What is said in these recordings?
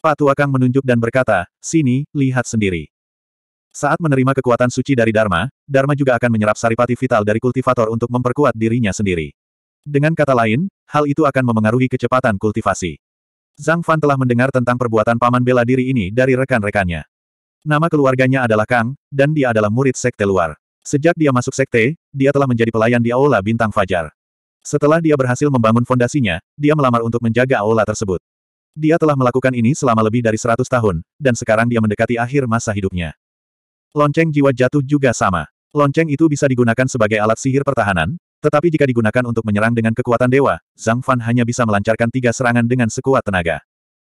Patu Kang menunjuk dan berkata, sini, lihat sendiri. Saat menerima kekuatan suci dari Dharma, Dharma juga akan menyerap saripati vital dari kultivator untuk memperkuat dirinya sendiri. Dengan kata lain, hal itu akan memengaruhi kecepatan kultivasi. Zhang Fan telah mendengar tentang perbuatan paman bela diri ini dari rekan-rekannya. Nama keluarganya adalah Kang, dan dia adalah murid sekte luar. Sejak dia masuk sekte, dia telah menjadi pelayan di Aula Bintang Fajar. Setelah dia berhasil membangun fondasinya, dia melamar untuk menjaga aula tersebut. Dia telah melakukan ini selama lebih dari seratus tahun, dan sekarang dia mendekati akhir masa hidupnya. Lonceng jiwa jatuh juga sama. Lonceng itu bisa digunakan sebagai alat sihir pertahanan, tetapi jika digunakan untuk menyerang dengan kekuatan dewa, Zhang Fan hanya bisa melancarkan tiga serangan dengan sekuat tenaga.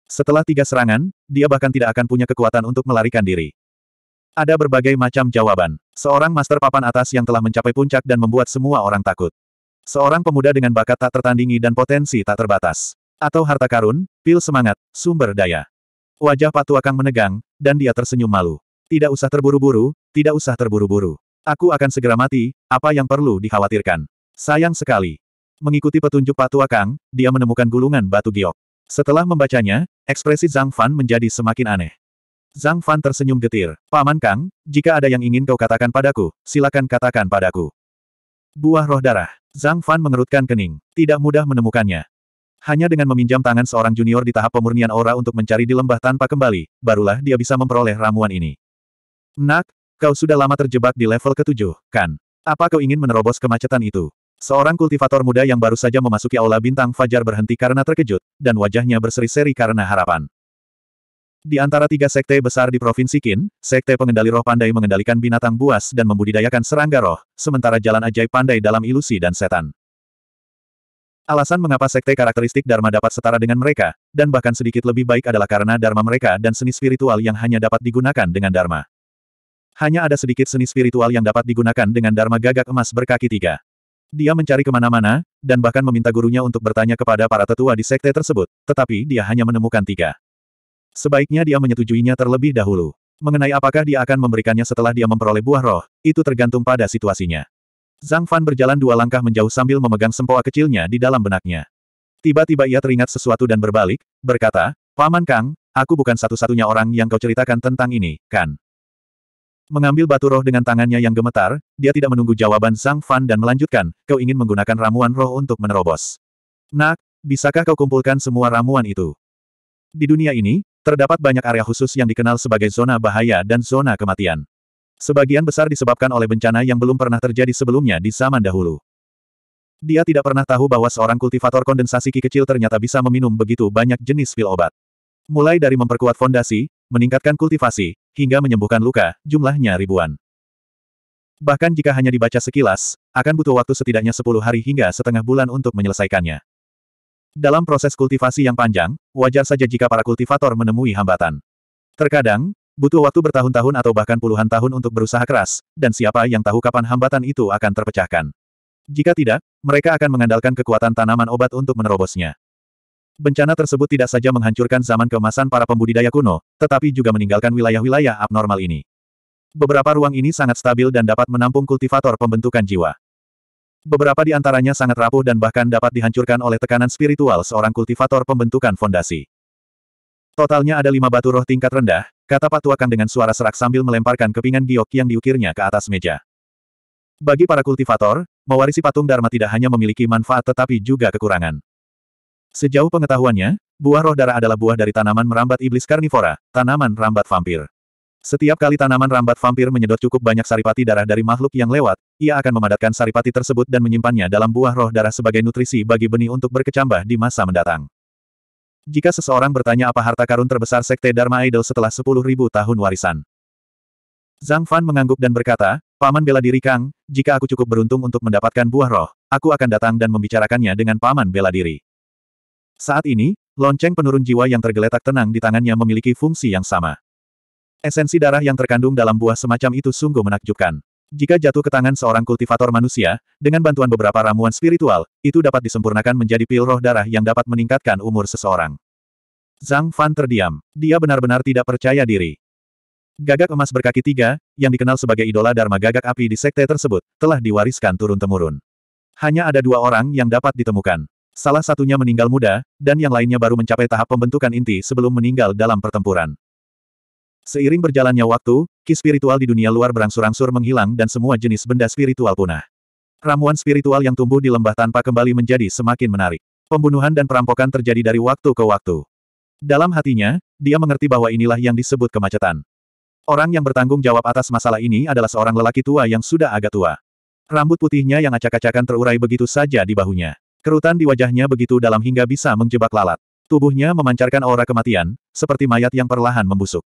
Setelah tiga serangan, dia bahkan tidak akan punya kekuatan untuk melarikan diri. Ada berbagai macam jawaban. Seorang master papan atas yang telah mencapai puncak dan membuat semua orang takut. Seorang pemuda dengan bakat tak tertandingi dan potensi tak terbatas. Atau harta karun, pil semangat, sumber daya. Wajah Patu Akang menegang, dan dia tersenyum malu. Tidak usah terburu-buru, tidak usah terburu-buru. Aku akan segera mati, apa yang perlu dikhawatirkan. Sayang sekali. Mengikuti petunjuk Patu Akang, dia menemukan gulungan batu giok. Setelah membacanya, ekspresi Zhang Fan menjadi semakin aneh. Zhang Fan tersenyum getir. Paman Kang, jika ada yang ingin kau katakan padaku, silakan katakan padaku. Buah roh darah. Zhang Fan mengerutkan kening. Tidak mudah menemukannya. Hanya dengan meminjam tangan seorang junior di tahap pemurnian aura untuk mencari di lembah tanpa kembali, barulah dia bisa memperoleh ramuan ini. Nak, kau sudah lama terjebak di level ketujuh, kan? Apa kau ingin menerobos kemacetan itu? Seorang kultivator muda yang baru saja memasuki aula bintang Fajar berhenti karena terkejut, dan wajahnya berseri-seri karena harapan. Di antara tiga sekte besar di Provinsi Qin, sekte pengendali roh pandai mengendalikan binatang buas dan membudidayakan serangga roh, sementara jalan ajaib pandai dalam ilusi dan setan. Alasan mengapa sekte karakteristik Dharma dapat setara dengan mereka, dan bahkan sedikit lebih baik adalah karena Dharma mereka dan seni spiritual yang hanya dapat digunakan dengan Dharma. Hanya ada sedikit seni spiritual yang dapat digunakan dengan Dharma gagak emas berkaki tiga. Dia mencari kemana-mana, dan bahkan meminta gurunya untuk bertanya kepada para tetua di sekte tersebut, tetapi dia hanya menemukan tiga. Sebaiknya dia menyetujuinya terlebih dahulu. Mengenai apakah dia akan memberikannya setelah dia memperoleh buah roh, itu tergantung pada situasinya. Zhang Fan berjalan dua langkah menjauh sambil memegang sempoa kecilnya di dalam benaknya. Tiba-tiba ia teringat sesuatu dan berbalik, berkata, Paman Kang, aku bukan satu-satunya orang yang kau ceritakan tentang ini, kan? Mengambil batu roh dengan tangannya yang gemetar, dia tidak menunggu jawaban Zhang Fan dan melanjutkan, kau ingin menggunakan ramuan roh untuk menerobos. Nak, bisakah kau kumpulkan semua ramuan itu? Di dunia ini, terdapat banyak area khusus yang dikenal sebagai zona bahaya dan zona kematian. Sebagian besar disebabkan oleh bencana yang belum pernah terjadi sebelumnya di zaman dahulu. Dia tidak pernah tahu bahwa seorang kultivator kondensasi Ki kecil ternyata bisa meminum begitu banyak jenis pil obat. Mulai dari memperkuat fondasi, meningkatkan kultivasi, hingga menyembuhkan luka, jumlahnya ribuan. Bahkan jika hanya dibaca sekilas, akan butuh waktu setidaknya 10 hari hingga setengah bulan untuk menyelesaikannya. Dalam proses kultivasi yang panjang, wajar saja jika para kultivator menemui hambatan. Terkadang, Butuh waktu bertahun-tahun atau bahkan puluhan tahun untuk berusaha keras, dan siapa yang tahu kapan hambatan itu akan terpecahkan. Jika tidak, mereka akan mengandalkan kekuatan tanaman obat untuk menerobosnya. Bencana tersebut tidak saja menghancurkan zaman kemasan para pembudidaya kuno, tetapi juga meninggalkan wilayah-wilayah abnormal ini. Beberapa ruang ini sangat stabil dan dapat menampung kultivator pembentukan jiwa. Beberapa di antaranya sangat rapuh dan bahkan dapat dihancurkan oleh tekanan spiritual seorang kultivator pembentukan fondasi. Totalnya ada lima batu roh tingkat rendah, kata Pak Tuakan dengan suara serak sambil melemparkan kepingan giok yang diukirnya ke atas meja. Bagi para kultivator, mewarisi patung Dharma tidak hanya memiliki manfaat tetapi juga kekurangan. Sejauh pengetahuannya, buah roh darah adalah buah dari tanaman merambat iblis karnivora, tanaman rambat vampir. Setiap kali tanaman rambat vampir menyedot cukup banyak saripati darah dari makhluk yang lewat, ia akan memadatkan saripati tersebut dan menyimpannya dalam buah roh darah sebagai nutrisi bagi benih untuk berkecambah di masa mendatang. Jika seseorang bertanya apa harta karun terbesar Sekte Dharma Idol setelah 10.000 tahun warisan. Zhang Fan mengangguk dan berkata, Paman bela diri Kang, jika aku cukup beruntung untuk mendapatkan buah roh, aku akan datang dan membicarakannya dengan Paman bela diri. Saat ini, lonceng penurun jiwa yang tergeletak tenang di tangannya memiliki fungsi yang sama. Esensi darah yang terkandung dalam buah semacam itu sungguh menakjubkan. Jika jatuh ke tangan seorang kultivator manusia, dengan bantuan beberapa ramuan spiritual, itu dapat disempurnakan menjadi pil roh darah yang dapat meningkatkan umur seseorang. Zhang Fan terdiam. Dia benar-benar tidak percaya diri. Gagak emas berkaki tiga, yang dikenal sebagai idola Dharma gagak api di sekte tersebut, telah diwariskan turun-temurun. Hanya ada dua orang yang dapat ditemukan. Salah satunya meninggal muda, dan yang lainnya baru mencapai tahap pembentukan inti sebelum meninggal dalam pertempuran. Seiring berjalannya waktu, ki spiritual di dunia luar berangsur-angsur menghilang dan semua jenis benda spiritual punah. Ramuan spiritual yang tumbuh di lembah tanpa kembali menjadi semakin menarik. Pembunuhan dan perampokan terjadi dari waktu ke waktu. Dalam hatinya, dia mengerti bahwa inilah yang disebut kemacetan. Orang yang bertanggung jawab atas masalah ini adalah seorang lelaki tua yang sudah agak tua. Rambut putihnya yang acak-acakan terurai begitu saja di bahunya. Kerutan di wajahnya begitu dalam hingga bisa menjebak lalat. Tubuhnya memancarkan aura kematian, seperti mayat yang perlahan membusuk.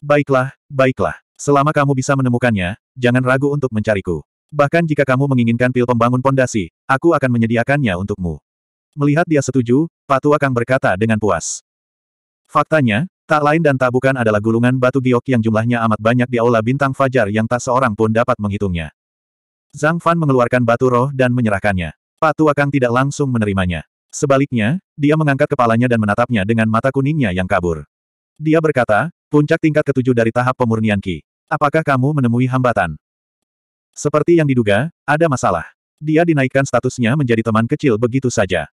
Baiklah, baiklah. Selama kamu bisa menemukannya, jangan ragu untuk mencariku. Bahkan jika kamu menginginkan pil pembangun pondasi, aku akan menyediakannya untukmu. Melihat dia setuju, Patu akan berkata dengan puas. Faktanya, tak lain dan tak bukan adalah gulungan batu giok yang jumlahnya amat banyak di Aula Bintang Fajar yang tak seorang pun dapat menghitungnya. Zhang Fan mengeluarkan batu roh dan menyerahkannya. Patu Akang tidak langsung menerimanya. Sebaliknya, dia mengangkat kepalanya dan menatapnya dengan mata kuningnya yang kabur. Dia berkata, Puncak tingkat ketujuh dari tahap pemurnian Ki. Apakah kamu menemui hambatan? Seperti yang diduga, ada masalah. Dia dinaikkan statusnya menjadi teman kecil begitu saja.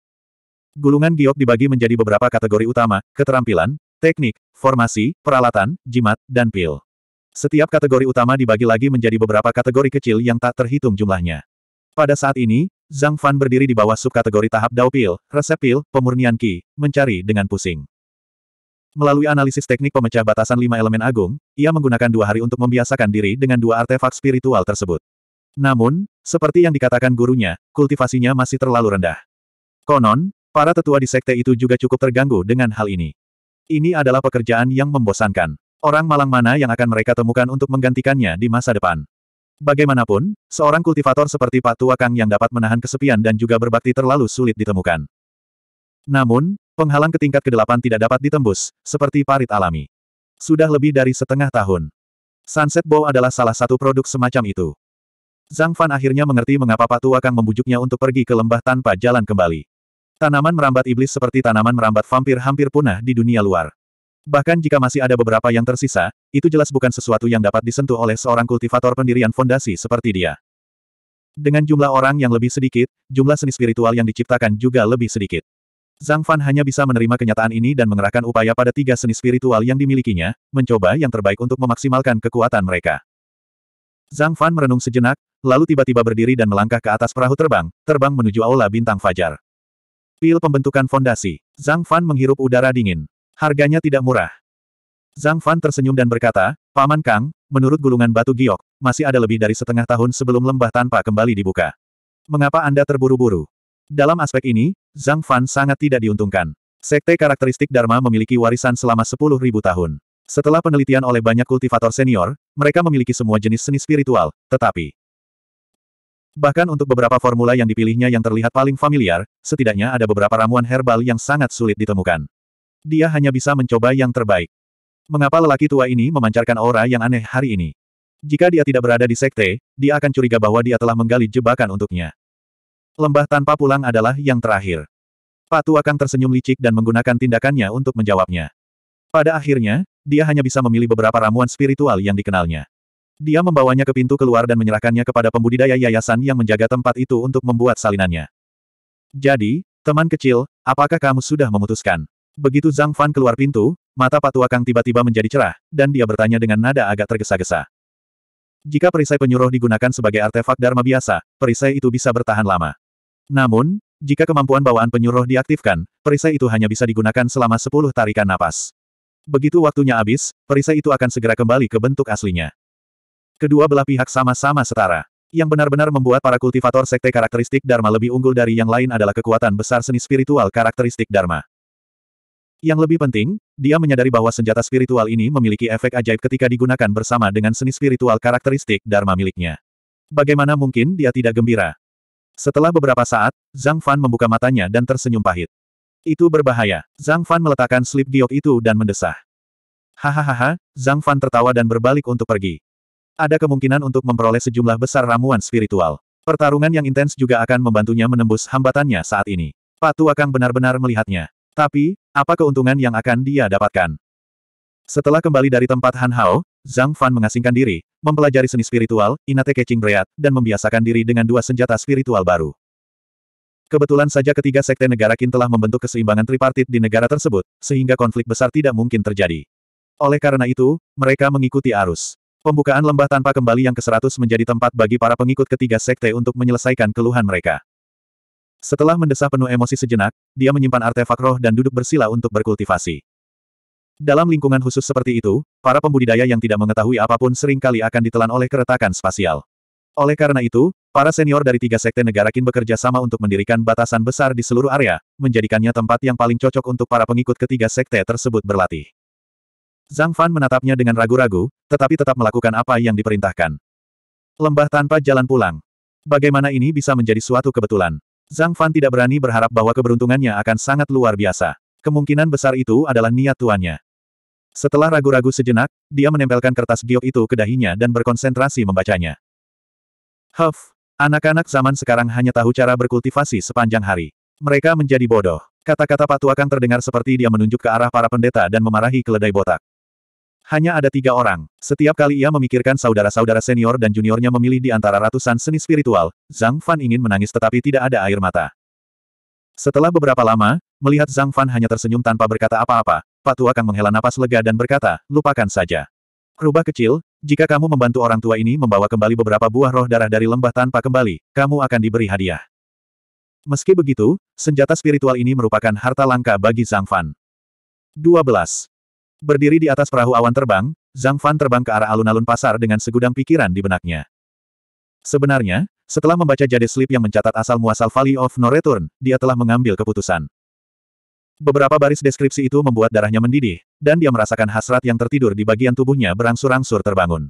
Gulungan giok dibagi menjadi beberapa kategori utama, keterampilan, teknik, formasi, peralatan, jimat, dan pil. Setiap kategori utama dibagi lagi menjadi beberapa kategori kecil yang tak terhitung jumlahnya. Pada saat ini, Zhang Fan berdiri di bawah subkategori tahap Dao Pil, Resep Pil, Pemurnian Ki, mencari dengan pusing. Melalui analisis teknik pemecah batasan lima elemen agung, ia menggunakan dua hari untuk membiasakan diri dengan dua artefak spiritual tersebut. Namun, seperti yang dikatakan gurunya, kultivasinya masih terlalu rendah. Konon, para tetua di sekte itu juga cukup terganggu dengan hal ini. Ini adalah pekerjaan yang membosankan. Orang malang mana yang akan mereka temukan untuk menggantikannya di masa depan? Bagaimanapun, seorang kultivator seperti Pak Tua Kang yang dapat menahan kesepian dan juga berbakti terlalu sulit ditemukan. Namun, Penghalang ke tingkat ke-8 tidak dapat ditembus, seperti parit alami. Sudah lebih dari setengah tahun. Sunset Bow adalah salah satu produk semacam itu. Zhang Fan akhirnya mengerti mengapa Patu Kang membujuknya untuk pergi ke lembah tanpa jalan kembali. Tanaman merambat iblis seperti tanaman merambat vampir hampir punah di dunia luar. Bahkan jika masih ada beberapa yang tersisa, itu jelas bukan sesuatu yang dapat disentuh oleh seorang kultivator pendirian fondasi seperti dia. Dengan jumlah orang yang lebih sedikit, jumlah seni spiritual yang diciptakan juga lebih sedikit. Zhang Fan hanya bisa menerima kenyataan ini dan mengerahkan upaya pada tiga seni spiritual yang dimilikinya, mencoba yang terbaik untuk memaksimalkan kekuatan mereka. Zhang Fan merenung sejenak, lalu tiba-tiba berdiri dan melangkah ke atas perahu terbang, terbang menuju Aula Bintang Fajar. Pil pembentukan fondasi. Zhang Fan menghirup udara dingin. Harganya tidak murah. Zhang Fan tersenyum dan berkata, Paman Kang, menurut gulungan batu giok, masih ada lebih dari setengah tahun sebelum lembah tanpa kembali dibuka. Mengapa Anda terburu-buru? Dalam aspek ini, Zhang Fan sangat tidak diuntungkan. Sekte karakteristik Dharma memiliki warisan selama 10.000 tahun. Setelah penelitian oleh banyak kultivator senior, mereka memiliki semua jenis seni spiritual, tetapi bahkan untuk beberapa formula yang dipilihnya yang terlihat paling familiar, setidaknya ada beberapa ramuan herbal yang sangat sulit ditemukan. Dia hanya bisa mencoba yang terbaik. Mengapa lelaki tua ini memancarkan aura yang aneh hari ini? Jika dia tidak berada di sekte, dia akan curiga bahwa dia telah menggali jebakan untuknya. Lembah tanpa pulang adalah yang terakhir. Patu akan tersenyum licik dan menggunakan tindakannya untuk menjawabnya. Pada akhirnya, dia hanya bisa memilih beberapa ramuan spiritual yang dikenalnya. Dia membawanya ke pintu keluar dan menyerahkannya kepada pembudidaya yayasan yang menjaga tempat itu untuk membuat salinannya. Jadi, teman kecil, apakah kamu sudah memutuskan? Begitu Zhang Fan keluar pintu, mata Patu Akang tiba-tiba menjadi cerah, dan dia bertanya dengan nada agak tergesa-gesa. Jika perisai penyuruh digunakan sebagai artefak dharma biasa, perisai itu bisa bertahan lama. Namun, jika kemampuan bawaan penyuruh diaktifkan, perisai itu hanya bisa digunakan selama 10 tarikan napas. Begitu waktunya habis, perisai itu akan segera kembali ke bentuk aslinya. Kedua belah pihak sama-sama setara. Yang benar-benar membuat para kultivator sekte karakteristik Dharma lebih unggul dari yang lain adalah kekuatan besar seni spiritual karakteristik Dharma. Yang lebih penting, dia menyadari bahwa senjata spiritual ini memiliki efek ajaib ketika digunakan bersama dengan seni spiritual karakteristik Dharma miliknya. Bagaimana mungkin dia tidak gembira? Setelah beberapa saat, Zhang Fan membuka matanya dan tersenyum pahit. Itu berbahaya. Zhang Fan meletakkan slip diok itu dan mendesah. Hahaha, Zhang Fan tertawa dan berbalik untuk pergi. Ada kemungkinan untuk memperoleh sejumlah besar ramuan spiritual. Pertarungan yang intens juga akan membantunya menembus hambatannya saat ini. Patu akan benar-benar melihatnya. Tapi, apa keuntungan yang akan dia dapatkan? Setelah kembali dari tempat Han Hao, Zhang Fan mengasingkan diri, mempelajari seni spiritual, Inate Kecing Breat, dan membiasakan diri dengan dua senjata spiritual baru. Kebetulan saja ketiga sekte negara Qin telah membentuk keseimbangan tripartit di negara tersebut, sehingga konflik besar tidak mungkin terjadi. Oleh karena itu, mereka mengikuti arus. Pembukaan lembah tanpa kembali yang ke-100 menjadi tempat bagi para pengikut ketiga sekte untuk menyelesaikan keluhan mereka. Setelah mendesah penuh emosi sejenak, dia menyimpan artefak roh dan duduk bersila untuk berkultivasi. Dalam lingkungan khusus seperti itu, para pembudidaya yang tidak mengetahui apapun seringkali akan ditelan oleh keretakan spasial. Oleh karena itu, para senior dari tiga sekte negara Qin bekerja sama untuk mendirikan batasan besar di seluruh area, menjadikannya tempat yang paling cocok untuk para pengikut ketiga sekte tersebut berlatih. Zhang Fan menatapnya dengan ragu-ragu, tetapi tetap melakukan apa yang diperintahkan. Lembah tanpa jalan pulang. Bagaimana ini bisa menjadi suatu kebetulan? Zhang Fan tidak berani berharap bahwa keberuntungannya akan sangat luar biasa. Kemungkinan besar itu adalah niat tuannya. Setelah ragu-ragu sejenak, dia menempelkan kertas giok itu ke dahinya dan berkonsentrasi membacanya. Huff, anak-anak zaman sekarang hanya tahu cara berkultivasi sepanjang hari. Mereka menjadi bodoh. Kata-kata patuakan terdengar seperti dia menunjuk ke arah para pendeta dan memarahi keledai botak. Hanya ada tiga orang. Setiap kali ia memikirkan saudara-saudara senior dan juniornya memilih di antara ratusan seni spiritual, Zhang Fan ingin menangis tetapi tidak ada air mata. Setelah beberapa lama, melihat Zhang Fan hanya tersenyum tanpa berkata apa-apa, Patu akan menghela napas lega dan berkata, lupakan saja. Rubah kecil, jika kamu membantu orang tua ini membawa kembali beberapa buah roh darah dari lembah tanpa kembali, kamu akan diberi hadiah. Meski begitu, senjata spiritual ini merupakan harta langka bagi Zhang Fan. 12. Berdiri di atas perahu awan terbang, Zhang Fan terbang ke arah alun-alun pasar dengan segudang pikiran di benaknya. Sebenarnya, setelah membaca Jade slip yang mencatat asal-muasal Valley of No Return, dia telah mengambil keputusan. Beberapa baris deskripsi itu membuat darahnya mendidih, dan dia merasakan hasrat yang tertidur di bagian tubuhnya berangsur-angsur terbangun.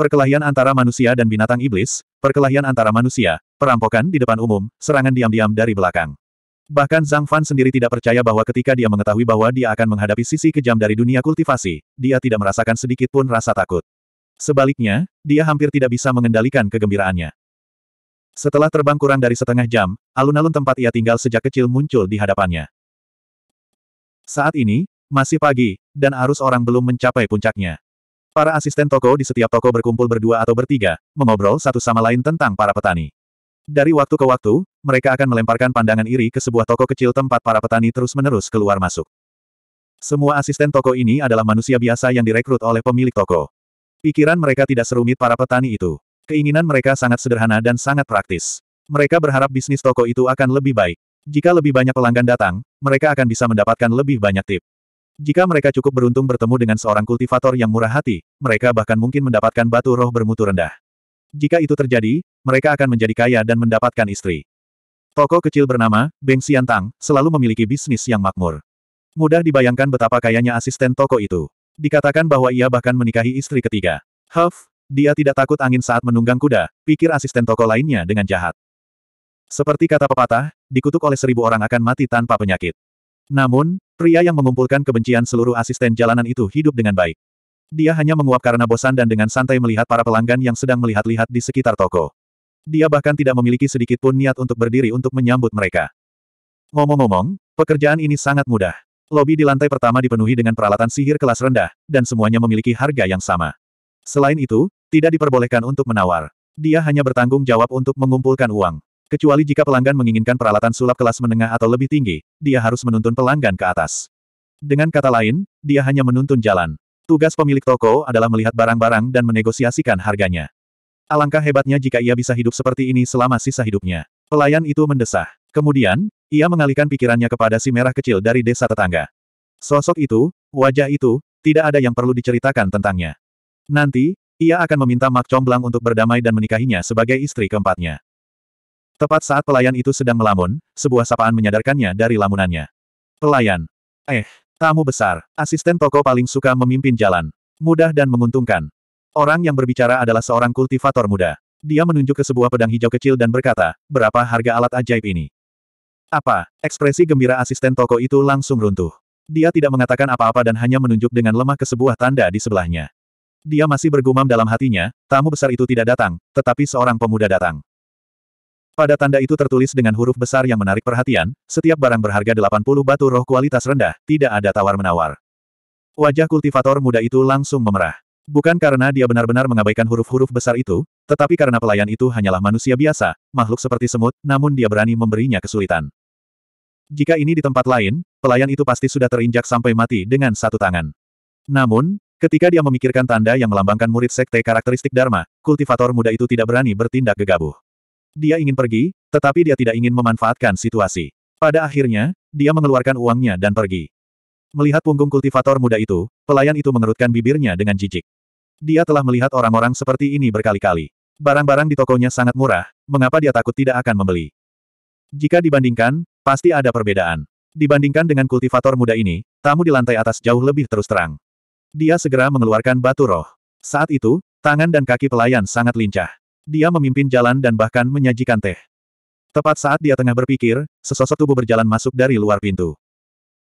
Perkelahian antara manusia dan binatang iblis, perkelahian antara manusia, perampokan di depan umum, serangan diam-diam dari belakang. Bahkan Zhang Fan sendiri tidak percaya bahwa ketika dia mengetahui bahwa dia akan menghadapi sisi kejam dari dunia kultivasi, dia tidak merasakan sedikit pun rasa takut. Sebaliknya, dia hampir tidak bisa mengendalikan kegembiraannya. Setelah terbang kurang dari setengah jam, alun-alun tempat ia tinggal sejak kecil muncul di hadapannya. Saat ini, masih pagi, dan arus orang belum mencapai puncaknya. Para asisten toko di setiap toko berkumpul berdua atau bertiga, mengobrol satu sama lain tentang para petani. Dari waktu ke waktu, mereka akan melemparkan pandangan iri ke sebuah toko kecil tempat para petani terus-menerus keluar masuk. Semua asisten toko ini adalah manusia biasa yang direkrut oleh pemilik toko. Pikiran mereka tidak serumit para petani itu. Keinginan mereka sangat sederhana dan sangat praktis. Mereka berharap bisnis toko itu akan lebih baik. Jika lebih banyak pelanggan datang, mereka akan bisa mendapatkan lebih banyak tip. Jika mereka cukup beruntung bertemu dengan seorang kultivator yang murah hati, mereka bahkan mungkin mendapatkan batu roh bermutu rendah. Jika itu terjadi, mereka akan menjadi kaya dan mendapatkan istri. Toko kecil bernama Beng Xiantang selalu memiliki bisnis yang makmur. Mudah dibayangkan betapa kayanya asisten toko itu. Dikatakan bahwa ia bahkan menikahi istri ketiga. Huff, dia tidak takut angin saat menunggang kuda, pikir asisten toko lainnya dengan jahat. Seperti kata pepatah, dikutuk oleh seribu orang akan mati tanpa penyakit. Namun, pria yang mengumpulkan kebencian seluruh asisten jalanan itu hidup dengan baik. Dia hanya menguap karena bosan dan dengan santai melihat para pelanggan yang sedang melihat-lihat di sekitar toko. Dia bahkan tidak memiliki sedikit pun niat untuk berdiri untuk menyambut mereka. Ngomong-ngomong, pekerjaan ini sangat mudah. Lobi di lantai pertama dipenuhi dengan peralatan sihir kelas rendah, dan semuanya memiliki harga yang sama. Selain itu, tidak diperbolehkan untuk menawar. Dia hanya bertanggung jawab untuk mengumpulkan uang. Kecuali jika pelanggan menginginkan peralatan sulap kelas menengah atau lebih tinggi, dia harus menuntun pelanggan ke atas. Dengan kata lain, dia hanya menuntun jalan. Tugas pemilik toko adalah melihat barang-barang dan menegosiasikan harganya. Alangkah hebatnya jika ia bisa hidup seperti ini selama sisa hidupnya. Pelayan itu mendesah. Kemudian, ia mengalihkan pikirannya kepada si merah kecil dari desa tetangga. Sosok itu, wajah itu, tidak ada yang perlu diceritakan tentangnya. Nanti, ia akan meminta Mak Comblang untuk berdamai dan menikahinya sebagai istri keempatnya. Tepat saat pelayan itu sedang melamun, sebuah sapaan menyadarkannya dari lamunannya. Pelayan. Eh, tamu besar, asisten toko paling suka memimpin jalan. Mudah dan menguntungkan. Orang yang berbicara adalah seorang kultivator muda. Dia menunjuk ke sebuah pedang hijau kecil dan berkata, berapa harga alat ajaib ini? Apa? Ekspresi gembira asisten toko itu langsung runtuh. Dia tidak mengatakan apa-apa dan hanya menunjuk dengan lemah ke sebuah tanda di sebelahnya. Dia masih bergumam dalam hatinya, tamu besar itu tidak datang, tetapi seorang pemuda datang. Pada tanda itu tertulis dengan huruf besar yang menarik perhatian, setiap barang berharga 80 batu roh kualitas rendah, tidak ada tawar-menawar. Wajah kultivator muda itu langsung memerah. Bukan karena dia benar-benar mengabaikan huruf-huruf besar itu, tetapi karena pelayan itu hanyalah manusia biasa, makhluk seperti semut, namun dia berani memberinya kesulitan. Jika ini di tempat lain, pelayan itu pasti sudah terinjak sampai mati dengan satu tangan. Namun, ketika dia memikirkan tanda yang melambangkan murid sekte karakteristik Dharma, kultivator muda itu tidak berani bertindak gegabah. Dia ingin pergi, tetapi dia tidak ingin memanfaatkan situasi. Pada akhirnya, dia mengeluarkan uangnya dan pergi. Melihat punggung kultivator muda itu, pelayan itu mengerutkan bibirnya dengan jijik. Dia telah melihat orang-orang seperti ini berkali-kali. Barang-barang di tokonya sangat murah, mengapa dia takut tidak akan membeli? Jika dibandingkan, pasti ada perbedaan. Dibandingkan dengan kultivator muda ini, tamu di lantai atas jauh lebih terus terang. Dia segera mengeluarkan batu roh. Saat itu, tangan dan kaki pelayan sangat lincah. Dia memimpin jalan dan bahkan menyajikan teh. Tepat saat dia tengah berpikir, sesosok tubuh berjalan masuk dari luar pintu.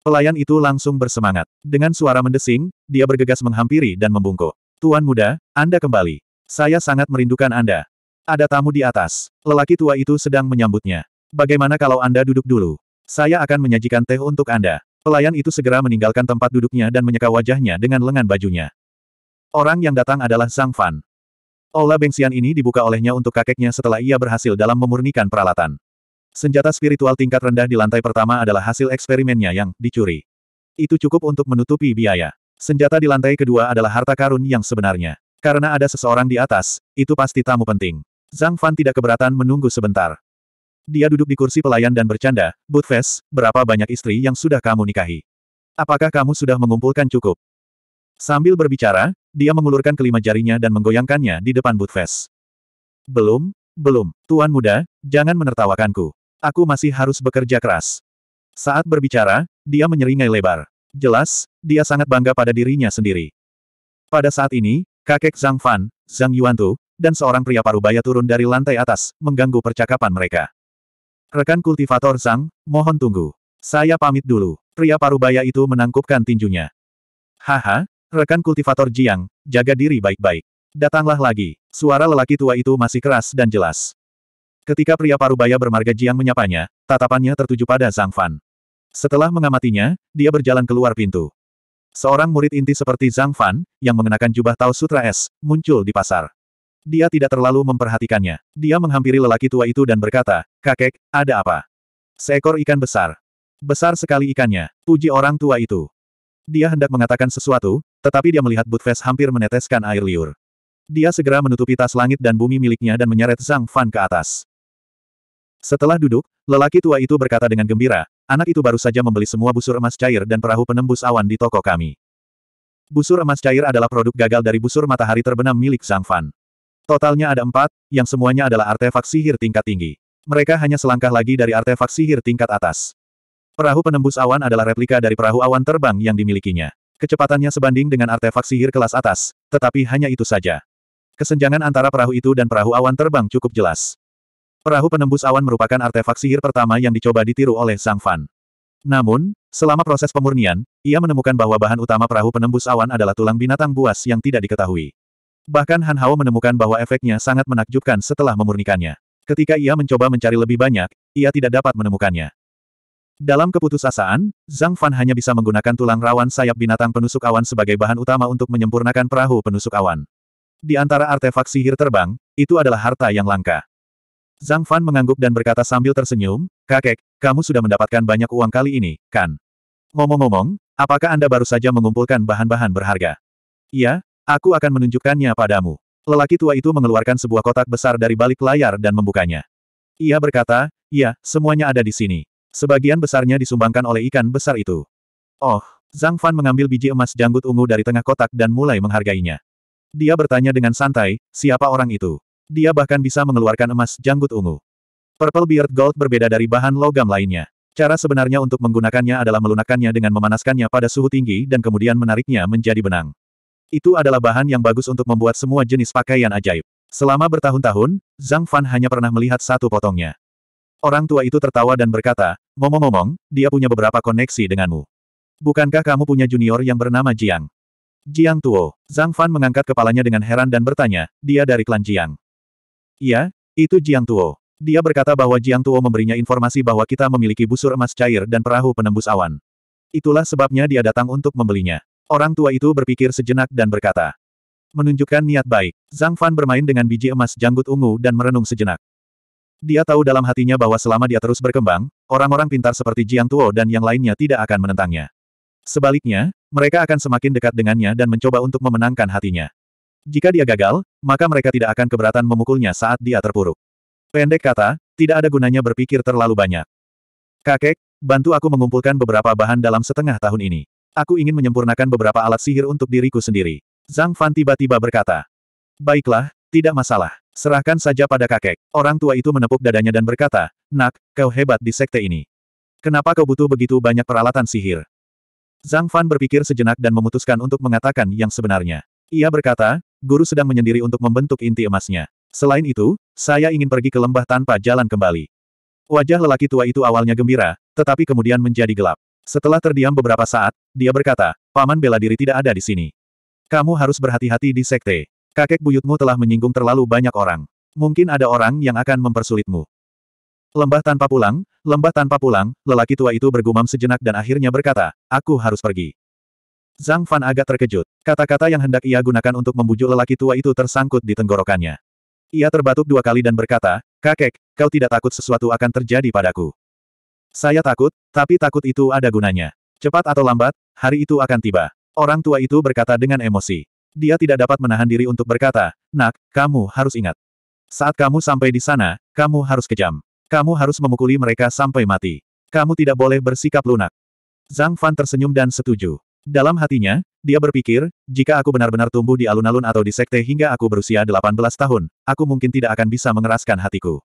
Pelayan itu langsung bersemangat. Dengan suara mendesing, dia bergegas menghampiri dan membungkuk. Tuan muda, Anda kembali. Saya sangat merindukan Anda. Ada tamu di atas. Lelaki tua itu sedang menyambutnya. Bagaimana kalau Anda duduk dulu? Saya akan menyajikan teh untuk Anda. Pelayan itu segera meninggalkan tempat duduknya dan menyeka wajahnya dengan lengan bajunya. Orang yang datang adalah Sang Fan. Olah oh, Bengsian ini dibuka olehnya untuk kakeknya setelah ia berhasil dalam memurnikan peralatan. Senjata spiritual tingkat rendah di lantai pertama adalah hasil eksperimennya yang dicuri. Itu cukup untuk menutupi biaya. Senjata di lantai kedua adalah harta karun yang sebenarnya. Karena ada seseorang di atas, itu pasti tamu penting. Zhang Fan tidak keberatan menunggu sebentar. Dia duduk di kursi pelayan dan bercanda, Budfes, berapa banyak istri yang sudah kamu nikahi? Apakah kamu sudah mengumpulkan cukup? Sambil berbicara, dia mengulurkan kelima jarinya dan menggoyangkannya di depan Budves. Belum, belum, Tuan Muda, jangan menertawakanku. Aku masih harus bekerja keras. Saat berbicara, dia menyeringai lebar. Jelas, dia sangat bangga pada dirinya sendiri. Pada saat ini, kakek Zhang Fan, Zhang Yuantu, dan seorang pria parubaya turun dari lantai atas, mengganggu percakapan mereka. Rekan kultivator Zhang, mohon tunggu. Saya pamit dulu. Pria parubaya itu menangkupkan tinjunya. Haha, Rekan kultivator Jiang, jaga diri baik-baik. Datanglah lagi. Suara lelaki tua itu masih keras dan jelas. Ketika pria parubaya bermarga Jiang menyapanya, tatapannya tertuju pada Zhang Fan. Setelah mengamatinya, dia berjalan keluar pintu. Seorang murid inti seperti Zhang Fan, yang mengenakan jubah Tao Sutra Es, muncul di pasar. Dia tidak terlalu memperhatikannya. Dia menghampiri lelaki tua itu dan berkata, Kakek, ada apa? Seekor ikan besar. Besar sekali ikannya, puji orang tua itu. Dia hendak mengatakan sesuatu, tetapi dia melihat Butves hampir meneteskan air liur. Dia segera menutupi tas langit dan bumi miliknya dan menyeret Zhang Fan ke atas. Setelah duduk, lelaki tua itu berkata dengan gembira, anak itu baru saja membeli semua busur emas cair dan perahu penembus awan di toko kami. Busur emas cair adalah produk gagal dari busur matahari terbenam milik Zhang Fan. Totalnya ada empat, yang semuanya adalah artefak sihir tingkat tinggi. Mereka hanya selangkah lagi dari artefak sihir tingkat atas. Perahu penembus awan adalah replika dari perahu awan terbang yang dimilikinya. Kecepatannya sebanding dengan artefak sihir kelas atas, tetapi hanya itu saja. Kesenjangan antara perahu itu dan perahu awan terbang cukup jelas. Perahu penembus awan merupakan artefak sihir pertama yang dicoba ditiru oleh Sang Fan. Namun, selama proses pemurnian, ia menemukan bahwa bahan utama perahu penembus awan adalah tulang binatang buas yang tidak diketahui. Bahkan Han Hao menemukan bahwa efeknya sangat menakjubkan setelah memurnikannya. Ketika ia mencoba mencari lebih banyak, ia tidak dapat menemukannya. Dalam keputusasaan, Zhang Fan hanya bisa menggunakan tulang rawan sayap binatang penusuk awan sebagai bahan utama untuk menyempurnakan perahu penusuk awan. Di antara artefak sihir terbang, itu adalah harta yang langka. Zhang Fan mengangguk dan berkata sambil tersenyum, Kakek, kamu sudah mendapatkan banyak uang kali ini, kan? Ngomong-ngomong, apakah Anda baru saja mengumpulkan bahan-bahan berharga? Iya, aku akan menunjukkannya padamu. Lelaki tua itu mengeluarkan sebuah kotak besar dari balik layar dan membukanya. Ia berkata, ya, semuanya ada di sini. Sebagian besarnya disumbangkan oleh ikan besar itu. Oh, Zhang Fan mengambil biji emas janggut ungu dari tengah kotak dan mulai menghargainya. Dia bertanya dengan santai, siapa orang itu? Dia bahkan bisa mengeluarkan emas janggut ungu. Purple Beard Gold berbeda dari bahan logam lainnya. Cara sebenarnya untuk menggunakannya adalah melunakkannya dengan memanaskannya pada suhu tinggi dan kemudian menariknya menjadi benang. Itu adalah bahan yang bagus untuk membuat semua jenis pakaian ajaib. Selama bertahun-tahun, Zhang Fan hanya pernah melihat satu potongnya. Orang tua itu tertawa dan berkata, Ngomong-ngomong, dia punya beberapa koneksi denganmu. Bukankah kamu punya junior yang bernama Jiang? Jiang Tuo. Zhang Fan mengangkat kepalanya dengan heran dan bertanya, dia dari klan Jiang. Iya, itu Jiang Tuo. Dia berkata bahwa Jiang Tuo memberinya informasi bahwa kita memiliki busur emas cair dan perahu penembus awan. Itulah sebabnya dia datang untuk membelinya. Orang tua itu berpikir sejenak dan berkata, menunjukkan niat baik. Zhang Fan bermain dengan biji emas janggut ungu dan merenung sejenak. Dia tahu dalam hatinya bahwa selama dia terus berkembang, orang-orang pintar seperti Jiang Tuo dan yang lainnya tidak akan menentangnya. Sebaliknya, mereka akan semakin dekat dengannya dan mencoba untuk memenangkan hatinya. Jika dia gagal, maka mereka tidak akan keberatan memukulnya saat dia terpuruk. Pendek kata, tidak ada gunanya berpikir terlalu banyak. Kakek, bantu aku mengumpulkan beberapa bahan dalam setengah tahun ini. Aku ingin menyempurnakan beberapa alat sihir untuk diriku sendiri. Zhang Fan tiba-tiba berkata. Baiklah, tidak masalah. Serahkan saja pada kakek. Orang tua itu menepuk dadanya dan berkata, Nak, kau hebat di sekte ini. Kenapa kau butuh begitu banyak peralatan sihir? Zhang Fan berpikir sejenak dan memutuskan untuk mengatakan yang sebenarnya. Ia berkata, guru sedang menyendiri untuk membentuk inti emasnya. Selain itu, saya ingin pergi ke lembah tanpa jalan kembali. Wajah lelaki tua itu awalnya gembira, tetapi kemudian menjadi gelap. Setelah terdiam beberapa saat, dia berkata, Paman bela diri tidak ada di sini. Kamu harus berhati-hati di sekte. Kakek buyutmu telah menyinggung terlalu banyak orang. Mungkin ada orang yang akan mempersulitmu. Lembah tanpa pulang, lembah tanpa pulang, lelaki tua itu bergumam sejenak dan akhirnya berkata, aku harus pergi. Zhang Fan agak terkejut. Kata-kata yang hendak ia gunakan untuk membujuk lelaki tua itu tersangkut di tenggorokannya. Ia terbatuk dua kali dan berkata, kakek, kau tidak takut sesuatu akan terjadi padaku. Saya takut, tapi takut itu ada gunanya. Cepat atau lambat, hari itu akan tiba. Orang tua itu berkata dengan emosi. Dia tidak dapat menahan diri untuk berkata, Nak, kamu harus ingat. Saat kamu sampai di sana, kamu harus kejam. Kamu harus memukuli mereka sampai mati. Kamu tidak boleh bersikap lunak. Zhang Fan tersenyum dan setuju. Dalam hatinya, dia berpikir, jika aku benar-benar tumbuh di alun-alun atau di sekte hingga aku berusia 18 tahun, aku mungkin tidak akan bisa mengeraskan hatiku.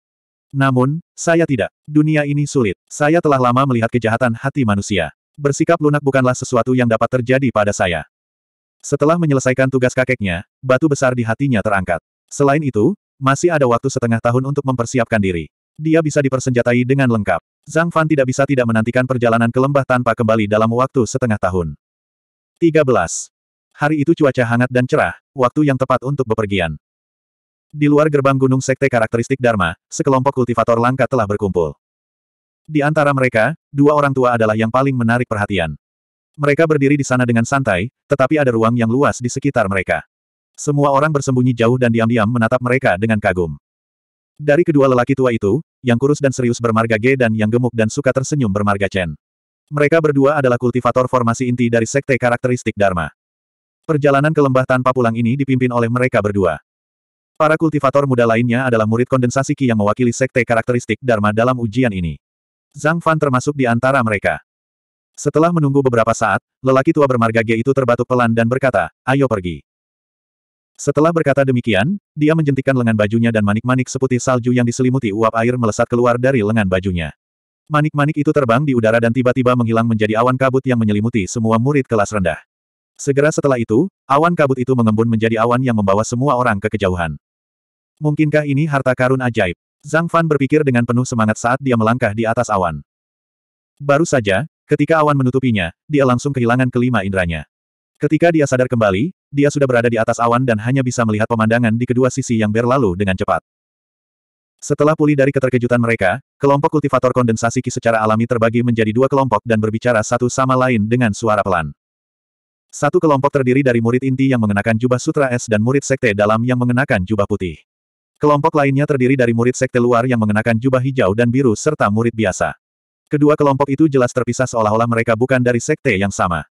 Namun, saya tidak. Dunia ini sulit. Saya telah lama melihat kejahatan hati manusia. Bersikap lunak bukanlah sesuatu yang dapat terjadi pada saya. Setelah menyelesaikan tugas kakeknya, batu besar di hatinya terangkat. Selain itu, masih ada waktu setengah tahun untuk mempersiapkan diri. Dia bisa dipersenjatai dengan lengkap. Zhang Fan tidak bisa tidak menantikan perjalanan ke lembah tanpa kembali dalam waktu setengah tahun. 13. Hari itu cuaca hangat dan cerah, waktu yang tepat untuk bepergian. Di luar gerbang gunung sekte karakteristik Dharma, sekelompok kultivator langka telah berkumpul. Di antara mereka, dua orang tua adalah yang paling menarik perhatian. Mereka berdiri di sana dengan santai, tetapi ada ruang yang luas di sekitar mereka. Semua orang bersembunyi jauh dan diam-diam menatap mereka dengan kagum. Dari kedua lelaki tua itu, yang kurus dan serius bermarga G dan yang gemuk dan suka tersenyum bermarga Chen. Mereka berdua adalah kultivator formasi inti dari sekte karakteristik Dharma. Perjalanan ke lembah tanpa pulang ini dipimpin oleh mereka berdua. Para kultivator muda lainnya adalah murid kondensasi Qi yang mewakili sekte karakteristik Dharma dalam ujian ini. Zhang Fan termasuk di antara mereka. Setelah menunggu beberapa saat, lelaki tua bermarga G itu terbatuk pelan dan berkata, ayo pergi. Setelah berkata demikian, dia menjentikan lengan bajunya dan manik-manik seputih salju yang diselimuti uap air melesat keluar dari lengan bajunya. Manik-manik itu terbang di udara dan tiba-tiba menghilang menjadi awan kabut yang menyelimuti semua murid kelas rendah. Segera setelah itu, awan kabut itu mengembun menjadi awan yang membawa semua orang ke kejauhan. Mungkinkah ini harta karun ajaib? Zhang Fan berpikir dengan penuh semangat saat dia melangkah di atas awan. Baru saja, Ketika awan menutupinya, dia langsung kehilangan kelima inderanya. Ketika dia sadar kembali, dia sudah berada di atas awan dan hanya bisa melihat pemandangan di kedua sisi yang berlalu dengan cepat. Setelah pulih dari keterkejutan mereka, kelompok kultivator kondensasi Ki secara alami terbagi menjadi dua kelompok dan berbicara satu sama lain dengan suara pelan. Satu kelompok terdiri dari murid inti yang mengenakan jubah sutra es dan murid sekte dalam yang mengenakan jubah putih. Kelompok lainnya terdiri dari murid sekte luar yang mengenakan jubah hijau dan biru serta murid biasa. Kedua kelompok itu jelas terpisah seolah-olah mereka bukan dari sekte yang sama.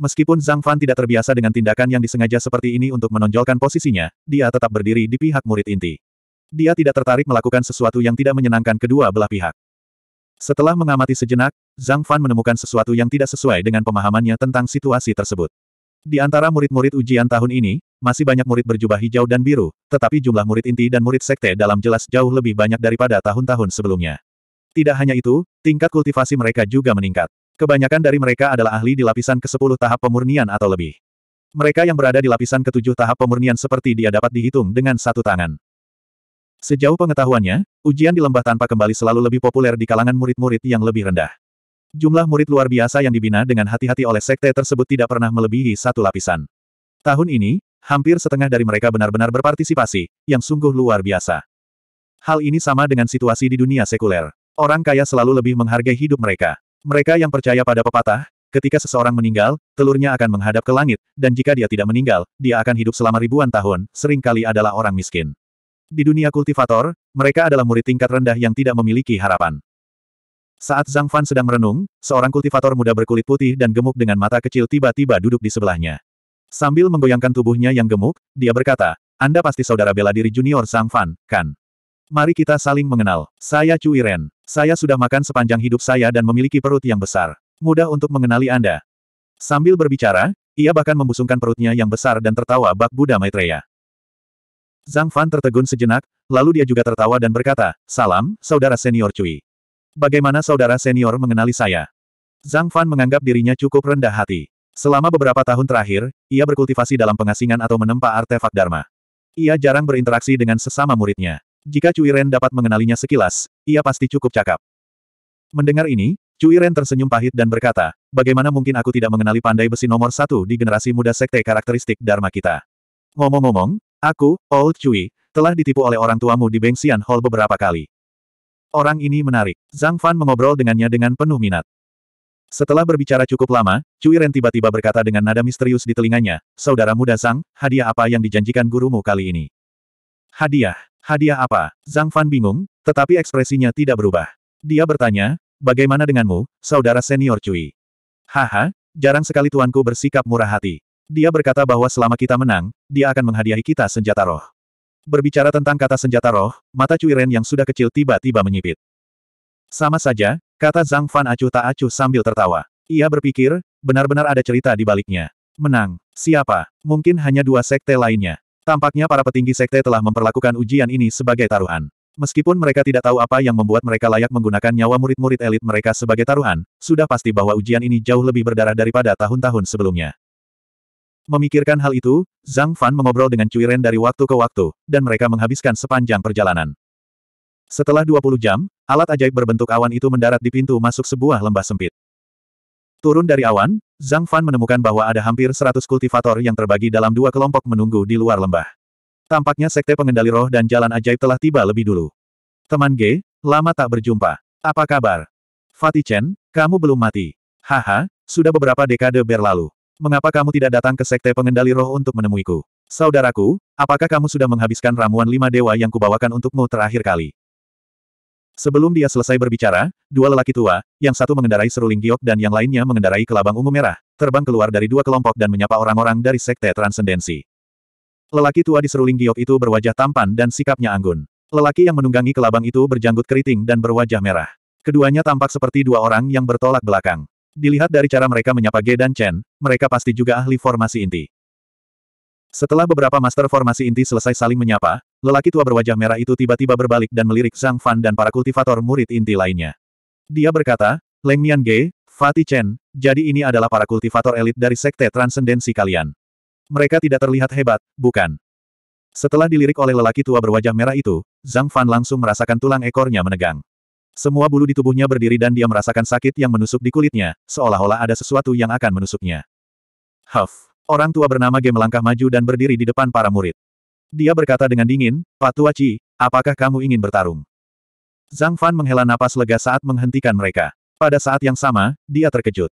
Meskipun Zhang Fan tidak terbiasa dengan tindakan yang disengaja seperti ini untuk menonjolkan posisinya, dia tetap berdiri di pihak murid inti. Dia tidak tertarik melakukan sesuatu yang tidak menyenangkan kedua belah pihak. Setelah mengamati sejenak, Zhang Fan menemukan sesuatu yang tidak sesuai dengan pemahamannya tentang situasi tersebut. Di antara murid-murid ujian tahun ini, masih banyak murid berjubah hijau dan biru, tetapi jumlah murid inti dan murid sekte dalam jelas jauh lebih banyak daripada tahun-tahun sebelumnya. Tidak hanya itu, tingkat kultivasi mereka juga meningkat. Kebanyakan dari mereka adalah ahli di lapisan ke-10 tahap pemurnian atau lebih. Mereka yang berada di lapisan ke-7 tahap pemurnian seperti dia dapat dihitung dengan satu tangan. Sejauh pengetahuannya, ujian di lembah tanpa kembali selalu lebih populer di kalangan murid-murid yang lebih rendah. Jumlah murid luar biasa yang dibina dengan hati-hati oleh sekte tersebut tidak pernah melebihi satu lapisan. Tahun ini, hampir setengah dari mereka benar-benar berpartisipasi, yang sungguh luar biasa. Hal ini sama dengan situasi di dunia sekuler. Orang kaya selalu lebih menghargai hidup mereka. Mereka yang percaya pada pepatah, ketika seseorang meninggal, telurnya akan menghadap ke langit, dan jika dia tidak meninggal, dia akan hidup selama ribuan tahun, seringkali adalah orang miskin. Di dunia kultivator, mereka adalah murid tingkat rendah yang tidak memiliki harapan. Saat Zhang Fan sedang merenung, seorang kultivator muda berkulit putih dan gemuk dengan mata kecil tiba-tiba duduk di sebelahnya. Sambil menggoyangkan tubuhnya yang gemuk, dia berkata, Anda pasti saudara bela diri junior Zhang Fan, kan? Mari kita saling mengenal. Saya Cui Ren. Saya sudah makan sepanjang hidup saya dan memiliki perut yang besar. Mudah untuk mengenali Anda. Sambil berbicara, ia bahkan membusungkan perutnya yang besar dan tertawa bak Buddha Maitreya. Zhang Fan tertegun sejenak, lalu dia juga tertawa dan berkata, Salam, Saudara Senior Cui. Bagaimana Saudara Senior mengenali saya? Zhang Fan menganggap dirinya cukup rendah hati. Selama beberapa tahun terakhir, ia berkultivasi dalam pengasingan atau menempa artefak Dharma. Ia jarang berinteraksi dengan sesama muridnya. Jika Cui Ren dapat mengenalinya sekilas, ia pasti cukup cakap. Mendengar ini, Cui Ren tersenyum pahit dan berkata, bagaimana mungkin aku tidak mengenali pandai besi nomor satu di generasi muda sekte karakteristik Dharma kita. Ngomong-ngomong, aku, Old Cui, telah ditipu oleh orang tuamu di Bengxian Hall beberapa kali. Orang ini menarik. Zhang Fan mengobrol dengannya dengan penuh minat. Setelah berbicara cukup lama, Cui Ren tiba-tiba berkata dengan nada misterius di telinganya, Saudara muda Zhang, hadiah apa yang dijanjikan gurumu kali ini? Hadiah. Hadiah apa? Zhang Fan bingung, tetapi ekspresinya tidak berubah. Dia bertanya, bagaimana denganmu, saudara senior Cui? Haha, jarang sekali tuanku bersikap murah hati. Dia berkata bahwa selama kita menang, dia akan menghadiahi kita senjata roh. Berbicara tentang kata senjata roh, mata Cui Ren yang sudah kecil tiba-tiba menyipit. Sama saja, kata Zhang Fan acuh tak acuh sambil tertawa. Ia berpikir, benar-benar ada cerita di baliknya. Menang, siapa? Mungkin hanya dua sekte lainnya. Tampaknya para petinggi sekte telah memperlakukan ujian ini sebagai taruhan. Meskipun mereka tidak tahu apa yang membuat mereka layak menggunakan nyawa murid-murid elit mereka sebagai taruhan, sudah pasti bahwa ujian ini jauh lebih berdarah daripada tahun-tahun sebelumnya. Memikirkan hal itu, Zhang Fan mengobrol dengan Cui Ren dari waktu ke waktu, dan mereka menghabiskan sepanjang perjalanan. Setelah 20 jam, alat ajaib berbentuk awan itu mendarat di pintu masuk sebuah lembah sempit. Turun dari awan, Zhang Fan menemukan bahwa ada hampir 100 kultivator yang terbagi dalam dua kelompok menunggu di luar lembah. Tampaknya sekte pengendali roh dan jalan ajaib telah tiba lebih dulu. Teman G, lama tak berjumpa. Apa kabar? Fatih Chen, kamu belum mati. Haha, sudah beberapa dekade berlalu. Mengapa kamu tidak datang ke sekte pengendali roh untuk menemuiku? Saudaraku, apakah kamu sudah menghabiskan ramuan lima dewa yang kubawakan untukmu terakhir kali? Sebelum dia selesai berbicara, dua lelaki tua, yang satu mengendarai seruling giok dan yang lainnya mengendarai kelabang ungu merah, terbang keluar dari dua kelompok dan menyapa orang-orang dari Sekte Transendensi. Lelaki tua di seruling giok itu berwajah tampan dan sikapnya anggun. Lelaki yang menunggangi kelabang itu berjanggut keriting dan berwajah merah. Keduanya tampak seperti dua orang yang bertolak belakang. Dilihat dari cara mereka menyapa Ge dan Chen, mereka pasti juga ahli formasi inti. Setelah beberapa master formasi inti selesai saling menyapa, Lelaki tua berwajah merah itu tiba-tiba berbalik dan melirik Zhang Fan dan para kultivator murid inti lainnya. Dia berkata, Leng Mian Ge, Fati Chen, jadi ini adalah para kultivator elit dari Sekte Transendensi kalian. Mereka tidak terlihat hebat, bukan? Setelah dilirik oleh lelaki tua berwajah merah itu, Zhang Fan langsung merasakan tulang ekornya menegang. Semua bulu di tubuhnya berdiri dan dia merasakan sakit yang menusuk di kulitnya, seolah-olah ada sesuatu yang akan menusuknya. Huff! Orang tua bernama Ge melangkah maju dan berdiri di depan para murid. Dia berkata dengan dingin, Pak apakah kamu ingin bertarung? Zhang Fan menghela napas lega saat menghentikan mereka. Pada saat yang sama, dia terkejut.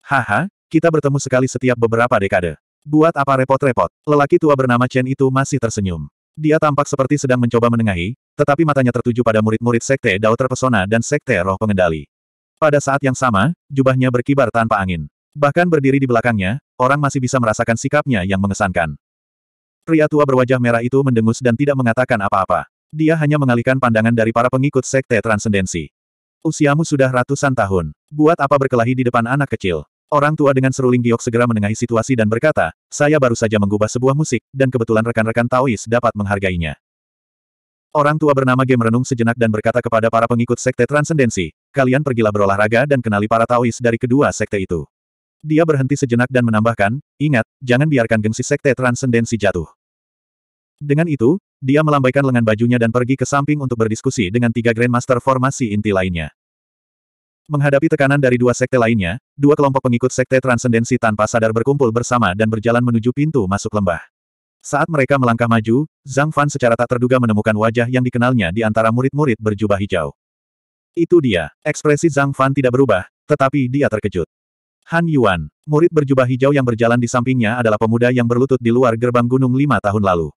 Haha, kita bertemu sekali setiap beberapa dekade. Buat apa repot-repot? Lelaki tua bernama Chen itu masih tersenyum. Dia tampak seperti sedang mencoba menengahi, tetapi matanya tertuju pada murid-murid Sekte Dao Terpesona dan Sekte Roh Pengendali. Pada saat yang sama, jubahnya berkibar tanpa angin. Bahkan berdiri di belakangnya, orang masih bisa merasakan sikapnya yang mengesankan. Pria tua berwajah merah itu mendengus dan tidak mengatakan apa-apa. Dia hanya mengalihkan pandangan dari para pengikut sekte transendensi. Usiamu sudah ratusan tahun. Buat apa berkelahi di depan anak kecil? Orang tua dengan seruling giok segera menengahi situasi dan berkata, saya baru saja mengubah sebuah musik, dan kebetulan rekan-rekan Taois dapat menghargainya. Orang tua bernama Game merenung sejenak dan berkata kepada para pengikut sekte transendensi, kalian pergilah berolahraga dan kenali para Taois dari kedua sekte itu. Dia berhenti sejenak dan menambahkan, ingat, jangan biarkan gengsi sekte transendensi jatuh. Dengan itu, dia melambaikan lengan bajunya dan pergi ke samping untuk berdiskusi dengan tiga Grandmaster formasi inti lainnya. Menghadapi tekanan dari dua sekte lainnya, dua kelompok pengikut sekte Transcendensi tanpa sadar berkumpul bersama dan berjalan menuju pintu masuk lembah. Saat mereka melangkah maju, Zhang Fan secara tak terduga menemukan wajah yang dikenalnya di antara murid-murid berjubah hijau. Itu dia, ekspresi Zhang Fan tidak berubah, tetapi dia terkejut. Han Yuan, murid berjubah hijau yang berjalan di sampingnya adalah pemuda yang berlutut di luar gerbang gunung lima tahun lalu.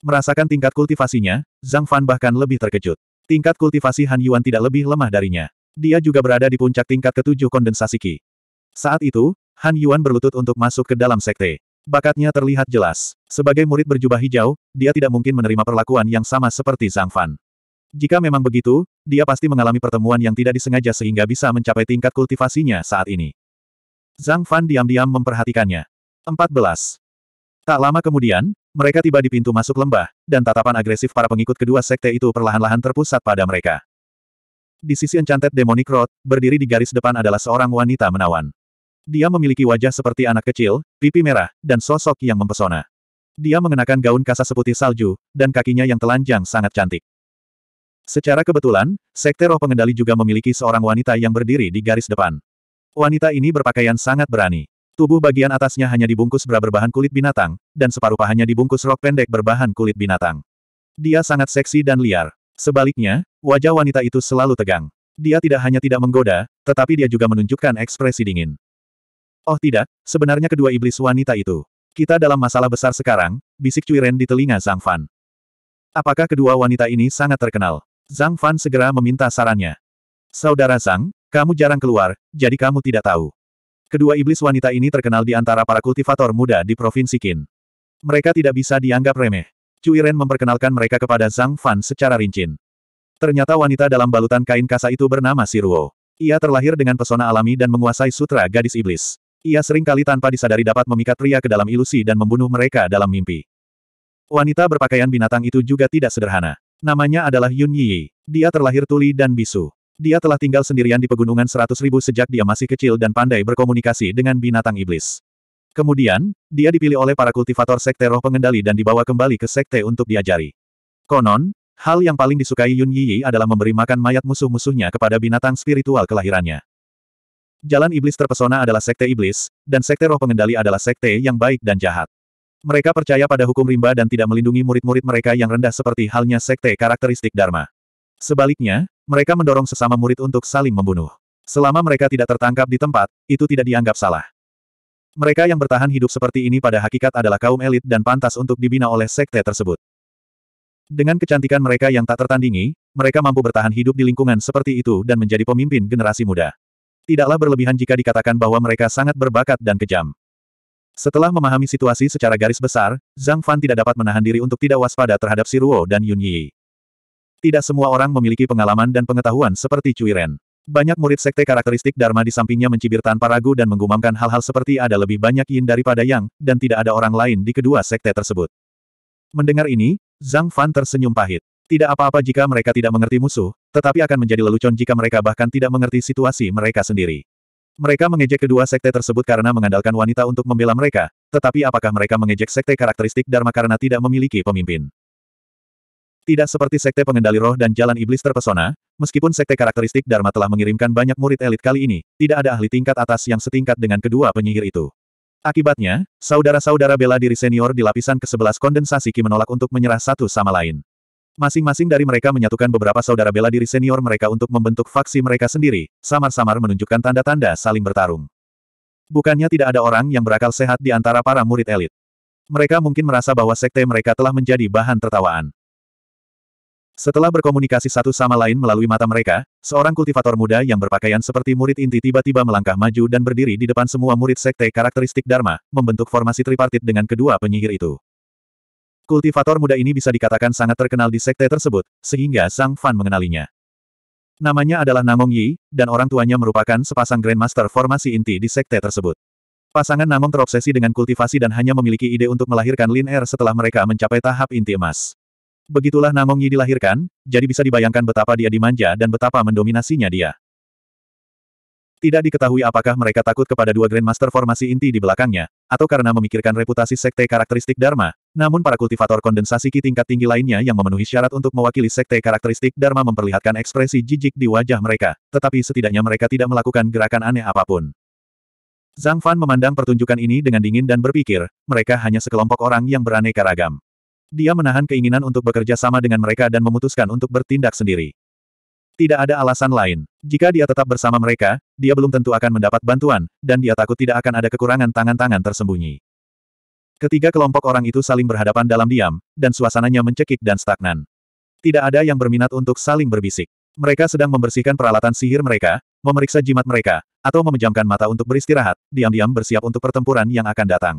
Merasakan tingkat kultivasinya, Zhang Fan bahkan lebih terkejut. Tingkat kultivasi Han Yuan tidak lebih lemah darinya. Dia juga berada di puncak tingkat ketujuh kondensasi Qi. Saat itu, Han Yuan berlutut untuk masuk ke dalam sekte. Bakatnya terlihat jelas. Sebagai murid berjubah hijau, dia tidak mungkin menerima perlakuan yang sama seperti Zhang Fan. Jika memang begitu, dia pasti mengalami pertemuan yang tidak disengaja sehingga bisa mencapai tingkat kultivasinya saat ini. Zhang Fan diam-diam memperhatikannya. 14. Tak lama kemudian, mereka tiba di pintu masuk lembah, dan tatapan agresif para pengikut kedua sekte itu perlahan-lahan terpusat pada mereka. Di sisi encantet demonic rod, berdiri di garis depan adalah seorang wanita menawan. Dia memiliki wajah seperti anak kecil, pipi merah, dan sosok yang mempesona. Dia mengenakan gaun kasa seputih salju, dan kakinya yang telanjang sangat cantik. Secara kebetulan, Sekte Roh Pengendali juga memiliki seorang wanita yang berdiri di garis depan. Wanita ini berpakaian sangat berani. Tubuh bagian atasnya hanya dibungkus bra berbahan kulit binatang, dan separuh pahanya dibungkus rok pendek berbahan kulit binatang. Dia sangat seksi dan liar. Sebaliknya, wajah wanita itu selalu tegang. Dia tidak hanya tidak menggoda, tetapi dia juga menunjukkan ekspresi dingin. Oh tidak, sebenarnya kedua iblis wanita itu. Kita dalam masalah besar sekarang, bisik Cui Ren di telinga Zhang Fan. Apakah kedua wanita ini sangat terkenal? Zhang Fan segera meminta sarannya. Saudara Zhang, kamu jarang keluar, jadi kamu tidak tahu. Kedua iblis wanita ini terkenal di antara para kultivator muda di Provinsi Qin. Mereka tidak bisa dianggap remeh. Cui Ren memperkenalkan mereka kepada Zhang Fan secara rinci. Ternyata wanita dalam balutan kain kasa itu bernama Si Siruo. Ia terlahir dengan pesona alami dan menguasai sutra gadis iblis. Ia sering kali tanpa disadari dapat memikat pria ke dalam ilusi dan membunuh mereka dalam mimpi. Wanita berpakaian binatang itu juga tidak sederhana. Namanya adalah Yun Yi. Dia terlahir tuli dan bisu. Dia telah tinggal sendirian di pegunungan seratus ribu sejak dia masih kecil dan pandai berkomunikasi dengan binatang iblis. Kemudian, dia dipilih oleh para kultivator sekte roh pengendali dan dibawa kembali ke sekte untuk diajari. Konon, hal yang paling disukai Yun Yi adalah memberi makan mayat musuh-musuhnya kepada binatang spiritual kelahirannya. Jalan Iblis Terpesona adalah sekte iblis, dan sekte roh pengendali adalah sekte yang baik dan jahat. Mereka percaya pada hukum rimba dan tidak melindungi murid-murid mereka yang rendah seperti halnya sekte karakteristik Dharma. Sebaliknya, mereka mendorong sesama murid untuk saling membunuh. Selama mereka tidak tertangkap di tempat, itu tidak dianggap salah. Mereka yang bertahan hidup seperti ini pada hakikat adalah kaum elit dan pantas untuk dibina oleh sekte tersebut. Dengan kecantikan mereka yang tak tertandingi, mereka mampu bertahan hidup di lingkungan seperti itu dan menjadi pemimpin generasi muda. Tidaklah berlebihan jika dikatakan bahwa mereka sangat berbakat dan kejam. Setelah memahami situasi secara garis besar, Zhang Fan tidak dapat menahan diri untuk tidak waspada terhadap Siruo dan Yun Yi. Tidak semua orang memiliki pengalaman dan pengetahuan seperti Cui Ren. Banyak murid sekte karakteristik Dharma di sampingnya mencibir tanpa ragu dan menggumamkan hal-hal seperti ada lebih banyak yin daripada yang, dan tidak ada orang lain di kedua sekte tersebut. Mendengar ini, Zhang Fan tersenyum pahit. Tidak apa-apa jika mereka tidak mengerti musuh, tetapi akan menjadi lelucon jika mereka bahkan tidak mengerti situasi mereka sendiri. Mereka mengejek kedua sekte tersebut karena mengandalkan wanita untuk membela mereka, tetapi apakah mereka mengejek sekte karakteristik Dharma karena tidak memiliki pemimpin? Tidak seperti sekte pengendali roh dan jalan iblis terpesona, meskipun sekte karakteristik Dharma telah mengirimkan banyak murid elit kali ini, tidak ada ahli tingkat atas yang setingkat dengan kedua penyihir itu. Akibatnya, saudara-saudara bela diri senior di lapisan ke-11 kondensasi Ki menolak untuk menyerah satu sama lain. Masing-masing dari mereka menyatukan beberapa saudara bela diri senior mereka untuk membentuk faksi mereka sendiri, samar-samar menunjukkan tanda-tanda saling bertarung. Bukannya tidak ada orang yang berakal sehat di antara para murid elit. Mereka mungkin merasa bahwa sekte mereka telah menjadi bahan tertawaan. Setelah berkomunikasi satu sama lain melalui mata mereka, seorang kultivator muda yang berpakaian seperti murid inti tiba-tiba melangkah maju dan berdiri di depan semua murid sekte karakteristik Dharma, membentuk formasi tripartit dengan kedua penyihir itu. Kultivator muda ini bisa dikatakan sangat terkenal di sekte tersebut, sehingga Sang Fan mengenalinya. Namanya adalah Namong Yi, dan orang tuanya merupakan sepasang Grandmaster formasi inti di sekte tersebut. Pasangan Namong terobsesi dengan kultivasi dan hanya memiliki ide untuk melahirkan Lin Er setelah mereka mencapai tahap inti emas. Begitulah Namong Yi dilahirkan, jadi bisa dibayangkan betapa dia dimanja dan betapa mendominasinya dia. Tidak diketahui apakah mereka takut kepada dua Grandmaster formasi inti di belakangnya, atau karena memikirkan reputasi sekte karakteristik Dharma, namun para kultivator kondensasi Ki tingkat tinggi lainnya yang memenuhi syarat untuk mewakili sekte karakteristik Dharma memperlihatkan ekspresi jijik di wajah mereka, tetapi setidaknya mereka tidak melakukan gerakan aneh apapun. Zhang Fan memandang pertunjukan ini dengan dingin dan berpikir, mereka hanya sekelompok orang yang beraneka ragam. Dia menahan keinginan untuk bekerja sama dengan mereka dan memutuskan untuk bertindak sendiri. Tidak ada alasan lain. Jika dia tetap bersama mereka, dia belum tentu akan mendapat bantuan, dan dia takut tidak akan ada kekurangan tangan-tangan tersembunyi. Ketiga kelompok orang itu saling berhadapan dalam diam, dan suasananya mencekik dan stagnan. Tidak ada yang berminat untuk saling berbisik. Mereka sedang membersihkan peralatan sihir mereka, memeriksa jimat mereka, atau memejamkan mata untuk beristirahat, diam-diam bersiap untuk pertempuran yang akan datang.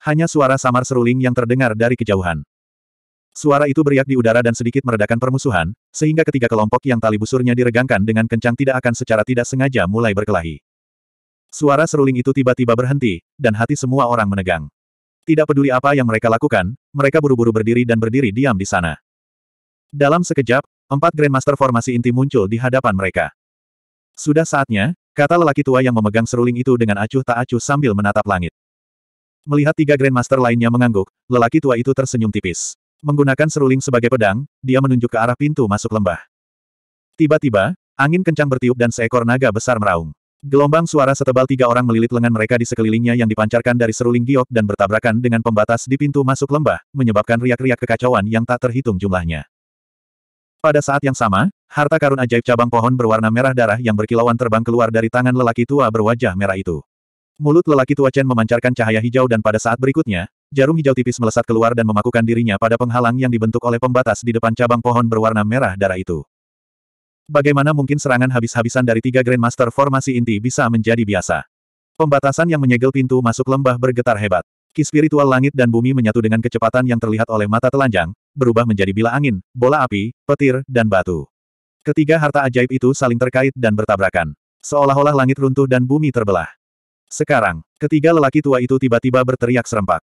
Hanya suara samar seruling yang terdengar dari kejauhan. Suara itu beriak di udara dan sedikit meredakan permusuhan, sehingga ketiga kelompok yang tali busurnya diregangkan dengan kencang tidak akan secara tidak sengaja mulai berkelahi. Suara seruling itu tiba-tiba berhenti, dan hati semua orang menegang. Tidak peduli apa yang mereka lakukan, mereka buru-buru berdiri dan berdiri diam di sana. Dalam sekejap, empat Grandmaster formasi inti muncul di hadapan mereka. Sudah saatnya, kata lelaki tua yang memegang seruling itu dengan acuh tak acuh sambil menatap langit. Melihat tiga Grandmaster lainnya mengangguk, lelaki tua itu tersenyum tipis. Menggunakan seruling sebagai pedang, dia menunjuk ke arah pintu masuk lembah. Tiba-tiba, angin kencang bertiup dan seekor naga besar meraung. Gelombang suara setebal tiga orang melilit lengan mereka di sekelilingnya yang dipancarkan dari seruling giok dan bertabrakan dengan pembatas di pintu masuk lembah, menyebabkan riak-riak kekacauan yang tak terhitung jumlahnya. Pada saat yang sama, harta karun ajaib cabang pohon berwarna merah darah yang berkilauan terbang keluar dari tangan lelaki tua berwajah merah itu. Mulut lelaki tua Chen memancarkan cahaya hijau dan pada saat berikutnya, jarum hijau tipis melesat keluar dan memakukan dirinya pada penghalang yang dibentuk oleh pembatas di depan cabang pohon berwarna merah darah itu. Bagaimana mungkin serangan habis-habisan dari tiga Grandmaster formasi inti bisa menjadi biasa? Pembatasan yang menyegel pintu masuk lembah bergetar hebat. Ki spiritual langit dan bumi menyatu dengan kecepatan yang terlihat oleh mata telanjang, berubah menjadi bila angin, bola api, petir, dan batu. Ketiga harta ajaib itu saling terkait dan bertabrakan. Seolah-olah langit runtuh dan bumi terbelah. Sekarang, ketiga lelaki tua itu tiba-tiba berteriak serempak.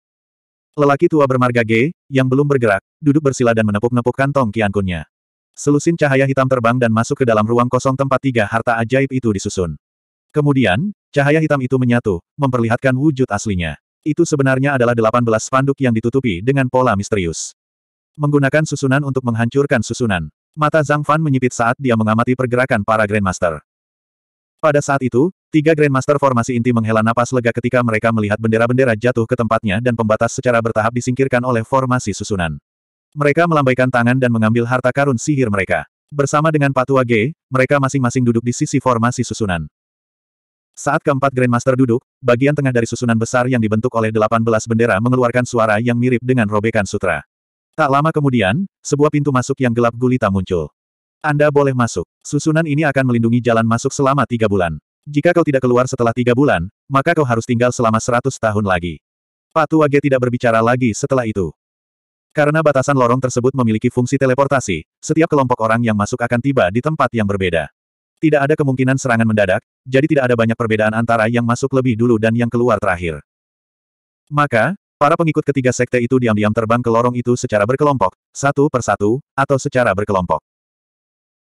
Lelaki tua bermarga G, yang belum bergerak, duduk bersila dan menepuk-nepuk kantong kiankunnya. Selusin cahaya hitam terbang dan masuk ke dalam ruang kosong tempat tiga harta ajaib itu disusun. Kemudian, cahaya hitam itu menyatu, memperlihatkan wujud aslinya. Itu sebenarnya adalah 18 spanduk yang ditutupi dengan pola misterius. Menggunakan susunan untuk menghancurkan susunan. Mata Zhang Fan menyipit saat dia mengamati pergerakan para Grandmaster. Pada saat itu, Tiga Grandmaster formasi inti menghela napas lega ketika mereka melihat bendera-bendera jatuh ke tempatnya dan pembatas secara bertahap disingkirkan oleh formasi susunan. Mereka melambaikan tangan dan mengambil harta karun sihir mereka. Bersama dengan Patua G, mereka masing-masing duduk di sisi formasi susunan. Saat keempat Grandmaster duduk, bagian tengah dari susunan besar yang dibentuk oleh 18 bendera mengeluarkan suara yang mirip dengan robekan sutra. Tak lama kemudian, sebuah pintu masuk yang gelap gulita muncul. Anda boleh masuk. Susunan ini akan melindungi jalan masuk selama tiga bulan. Jika kau tidak keluar setelah tiga bulan, maka kau harus tinggal selama seratus tahun lagi. Patua G tidak berbicara lagi setelah itu. Karena batasan lorong tersebut memiliki fungsi teleportasi, setiap kelompok orang yang masuk akan tiba di tempat yang berbeda. Tidak ada kemungkinan serangan mendadak, jadi tidak ada banyak perbedaan antara yang masuk lebih dulu dan yang keluar terakhir. Maka, Para pengikut ketiga sekte itu diam-diam terbang ke lorong itu secara berkelompok, satu persatu atau secara berkelompok.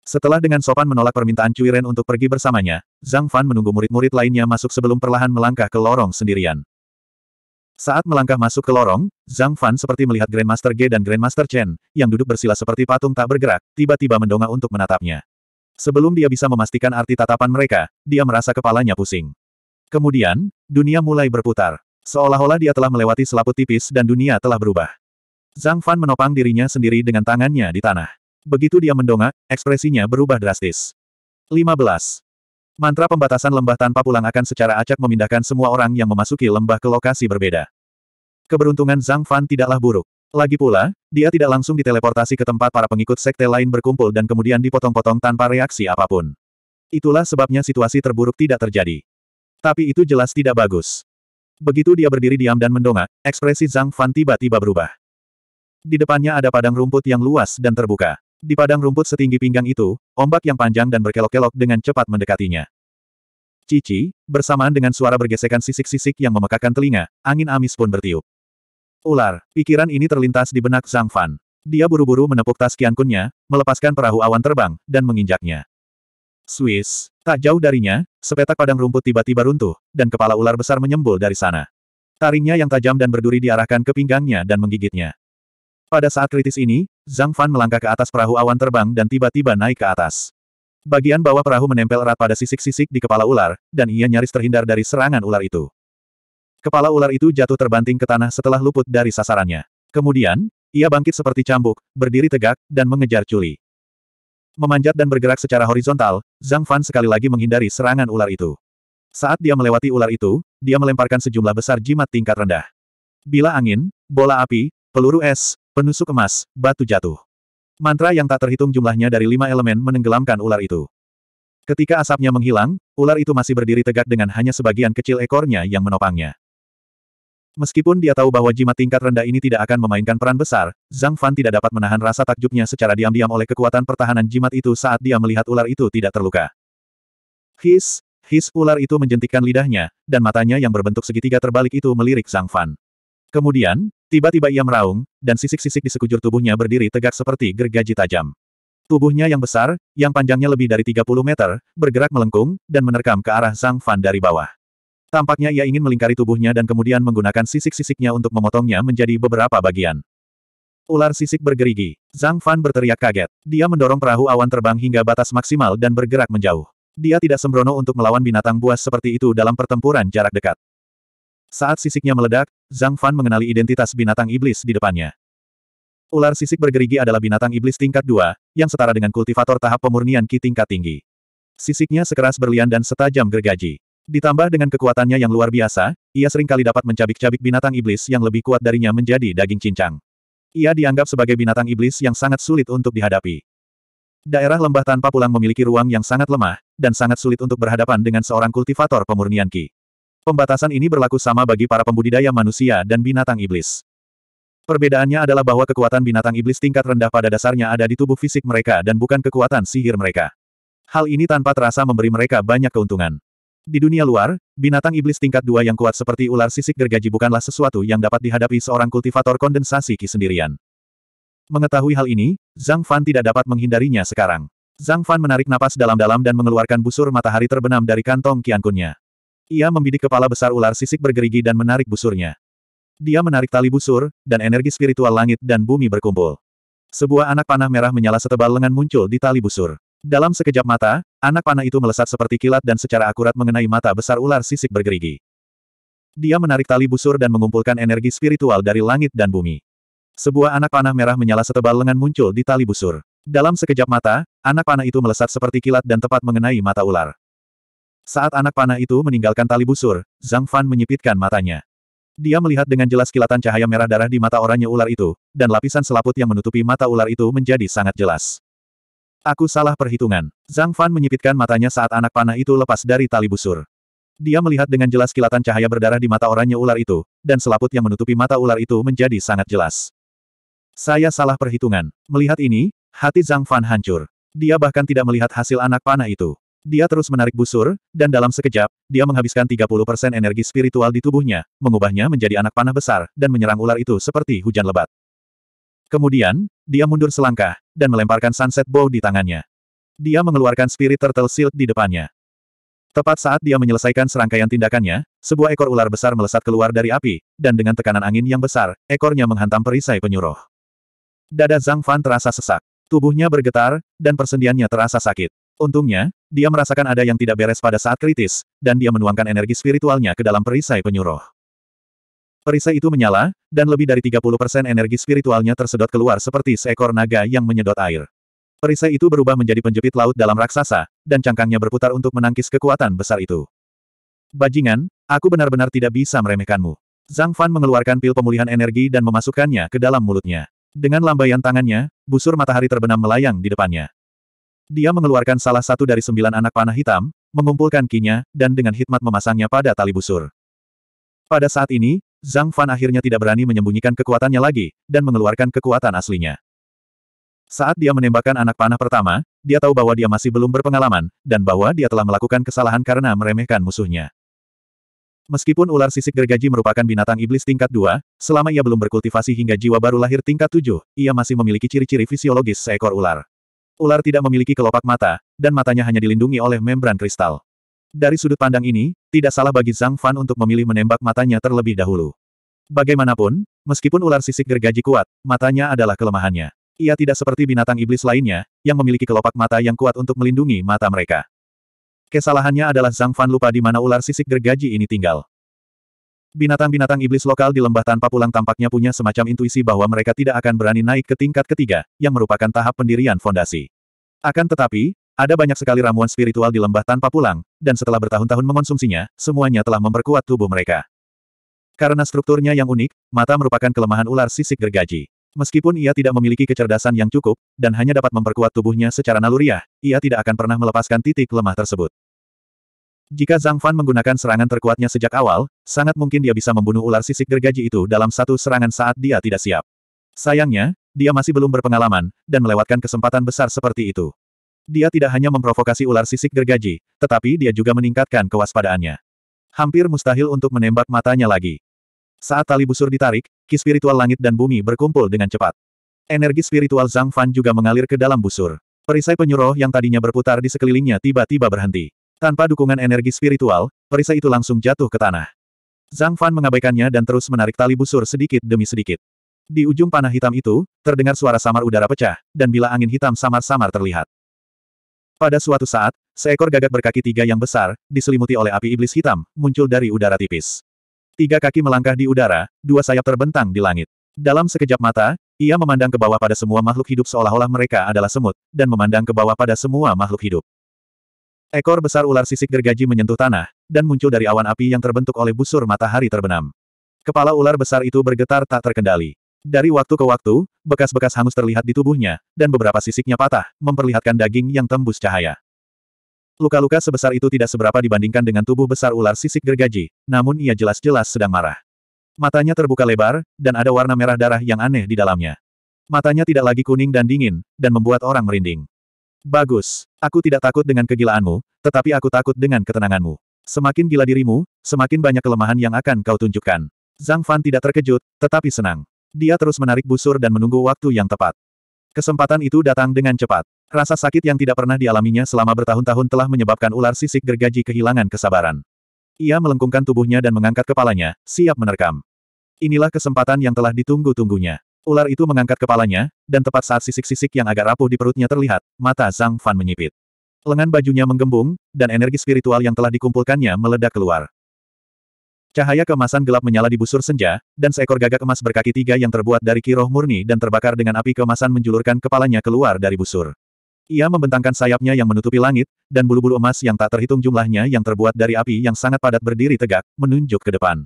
Setelah dengan sopan menolak permintaan Cui Ren untuk pergi bersamanya, Zhang Fan menunggu murid-murid lainnya masuk sebelum perlahan melangkah ke lorong sendirian. Saat melangkah masuk ke lorong, Zhang Fan seperti melihat Grandmaster Ge dan Grandmaster Chen, yang duduk bersila seperti patung tak bergerak, tiba-tiba mendongak untuk menatapnya. Sebelum dia bisa memastikan arti tatapan mereka, dia merasa kepalanya pusing. Kemudian, dunia mulai berputar. Seolah-olah dia telah melewati selaput tipis dan dunia telah berubah. Zhang Fan menopang dirinya sendiri dengan tangannya di tanah. Begitu dia mendongak, ekspresinya berubah drastis. 15. Mantra pembatasan lembah tanpa pulang akan secara acak memindahkan semua orang yang memasuki lembah ke lokasi berbeda. Keberuntungan Zhang Fan tidaklah buruk. Lagi pula, dia tidak langsung diteleportasi ke tempat para pengikut sekte lain berkumpul dan kemudian dipotong-potong tanpa reaksi apapun. Itulah sebabnya situasi terburuk tidak terjadi. Tapi itu jelas tidak bagus. Begitu dia berdiri diam dan mendongak, ekspresi Zhang Fan tiba-tiba berubah. Di depannya ada padang rumput yang luas dan terbuka. Di padang rumput setinggi pinggang itu, ombak yang panjang dan berkelok-kelok dengan cepat mendekatinya. Cici, bersamaan dengan suara bergesekan sisik-sisik yang memekakan telinga, angin amis pun bertiup. Ular, pikiran ini terlintas di benak Zhang Fan. Dia buru-buru menepuk tas kiankunnya, melepaskan perahu awan terbang, dan menginjaknya. Swiss, tak jauh darinya, sepetak padang rumput tiba-tiba runtuh, dan kepala ular besar menyembul dari sana. Taringnya yang tajam dan berduri diarahkan ke pinggangnya dan menggigitnya. Pada saat kritis ini, Zhang Fan melangkah ke atas perahu awan terbang dan tiba-tiba naik ke atas. Bagian bawah perahu menempel erat pada sisik-sisik di kepala ular, dan ia nyaris terhindar dari serangan ular itu. Kepala ular itu jatuh terbanting ke tanah setelah luput dari sasarannya. Kemudian, ia bangkit seperti cambuk, berdiri tegak, dan mengejar Culi. Memanjat dan bergerak secara horizontal, Zhang Fan sekali lagi menghindari serangan ular itu. Saat dia melewati ular itu, dia melemparkan sejumlah besar jimat tingkat rendah. Bila angin, bola api, peluru es, Penusuk emas, batu jatuh. Mantra yang tak terhitung jumlahnya dari lima elemen menenggelamkan ular itu. Ketika asapnya menghilang, ular itu masih berdiri tegak dengan hanya sebagian kecil ekornya yang menopangnya. Meskipun dia tahu bahwa jimat tingkat rendah ini tidak akan memainkan peran besar, Zhang Fan tidak dapat menahan rasa takjubnya secara diam-diam oleh kekuatan pertahanan jimat itu saat dia melihat ular itu tidak terluka. His, his ular itu menjentikkan lidahnya, dan matanya yang berbentuk segitiga terbalik itu melirik Zhang Fan. Kemudian, Tiba-tiba ia meraung, dan sisik-sisik di sekujur tubuhnya berdiri tegak seperti gergaji tajam. Tubuhnya yang besar, yang panjangnya lebih dari 30 meter, bergerak melengkung, dan menerkam ke arah Zhang Fan dari bawah. Tampaknya ia ingin melingkari tubuhnya dan kemudian menggunakan sisik-sisiknya untuk memotongnya menjadi beberapa bagian. Ular sisik bergerigi. Zhang Fan berteriak kaget. Dia mendorong perahu awan terbang hingga batas maksimal dan bergerak menjauh. Dia tidak sembrono untuk melawan binatang buas seperti itu dalam pertempuran jarak dekat. Saat sisiknya meledak, Zhang Fan mengenali identitas binatang iblis di depannya. Ular sisik bergerigi adalah binatang iblis tingkat dua, yang setara dengan kultivator tahap pemurnian Ki tingkat tinggi. Sisiknya sekeras berlian dan setajam gergaji. Ditambah dengan kekuatannya yang luar biasa, ia seringkali dapat mencabik-cabik binatang iblis yang lebih kuat darinya menjadi daging cincang. Ia dianggap sebagai binatang iblis yang sangat sulit untuk dihadapi. Daerah lembah tanpa pulang memiliki ruang yang sangat lemah, dan sangat sulit untuk berhadapan dengan seorang kultivator pemurnian Ki. Pembatasan ini berlaku sama bagi para pembudidaya manusia dan binatang iblis. Perbedaannya adalah bahwa kekuatan binatang iblis tingkat rendah pada dasarnya ada di tubuh fisik mereka dan bukan kekuatan sihir mereka. Hal ini tanpa terasa memberi mereka banyak keuntungan. Di dunia luar, binatang iblis tingkat dua yang kuat seperti ular sisik gergaji bukanlah sesuatu yang dapat dihadapi seorang kultivator kondensasi Ki sendirian. Mengetahui hal ini, Zhang Fan tidak dapat menghindarinya sekarang. Zhang Fan menarik napas dalam-dalam dan mengeluarkan busur matahari terbenam dari kantong kiankunnya. Ia membidik kepala besar ular sisik bergerigi dan menarik busurnya. Dia menarik tali busur, dan energi spiritual langit dan bumi berkumpul. Sebuah anak panah merah menyala setebal lengan muncul di tali busur. Dalam sekejap mata, anak panah itu melesat seperti kilat dan secara akurat mengenai mata besar ular sisik bergerigi. Dia menarik tali busur dan mengumpulkan energi spiritual dari langit dan bumi. Sebuah anak panah merah menyala setebal lengan muncul di tali busur. Dalam sekejap mata, anak panah itu melesat seperti kilat dan tepat mengenai mata ular. Saat anak panah itu meninggalkan tali busur, Zhang Fan menyipitkan matanya. Dia melihat dengan jelas kilatan cahaya merah darah di mata orangnya ular itu, dan lapisan selaput yang menutupi mata ular itu menjadi sangat jelas. Aku salah perhitungan. Zhang Fan menyipitkan matanya saat anak panah itu lepas dari tali busur. Dia melihat dengan jelas kilatan cahaya berdarah di mata orangnya ular itu, dan selaput yang menutupi mata ular itu menjadi sangat jelas. Saya salah perhitungan. Melihat ini, hati Zhang Fan hancur. Dia bahkan tidak melihat hasil anak panah itu. Dia terus menarik busur, dan dalam sekejap, dia menghabiskan 30% energi spiritual di tubuhnya, mengubahnya menjadi anak panah besar, dan menyerang ular itu seperti hujan lebat. Kemudian, dia mundur selangkah, dan melemparkan sunset bow di tangannya. Dia mengeluarkan spirit turtle shield di depannya. Tepat saat dia menyelesaikan serangkaian tindakannya, sebuah ekor ular besar melesat keluar dari api, dan dengan tekanan angin yang besar, ekornya menghantam perisai penyuruh. Dada Zhang Fan terasa sesak. Tubuhnya bergetar, dan persendiannya terasa sakit. Untungnya, dia merasakan ada yang tidak beres pada saat kritis, dan dia menuangkan energi spiritualnya ke dalam perisai penyuruh. Perisai itu menyala, dan lebih dari 30% energi spiritualnya tersedot keluar seperti seekor naga yang menyedot air. Perisai itu berubah menjadi penjepit laut dalam raksasa, dan cangkangnya berputar untuk menangkis kekuatan besar itu. Bajingan, aku benar-benar tidak bisa meremehkanmu. Zhang Fan mengeluarkan pil pemulihan energi dan memasukkannya ke dalam mulutnya. Dengan lambaian tangannya, busur matahari terbenam melayang di depannya. Dia mengeluarkan salah satu dari sembilan anak panah hitam, mengumpulkan kinya, dan dengan hikmat memasangnya pada tali busur. Pada saat ini, Zhang Fan akhirnya tidak berani menyembunyikan kekuatannya lagi, dan mengeluarkan kekuatan aslinya. Saat dia menembakkan anak panah pertama, dia tahu bahwa dia masih belum berpengalaman, dan bahwa dia telah melakukan kesalahan karena meremehkan musuhnya. Meskipun ular sisik gergaji merupakan binatang iblis tingkat 2, selama ia belum berkultivasi hingga jiwa baru lahir tingkat 7, ia masih memiliki ciri-ciri fisiologis seekor ular. Ular tidak memiliki kelopak mata, dan matanya hanya dilindungi oleh membran kristal. Dari sudut pandang ini, tidak salah bagi Zhang Fan untuk memilih menembak matanya terlebih dahulu. Bagaimanapun, meskipun ular sisik gergaji kuat, matanya adalah kelemahannya. Ia tidak seperti binatang iblis lainnya, yang memiliki kelopak mata yang kuat untuk melindungi mata mereka. Kesalahannya adalah Zhang Fan lupa di mana ular sisik gergaji ini tinggal. Binatang-binatang iblis lokal di lembah tanpa pulang tampaknya punya semacam intuisi bahwa mereka tidak akan berani naik ke tingkat ketiga, yang merupakan tahap pendirian fondasi. Akan tetapi, ada banyak sekali ramuan spiritual di lembah tanpa pulang, dan setelah bertahun-tahun mengonsumsinya, semuanya telah memperkuat tubuh mereka. Karena strukturnya yang unik, mata merupakan kelemahan ular sisik gergaji. Meskipun ia tidak memiliki kecerdasan yang cukup, dan hanya dapat memperkuat tubuhnya secara naluriah, ia tidak akan pernah melepaskan titik lemah tersebut. Jika Zhang Fan menggunakan serangan terkuatnya sejak awal, sangat mungkin dia bisa membunuh ular sisik gergaji itu dalam satu serangan saat dia tidak siap. Sayangnya, dia masih belum berpengalaman, dan melewatkan kesempatan besar seperti itu. Dia tidak hanya memprovokasi ular sisik gergaji, tetapi dia juga meningkatkan kewaspadaannya. Hampir mustahil untuk menembak matanya lagi. Saat tali busur ditarik, ki spiritual langit dan bumi berkumpul dengan cepat. Energi spiritual Zhang Fan juga mengalir ke dalam busur. Perisai penyuruh yang tadinya berputar di sekelilingnya tiba-tiba berhenti. Tanpa dukungan energi spiritual, perisai itu langsung jatuh ke tanah. Zhang Fan mengabaikannya dan terus menarik tali busur sedikit demi sedikit. Di ujung panah hitam itu, terdengar suara samar udara pecah, dan bila angin hitam samar-samar terlihat. Pada suatu saat, seekor gagak berkaki tiga yang besar, diselimuti oleh api iblis hitam, muncul dari udara tipis. Tiga kaki melangkah di udara, dua sayap terbentang di langit. Dalam sekejap mata, ia memandang ke bawah pada semua makhluk hidup seolah-olah mereka adalah semut, dan memandang ke bawah pada semua makhluk hidup. Ekor besar ular sisik gergaji menyentuh tanah, dan muncul dari awan api yang terbentuk oleh busur matahari terbenam. Kepala ular besar itu bergetar tak terkendali. Dari waktu ke waktu, bekas-bekas hangus terlihat di tubuhnya, dan beberapa sisiknya patah, memperlihatkan daging yang tembus cahaya. Luka-luka sebesar itu tidak seberapa dibandingkan dengan tubuh besar ular sisik gergaji, namun ia jelas-jelas sedang marah. Matanya terbuka lebar, dan ada warna merah darah yang aneh di dalamnya. Matanya tidak lagi kuning dan dingin, dan membuat orang merinding. Bagus. Aku tidak takut dengan kegilaanmu, tetapi aku takut dengan ketenanganmu. Semakin gila dirimu, semakin banyak kelemahan yang akan kau tunjukkan. Zhang Fan tidak terkejut, tetapi senang. Dia terus menarik busur dan menunggu waktu yang tepat. Kesempatan itu datang dengan cepat. Rasa sakit yang tidak pernah dialaminya selama bertahun-tahun telah menyebabkan ular sisik gergaji kehilangan kesabaran. Ia melengkungkan tubuhnya dan mengangkat kepalanya, siap menerkam. Inilah kesempatan yang telah ditunggu-tunggunya. Ular itu mengangkat kepalanya, dan tepat saat sisik-sisik yang agak rapuh di perutnya terlihat, mata Zhang Fan menyipit. Lengan bajunya menggembung, dan energi spiritual yang telah dikumpulkannya meledak keluar. Cahaya kemasan gelap menyala di busur senja, dan seekor gagak emas berkaki tiga yang terbuat dari kiroh murni dan terbakar dengan api kemasan menjulurkan kepalanya keluar dari busur. Ia membentangkan sayapnya yang menutupi langit, dan bulu-bulu emas yang tak terhitung jumlahnya yang terbuat dari api yang sangat padat berdiri tegak, menunjuk ke depan.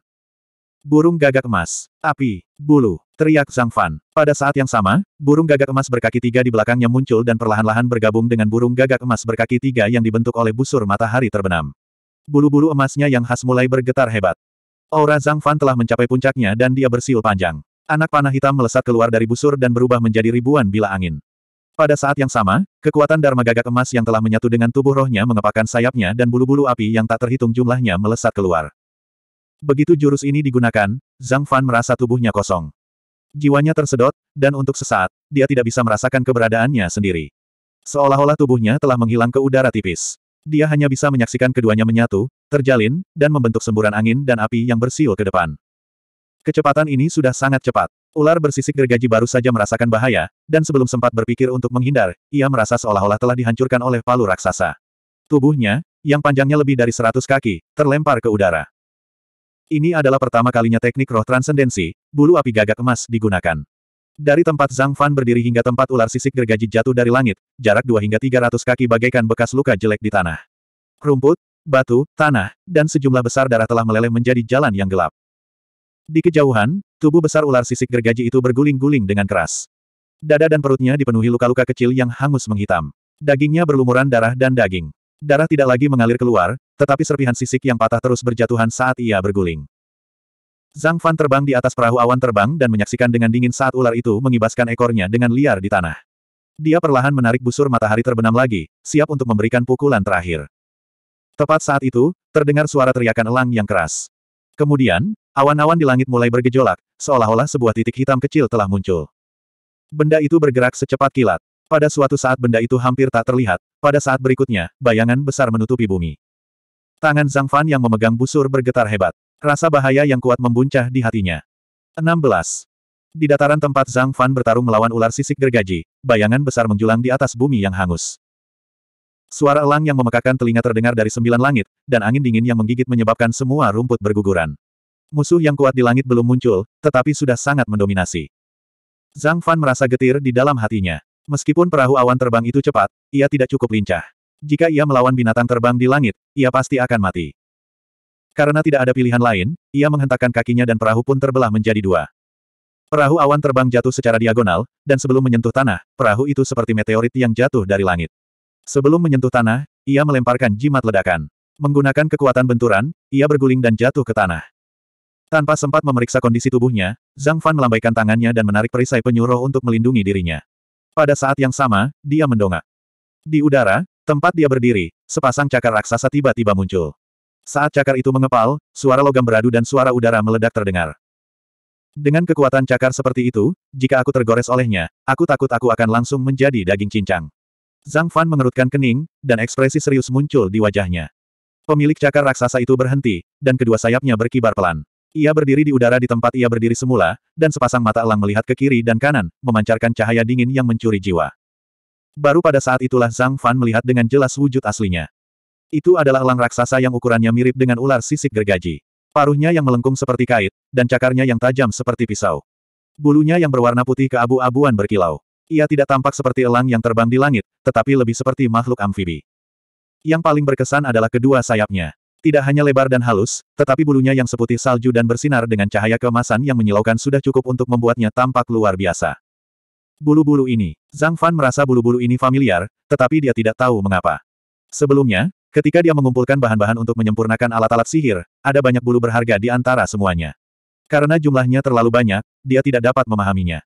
Burung gagak emas. Api. Bulu. Teriak Zhang Fan. Pada saat yang sama, burung gagak emas berkaki tiga di belakangnya muncul dan perlahan-lahan bergabung dengan burung gagak emas berkaki tiga yang dibentuk oleh busur matahari terbenam. Bulu-bulu emasnya yang khas mulai bergetar hebat. Aura Zhang Fan telah mencapai puncaknya dan dia bersiul panjang. Anak panah hitam melesat keluar dari busur dan berubah menjadi ribuan bila angin. Pada saat yang sama, kekuatan Dharma Gagak Emas yang telah menyatu dengan tubuh rohnya mengepakkan sayapnya dan bulu-bulu api yang tak terhitung jumlahnya melesat keluar. Begitu jurus ini digunakan, Zhang Fan merasa tubuhnya kosong. Jiwanya tersedot, dan untuk sesaat, dia tidak bisa merasakan keberadaannya sendiri. Seolah-olah tubuhnya telah menghilang ke udara tipis. Dia hanya bisa menyaksikan keduanya menyatu, terjalin, dan membentuk semburan angin dan api yang bersiul ke depan. Kecepatan ini sudah sangat cepat. Ular bersisik gergaji baru saja merasakan bahaya, dan sebelum sempat berpikir untuk menghindar, ia merasa seolah-olah telah dihancurkan oleh palu raksasa. Tubuhnya, yang panjangnya lebih dari seratus kaki, terlempar ke udara. Ini adalah pertama kalinya teknik roh transendensi, bulu api gagak emas digunakan. Dari tempat Zhang Fan berdiri hingga tempat ular sisik gergaji jatuh dari langit, jarak 2 hingga 300 kaki bagaikan bekas luka jelek di tanah. Rumput, batu, tanah, dan sejumlah besar darah telah meleleh menjadi jalan yang gelap. Di kejauhan, tubuh besar ular sisik gergaji itu berguling-guling dengan keras. Dada dan perutnya dipenuhi luka-luka kecil yang hangus menghitam. Dagingnya berlumuran darah dan daging. Darah tidak lagi mengalir keluar, tetapi serpihan sisik yang patah terus berjatuhan saat ia berguling. Zhang Fan terbang di atas perahu awan terbang dan menyaksikan dengan dingin saat ular itu mengibaskan ekornya dengan liar di tanah. Dia perlahan menarik busur matahari terbenam lagi, siap untuk memberikan pukulan terakhir. Tepat saat itu, terdengar suara teriakan elang yang keras. Kemudian, awan-awan di langit mulai bergejolak, seolah-olah sebuah titik hitam kecil telah muncul. Benda itu bergerak secepat kilat. Pada suatu saat benda itu hampir tak terlihat, pada saat berikutnya, bayangan besar menutupi bumi. Tangan Zhang Fan yang memegang busur bergetar hebat. Rasa bahaya yang kuat membuncah di hatinya. 16. Di dataran tempat Zhang Fan bertarung melawan ular sisik gergaji, bayangan besar menjulang di atas bumi yang hangus. Suara elang yang memekakan telinga terdengar dari sembilan langit, dan angin dingin yang menggigit menyebabkan semua rumput berguguran. Musuh yang kuat di langit belum muncul, tetapi sudah sangat mendominasi. Zhang Fan merasa getir di dalam hatinya. Meskipun perahu awan terbang itu cepat, ia tidak cukup lincah. Jika ia melawan binatang terbang di langit, ia pasti akan mati. Karena tidak ada pilihan lain, ia menghentakkan kakinya dan perahu pun terbelah menjadi dua. Perahu awan terbang jatuh secara diagonal, dan sebelum menyentuh tanah, perahu itu seperti meteorit yang jatuh dari langit. Sebelum menyentuh tanah, ia melemparkan jimat ledakan. Menggunakan kekuatan benturan, ia berguling dan jatuh ke tanah. Tanpa sempat memeriksa kondisi tubuhnya, Zhang Fan melambaikan tangannya dan menarik perisai penyuruh untuk melindungi dirinya. Pada saat yang sama, dia mendongak. Di udara, Tempat dia berdiri, sepasang cakar raksasa tiba-tiba muncul. Saat cakar itu mengepal, suara logam beradu dan suara udara meledak terdengar. Dengan kekuatan cakar seperti itu, jika aku tergores olehnya, aku takut aku akan langsung menjadi daging cincang. Zhang Fan mengerutkan kening, dan ekspresi serius muncul di wajahnya. Pemilik cakar raksasa itu berhenti, dan kedua sayapnya berkibar pelan. Ia berdiri di udara di tempat ia berdiri semula, dan sepasang mata elang melihat ke kiri dan kanan, memancarkan cahaya dingin yang mencuri jiwa. Baru pada saat itulah Zhang Fan melihat dengan jelas wujud aslinya. Itu adalah elang raksasa yang ukurannya mirip dengan ular sisik gergaji. Paruhnya yang melengkung seperti kait, dan cakarnya yang tajam seperti pisau. Bulunya yang berwarna putih ke abu abuan berkilau. Ia tidak tampak seperti elang yang terbang di langit, tetapi lebih seperti makhluk amfibi. Yang paling berkesan adalah kedua sayapnya. Tidak hanya lebar dan halus, tetapi bulunya yang seputih salju dan bersinar dengan cahaya kemasan yang menyilaukan sudah cukup untuk membuatnya tampak luar biasa. Bulu-bulu ini. Zhang Fan merasa bulu-bulu ini familiar, tetapi dia tidak tahu mengapa. Sebelumnya, ketika dia mengumpulkan bahan-bahan untuk menyempurnakan alat-alat sihir, ada banyak bulu berharga di antara semuanya. Karena jumlahnya terlalu banyak, dia tidak dapat memahaminya.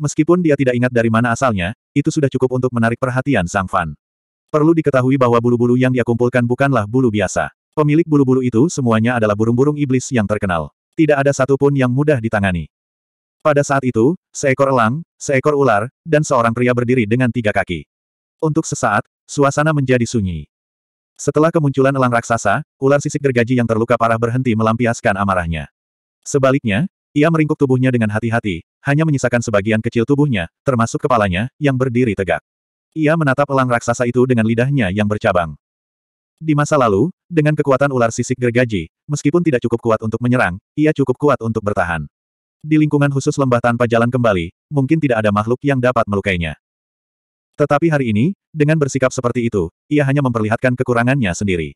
Meskipun dia tidak ingat dari mana asalnya, itu sudah cukup untuk menarik perhatian Zhang Fan. Perlu diketahui bahwa bulu-bulu yang dia kumpulkan bukanlah bulu biasa. Pemilik bulu-bulu itu semuanya adalah burung-burung iblis yang terkenal. Tidak ada satupun yang mudah ditangani. Pada saat itu, seekor elang, seekor ular, dan seorang pria berdiri dengan tiga kaki. Untuk sesaat, suasana menjadi sunyi. Setelah kemunculan elang raksasa, ular sisik gergaji yang terluka parah berhenti melampiaskan amarahnya. Sebaliknya, ia meringkuk tubuhnya dengan hati-hati, hanya menyisakan sebagian kecil tubuhnya, termasuk kepalanya, yang berdiri tegak. Ia menatap elang raksasa itu dengan lidahnya yang bercabang. Di masa lalu, dengan kekuatan ular sisik gergaji, meskipun tidak cukup kuat untuk menyerang, ia cukup kuat untuk bertahan. Di lingkungan khusus lembah tanpa jalan kembali, mungkin tidak ada makhluk yang dapat melukainya. Tetapi hari ini, dengan bersikap seperti itu, ia hanya memperlihatkan kekurangannya sendiri.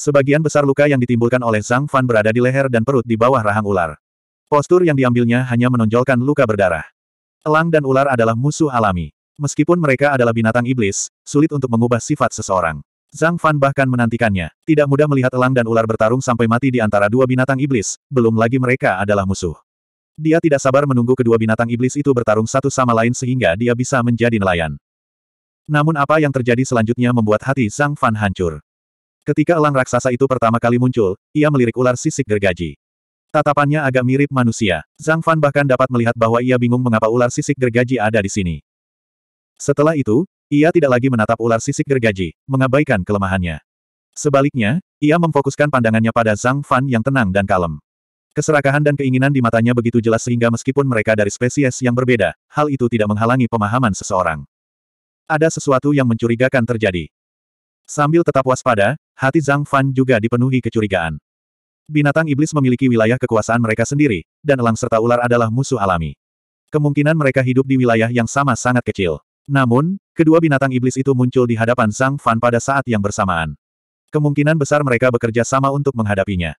Sebagian besar luka yang ditimbulkan oleh Zhang Fan berada di leher dan perut di bawah rahang ular. Postur yang diambilnya hanya menonjolkan luka berdarah. Elang dan ular adalah musuh alami. Meskipun mereka adalah binatang iblis, sulit untuk mengubah sifat seseorang. Zhang Fan bahkan menantikannya. Tidak mudah melihat elang dan ular bertarung sampai mati di antara dua binatang iblis, belum lagi mereka adalah musuh. Dia tidak sabar menunggu kedua binatang iblis itu bertarung satu sama lain sehingga dia bisa menjadi nelayan. Namun apa yang terjadi selanjutnya membuat hati Zhang Fan hancur. Ketika elang raksasa itu pertama kali muncul, ia melirik ular sisik gergaji. Tatapannya agak mirip manusia. Zhang Fan bahkan dapat melihat bahwa ia bingung mengapa ular sisik gergaji ada di sini. Setelah itu, ia tidak lagi menatap ular sisik gergaji, mengabaikan kelemahannya. Sebaliknya, ia memfokuskan pandangannya pada Zhang Fan yang tenang dan kalem. Keserakahan dan keinginan di matanya begitu jelas sehingga meskipun mereka dari spesies yang berbeda, hal itu tidak menghalangi pemahaman seseorang. Ada sesuatu yang mencurigakan terjadi. Sambil tetap waspada, hati Zhang Fan juga dipenuhi kecurigaan. Binatang iblis memiliki wilayah kekuasaan mereka sendiri, dan elang serta ular adalah musuh alami. Kemungkinan mereka hidup di wilayah yang sama sangat kecil. Namun, kedua binatang iblis itu muncul di hadapan Zhang Fan pada saat yang bersamaan. Kemungkinan besar mereka bekerja sama untuk menghadapinya.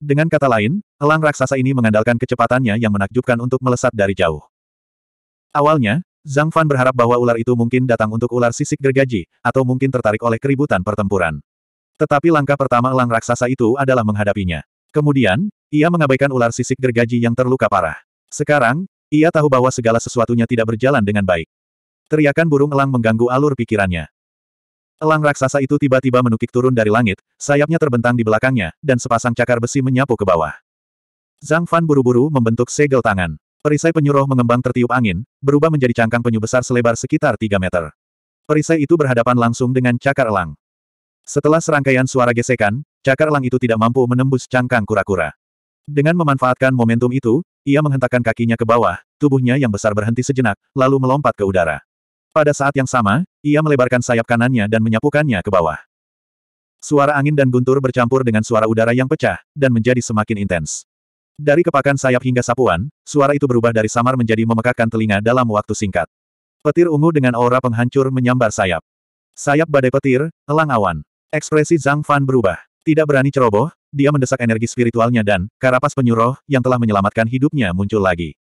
Dengan kata lain, elang raksasa ini mengandalkan kecepatannya yang menakjubkan untuk melesat dari jauh. Awalnya, Zhang Fan berharap bahwa ular itu mungkin datang untuk ular sisik gergaji, atau mungkin tertarik oleh keributan pertempuran. Tetapi langkah pertama elang raksasa itu adalah menghadapinya. Kemudian, ia mengabaikan ular sisik gergaji yang terluka parah. Sekarang, ia tahu bahwa segala sesuatunya tidak berjalan dengan baik. Teriakan burung elang mengganggu alur pikirannya. Elang raksasa itu tiba-tiba menukik turun dari langit, sayapnya terbentang di belakangnya, dan sepasang cakar besi menyapu ke bawah. Zhang Fan buru-buru membentuk segel tangan. Perisai penyuruh mengembang tertiup angin, berubah menjadi cangkang penyu besar selebar sekitar 3 meter. Perisai itu berhadapan langsung dengan cakar elang. Setelah serangkaian suara gesekan, cakar elang itu tidak mampu menembus cangkang kura-kura. Dengan memanfaatkan momentum itu, ia menghentakkan kakinya ke bawah, tubuhnya yang besar berhenti sejenak, lalu melompat ke udara. Pada saat yang sama, ia melebarkan sayap kanannya dan menyapukannya ke bawah. Suara angin dan guntur bercampur dengan suara udara yang pecah, dan menjadi semakin intens. Dari kepakan sayap hingga sapuan, suara itu berubah dari samar menjadi memekakkan telinga dalam waktu singkat. Petir ungu dengan aura penghancur menyambar sayap. Sayap badai petir, elang awan. Ekspresi Zhang Fan berubah. Tidak berani ceroboh, dia mendesak energi spiritualnya dan, karapas penyuruh, yang telah menyelamatkan hidupnya muncul lagi.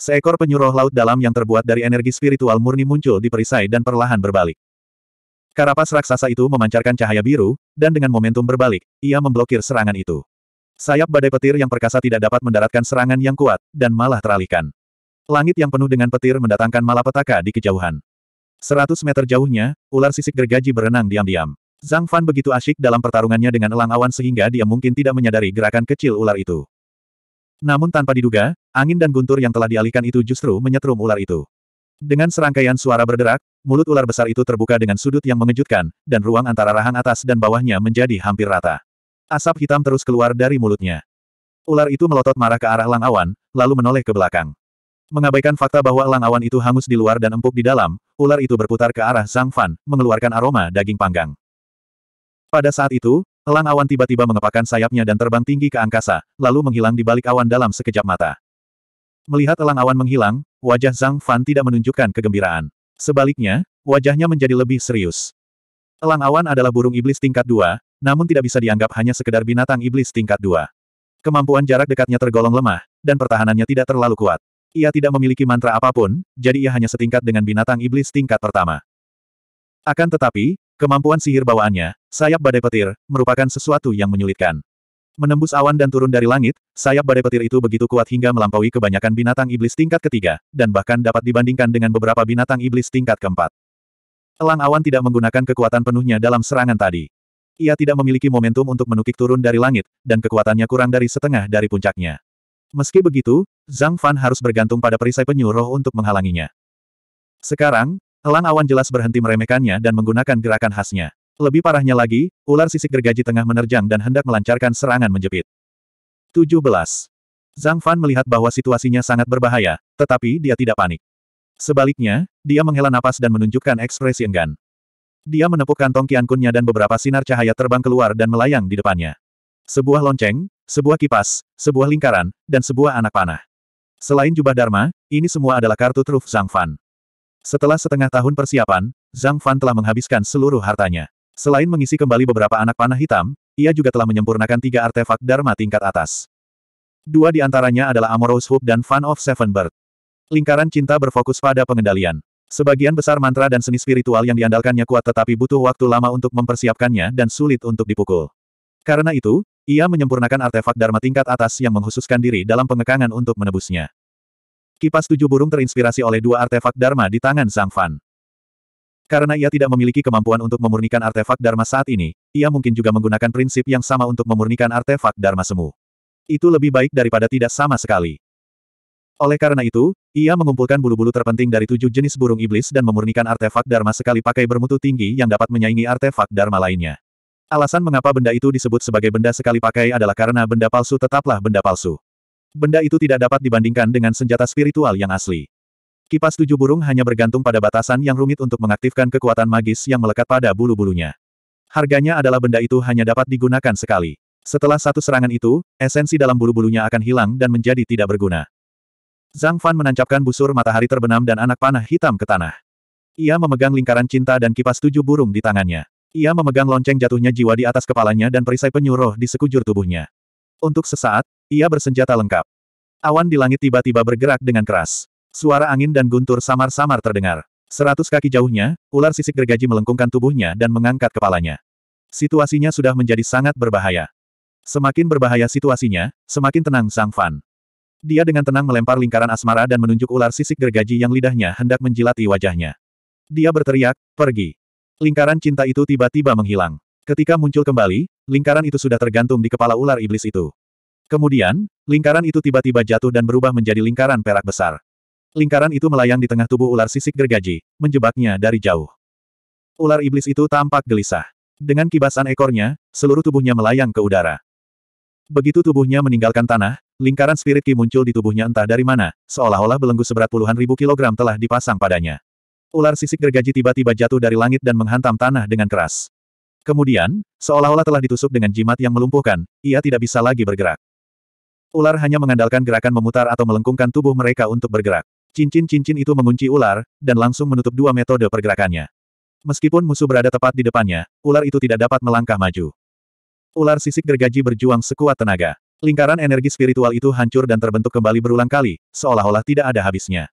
Seekor penyuruh laut dalam yang terbuat dari energi spiritual murni muncul di perisai dan perlahan berbalik. Karapas raksasa itu memancarkan cahaya biru, dan dengan momentum berbalik, ia memblokir serangan itu. Sayap badai petir yang perkasa tidak dapat mendaratkan serangan yang kuat, dan malah teralihkan. Langit yang penuh dengan petir mendatangkan malapetaka di kejauhan. Seratus meter jauhnya, ular sisik gergaji berenang diam-diam. Zhang Fan begitu asyik dalam pertarungannya dengan elang awan sehingga dia mungkin tidak menyadari gerakan kecil ular itu. Namun tanpa diduga, angin dan guntur yang telah dialihkan itu justru menyetrum ular itu. Dengan serangkaian suara berderak, mulut ular besar itu terbuka dengan sudut yang mengejutkan, dan ruang antara rahang atas dan bawahnya menjadi hampir rata. Asap hitam terus keluar dari mulutnya. Ular itu melotot marah ke arah Awan, lalu menoleh ke belakang. Mengabaikan fakta bahwa Awan itu hangus di luar dan empuk di dalam, ular itu berputar ke arah Zhang Fan, mengeluarkan aroma daging panggang. Pada saat itu, Elang awan tiba-tiba mengepakkan sayapnya dan terbang tinggi ke angkasa, lalu menghilang di balik awan dalam sekejap mata. Melihat elang awan menghilang, wajah Zhang Fan tidak menunjukkan kegembiraan. Sebaliknya, wajahnya menjadi lebih serius. Elang awan adalah burung iblis tingkat dua, namun tidak bisa dianggap hanya sekedar binatang iblis tingkat dua. Kemampuan jarak dekatnya tergolong lemah, dan pertahanannya tidak terlalu kuat. Ia tidak memiliki mantra apapun, jadi ia hanya setingkat dengan binatang iblis tingkat pertama. Akan tetapi, Kemampuan sihir bawaannya, sayap badai petir, merupakan sesuatu yang menyulitkan. Menembus awan dan turun dari langit, sayap badai petir itu begitu kuat hingga melampaui kebanyakan binatang iblis tingkat ketiga, dan bahkan dapat dibandingkan dengan beberapa binatang iblis tingkat keempat. Elang awan tidak menggunakan kekuatan penuhnya dalam serangan tadi. Ia tidak memiliki momentum untuk menukik turun dari langit, dan kekuatannya kurang dari setengah dari puncaknya. Meski begitu, Zhang Fan harus bergantung pada perisai penyuruh untuk menghalanginya. Sekarang, Elang awan jelas berhenti meremehkannya dan menggunakan gerakan khasnya. Lebih parahnya lagi, ular sisik gergaji tengah menerjang dan hendak melancarkan serangan menjepit. 17. Zhang Fan melihat bahwa situasinya sangat berbahaya, tetapi dia tidak panik. Sebaliknya, dia menghela napas dan menunjukkan ekspresi enggan. Dia menepuk kantong kiankunnya dan beberapa sinar cahaya terbang keluar dan melayang di depannya. Sebuah lonceng, sebuah kipas, sebuah lingkaran, dan sebuah anak panah. Selain jubah Dharma, ini semua adalah kartu truf Zhang Fan. Setelah setengah tahun persiapan, Zhang Fan telah menghabiskan seluruh hartanya. Selain mengisi kembali beberapa anak panah hitam, ia juga telah menyempurnakan tiga artefak Dharma tingkat atas. Dua di antaranya adalah Amorous Hoop dan Fan of Seven Bird. Lingkaran cinta berfokus pada pengendalian. Sebagian besar mantra dan seni spiritual yang diandalkannya kuat tetapi butuh waktu lama untuk mempersiapkannya dan sulit untuk dipukul. Karena itu, ia menyempurnakan artefak Dharma tingkat atas yang menghususkan diri dalam pengekangan untuk menebusnya. Kipas tujuh burung terinspirasi oleh dua artefak Dharma di tangan Zhang Fan. Karena ia tidak memiliki kemampuan untuk memurnikan artefak Dharma saat ini, ia mungkin juga menggunakan prinsip yang sama untuk memurnikan artefak Dharma semu. Itu lebih baik daripada tidak sama sekali. Oleh karena itu, ia mengumpulkan bulu-bulu terpenting dari tujuh jenis burung iblis dan memurnikan artefak Dharma sekali pakai bermutu tinggi yang dapat menyaingi artefak Dharma lainnya. Alasan mengapa benda itu disebut sebagai benda sekali pakai adalah karena benda palsu tetaplah benda palsu. Benda itu tidak dapat dibandingkan dengan senjata spiritual yang asli. Kipas tujuh burung hanya bergantung pada batasan yang rumit untuk mengaktifkan kekuatan magis yang melekat pada bulu-bulunya. Harganya adalah benda itu hanya dapat digunakan sekali. Setelah satu serangan itu, esensi dalam bulu-bulunya akan hilang dan menjadi tidak berguna. Zhang Fan menancapkan busur matahari terbenam dan anak panah hitam ke tanah. Ia memegang lingkaran cinta dan kipas tujuh burung di tangannya. Ia memegang lonceng jatuhnya jiwa di atas kepalanya dan perisai penyuruh di sekujur tubuhnya. Untuk sesaat, ia bersenjata lengkap. Awan di langit tiba-tiba bergerak dengan keras. Suara angin dan guntur samar-samar terdengar. Seratus kaki jauhnya, ular sisik gergaji melengkungkan tubuhnya dan mengangkat kepalanya. Situasinya sudah menjadi sangat berbahaya. Semakin berbahaya situasinya, semakin tenang Sang Fan. Dia dengan tenang melempar lingkaran asmara dan menunjuk ular sisik gergaji yang lidahnya hendak menjilati wajahnya. Dia berteriak, pergi. Lingkaran cinta itu tiba-tiba menghilang. Ketika muncul kembali, lingkaran itu sudah tergantung di kepala ular iblis itu. Kemudian, lingkaran itu tiba-tiba jatuh dan berubah menjadi lingkaran perak besar. Lingkaran itu melayang di tengah tubuh ular sisik gergaji, menjebaknya dari jauh. Ular iblis itu tampak gelisah. Dengan kibasan ekornya, seluruh tubuhnya melayang ke udara. Begitu tubuhnya meninggalkan tanah, lingkaran spirit ki muncul di tubuhnya entah dari mana, seolah-olah belenggu seberat puluhan ribu kilogram telah dipasang padanya. Ular sisik gergaji tiba-tiba jatuh dari langit dan menghantam tanah dengan keras. Kemudian, seolah-olah telah ditusuk dengan jimat yang melumpuhkan, ia tidak bisa lagi bergerak. Ular hanya mengandalkan gerakan memutar atau melengkungkan tubuh mereka untuk bergerak. Cincin-cincin itu mengunci ular, dan langsung menutup dua metode pergerakannya. Meskipun musuh berada tepat di depannya, ular itu tidak dapat melangkah maju. Ular sisik gergaji berjuang sekuat tenaga. Lingkaran energi spiritual itu hancur dan terbentuk kembali berulang kali, seolah-olah tidak ada habisnya.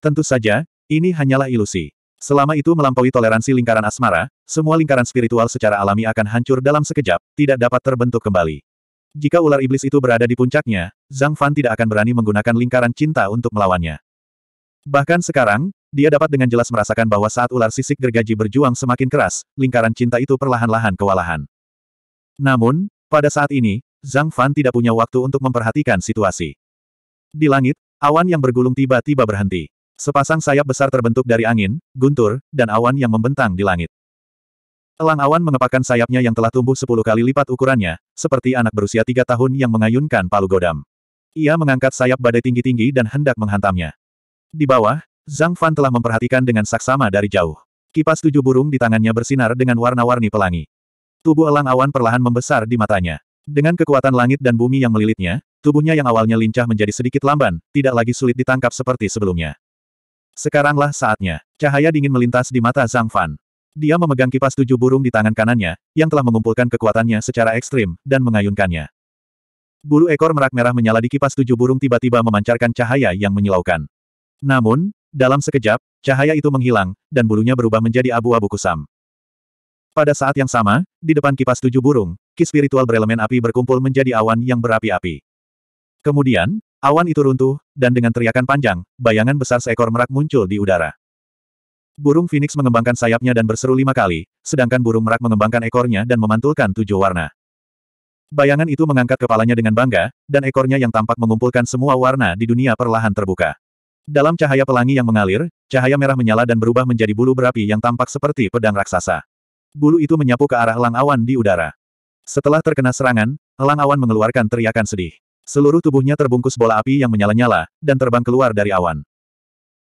Tentu saja, ini hanyalah ilusi. Selama itu melampaui toleransi lingkaran asmara, semua lingkaran spiritual secara alami akan hancur dalam sekejap, tidak dapat terbentuk kembali. Jika ular iblis itu berada di puncaknya, Zhang Fan tidak akan berani menggunakan lingkaran cinta untuk melawannya. Bahkan sekarang, dia dapat dengan jelas merasakan bahwa saat ular sisik gergaji berjuang semakin keras, lingkaran cinta itu perlahan-lahan kewalahan. Namun, pada saat ini, Zhang Fan tidak punya waktu untuk memperhatikan situasi. Di langit, awan yang bergulung tiba-tiba berhenti. Sepasang sayap besar terbentuk dari angin, guntur, dan awan yang membentang di langit. Elang awan mengepakkan sayapnya yang telah tumbuh sepuluh kali lipat ukurannya, seperti anak berusia tiga tahun yang mengayunkan palu godam. Ia mengangkat sayap badai tinggi-tinggi dan hendak menghantamnya. Di bawah, Zhang Fan telah memperhatikan dengan saksama dari jauh. Kipas tujuh burung di tangannya bersinar dengan warna-warni pelangi. Tubuh elang awan perlahan membesar di matanya. Dengan kekuatan langit dan bumi yang melilitnya, tubuhnya yang awalnya lincah menjadi sedikit lamban, tidak lagi sulit ditangkap seperti sebelumnya. Sekaranglah saatnya. Cahaya dingin melintas di mata Zhang Fan. Dia memegang kipas tujuh burung di tangan kanannya, yang telah mengumpulkan kekuatannya secara ekstrim, dan mengayunkannya. Bulu ekor merak merah menyala di kipas tujuh burung tiba-tiba memancarkan cahaya yang menyilaukan. Namun, dalam sekejap, cahaya itu menghilang, dan bulunya berubah menjadi abu-abu kusam. Pada saat yang sama, di depan kipas tujuh burung, ki spiritual berelemen api berkumpul menjadi awan yang berapi-api. Kemudian, Awan itu runtuh, dan dengan teriakan panjang, bayangan besar seekor merak muncul di udara. Burung Phoenix mengembangkan sayapnya dan berseru lima kali, sedangkan burung merak mengembangkan ekornya dan memantulkan tujuh warna. Bayangan itu mengangkat kepalanya dengan bangga, dan ekornya yang tampak mengumpulkan semua warna di dunia perlahan terbuka. Dalam cahaya pelangi yang mengalir, cahaya merah menyala dan berubah menjadi bulu berapi yang tampak seperti pedang raksasa. Bulu itu menyapu ke arah elang Awan di udara. Setelah terkena serangan, elang Awan mengeluarkan teriakan sedih. Seluruh tubuhnya terbungkus bola api yang menyala-nyala, dan terbang keluar dari awan.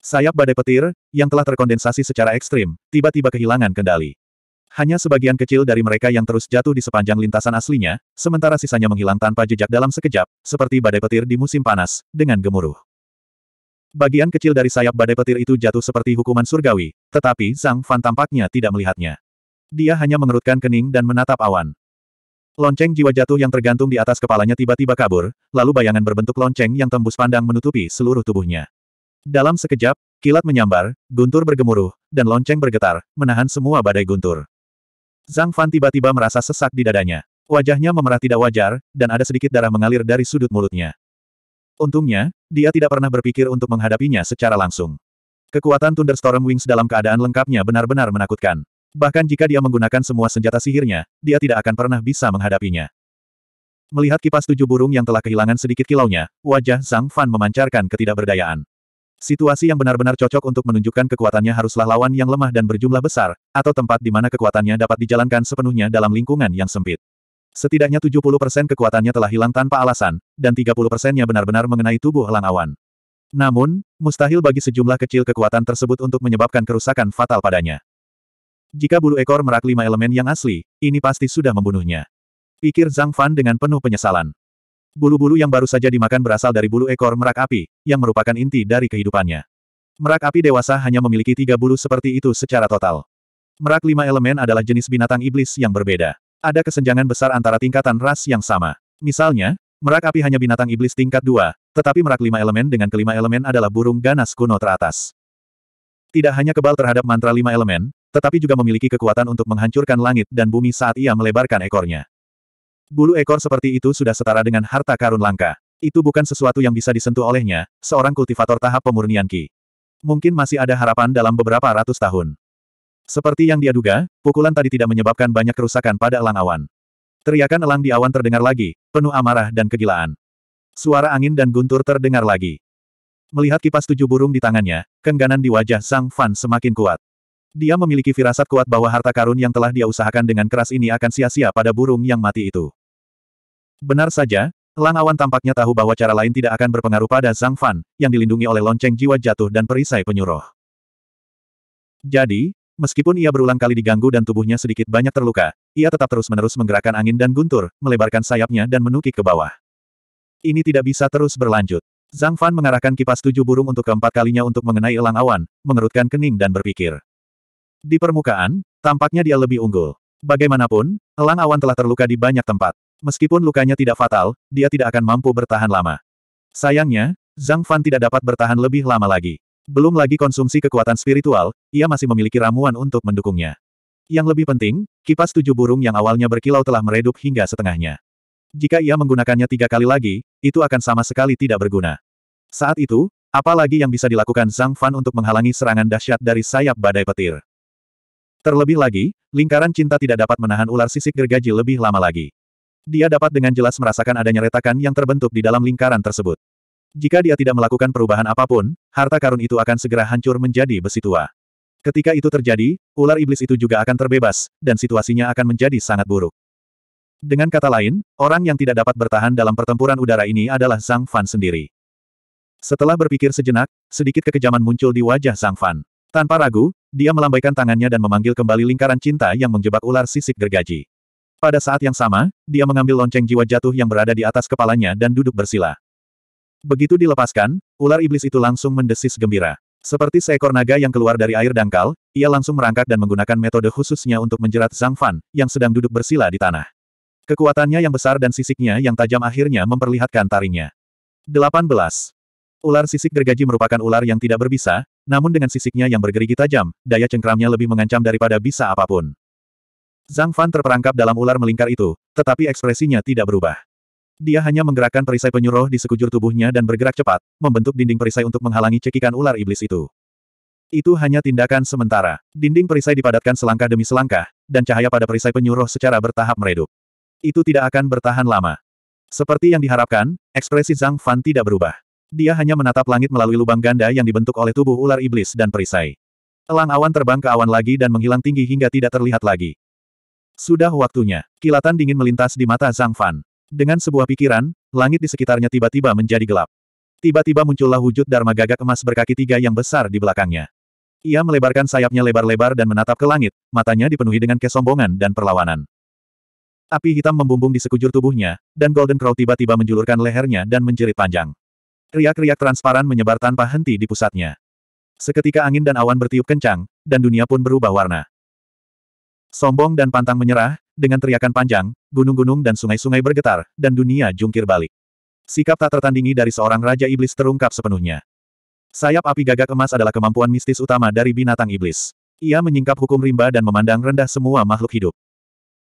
Sayap badai petir, yang telah terkondensasi secara ekstrim, tiba-tiba kehilangan kendali. Hanya sebagian kecil dari mereka yang terus jatuh di sepanjang lintasan aslinya, sementara sisanya menghilang tanpa jejak dalam sekejap, seperti badai petir di musim panas, dengan gemuruh. Bagian kecil dari sayap badai petir itu jatuh seperti hukuman surgawi, tetapi Zhang Fan tampaknya tidak melihatnya. Dia hanya mengerutkan kening dan menatap awan. Lonceng jiwa jatuh yang tergantung di atas kepalanya tiba-tiba kabur, lalu bayangan berbentuk lonceng yang tembus pandang menutupi seluruh tubuhnya. Dalam sekejap, kilat menyambar, guntur bergemuruh, dan lonceng bergetar, menahan semua badai guntur. Zhang Fan tiba-tiba merasa sesak di dadanya. Wajahnya memerah tidak wajar, dan ada sedikit darah mengalir dari sudut mulutnya. Untungnya, dia tidak pernah berpikir untuk menghadapinya secara langsung. Kekuatan Thunderstorm Wings dalam keadaan lengkapnya benar-benar menakutkan. Bahkan jika dia menggunakan semua senjata sihirnya, dia tidak akan pernah bisa menghadapinya. Melihat kipas tujuh burung yang telah kehilangan sedikit kilaunya, wajah Zhang Fan memancarkan ketidakberdayaan. Situasi yang benar-benar cocok untuk menunjukkan kekuatannya haruslah lawan yang lemah dan berjumlah besar, atau tempat di mana kekuatannya dapat dijalankan sepenuhnya dalam lingkungan yang sempit. Setidaknya 70% kekuatannya telah hilang tanpa alasan, dan 30 persennya benar-benar mengenai tubuh langawan. Namun, mustahil bagi sejumlah kecil kekuatan tersebut untuk menyebabkan kerusakan fatal padanya. Jika bulu ekor merak lima elemen yang asli, ini pasti sudah membunuhnya. Pikir Zhang Fan dengan penuh penyesalan. Bulu-bulu yang baru saja dimakan berasal dari bulu ekor merak api, yang merupakan inti dari kehidupannya. Merak api dewasa hanya memiliki tiga bulu seperti itu secara total. Merak lima elemen adalah jenis binatang iblis yang berbeda. Ada kesenjangan besar antara tingkatan ras yang sama. Misalnya, merak api hanya binatang iblis tingkat dua, tetapi merak lima elemen dengan kelima elemen adalah burung ganas kuno teratas. Tidak hanya kebal terhadap mantra lima elemen, tetapi juga memiliki kekuatan untuk menghancurkan langit dan bumi saat ia melebarkan ekornya. Bulu ekor seperti itu sudah setara dengan harta karun langka. Itu bukan sesuatu yang bisa disentuh olehnya, seorang kultivator tahap pemurnian Ki. Mungkin masih ada harapan dalam beberapa ratus tahun. Seperti yang dia duga, pukulan tadi tidak menyebabkan banyak kerusakan pada elang awan. Teriakan elang di awan terdengar lagi, penuh amarah dan kegilaan. Suara angin dan guntur terdengar lagi. Melihat kipas tujuh burung di tangannya, kengganan di wajah Sang Fan semakin kuat. Dia memiliki firasat kuat bahwa harta karun yang telah dia usahakan dengan keras ini akan sia-sia pada burung yang mati itu. Benar saja, Lang Awan tampaknya tahu bahwa cara lain tidak akan berpengaruh pada Zhang Fan, yang dilindungi oleh lonceng jiwa jatuh dan perisai penyuruh. Jadi, meskipun ia berulang kali diganggu dan tubuhnya sedikit banyak terluka, ia tetap terus-menerus menggerakkan angin dan guntur, melebarkan sayapnya dan menukik ke bawah. Ini tidak bisa terus berlanjut. Zhang Fan mengarahkan kipas tujuh burung untuk keempat kalinya untuk mengenai elang awan, mengerutkan kening dan berpikir. Di permukaan, tampaknya dia lebih unggul. Bagaimanapun, elang awan telah terluka di banyak tempat. Meskipun lukanya tidak fatal, dia tidak akan mampu bertahan lama. Sayangnya, Zhang Fan tidak dapat bertahan lebih lama lagi. Belum lagi konsumsi kekuatan spiritual, ia masih memiliki ramuan untuk mendukungnya. Yang lebih penting, kipas tujuh burung yang awalnya berkilau telah meredup hingga setengahnya. Jika ia menggunakannya tiga kali lagi, itu akan sama sekali tidak berguna. Saat itu, apalagi yang bisa dilakukan Zhang Fan untuk menghalangi serangan dahsyat dari sayap badai petir. Terlebih lagi, lingkaran cinta tidak dapat menahan ular sisik gergaji lebih lama lagi. Dia dapat dengan jelas merasakan adanya retakan yang terbentuk di dalam lingkaran tersebut. Jika dia tidak melakukan perubahan apapun, harta karun itu akan segera hancur menjadi besi tua. Ketika itu terjadi, ular iblis itu juga akan terbebas, dan situasinya akan menjadi sangat buruk. Dengan kata lain, orang yang tidak dapat bertahan dalam pertempuran udara ini adalah Zhang Fan sendiri. Setelah berpikir sejenak, sedikit kekejaman muncul di wajah Zhang Fan. Tanpa ragu, dia melambaikan tangannya dan memanggil kembali lingkaran cinta yang menjebak ular sisik gergaji. Pada saat yang sama, dia mengambil lonceng jiwa jatuh yang berada di atas kepalanya dan duduk bersila. Begitu dilepaskan, ular iblis itu langsung mendesis gembira. Seperti seekor naga yang keluar dari air dangkal, ia langsung merangkak dan menggunakan metode khususnya untuk menjerat Zhang Fan, yang sedang duduk bersila di tanah. Kekuatannya yang besar dan sisiknya yang tajam akhirnya memperlihatkan taringnya. 18. Ular sisik gergaji merupakan ular yang tidak berbisa, namun dengan sisiknya yang bergerigi tajam, daya cengkramnya lebih mengancam daripada bisa apapun. Zhang Fan terperangkap dalam ular melingkar itu, tetapi ekspresinya tidak berubah. Dia hanya menggerakkan perisai penyuruh di sekujur tubuhnya dan bergerak cepat, membentuk dinding perisai untuk menghalangi cekikan ular iblis itu. Itu hanya tindakan sementara. Dinding perisai dipadatkan selangkah demi selangkah, dan cahaya pada perisai penyuruh secara bertahap meredup. Itu tidak akan bertahan lama. Seperti yang diharapkan, ekspresi Zhang Fan tidak berubah. Dia hanya menatap langit melalui lubang ganda yang dibentuk oleh tubuh ular iblis dan perisai. Elang awan terbang ke awan lagi dan menghilang tinggi hingga tidak terlihat lagi. Sudah waktunya. Kilatan dingin melintas di mata Zhang Fan. Dengan sebuah pikiran, langit di sekitarnya tiba-tiba menjadi gelap. Tiba-tiba muncullah wujud Dharma gagak emas berkaki tiga yang besar di belakangnya. Ia melebarkan sayapnya lebar-lebar dan menatap ke langit, matanya dipenuhi dengan kesombongan dan perlawanan. Api hitam membumbung di sekujur tubuhnya, dan Golden Crow tiba-tiba menjulurkan lehernya dan menjerit panjang. Riak-riak transparan menyebar tanpa henti di pusatnya. Seketika angin dan awan bertiup kencang, dan dunia pun berubah warna. Sombong dan pantang menyerah, dengan teriakan panjang, gunung-gunung dan sungai-sungai bergetar, dan dunia jungkir balik. Sikap tak tertandingi dari seorang Raja Iblis terungkap sepenuhnya. Sayap api gagak emas adalah kemampuan mistis utama dari binatang iblis. Ia menyingkap hukum rimba dan memandang rendah semua makhluk hidup.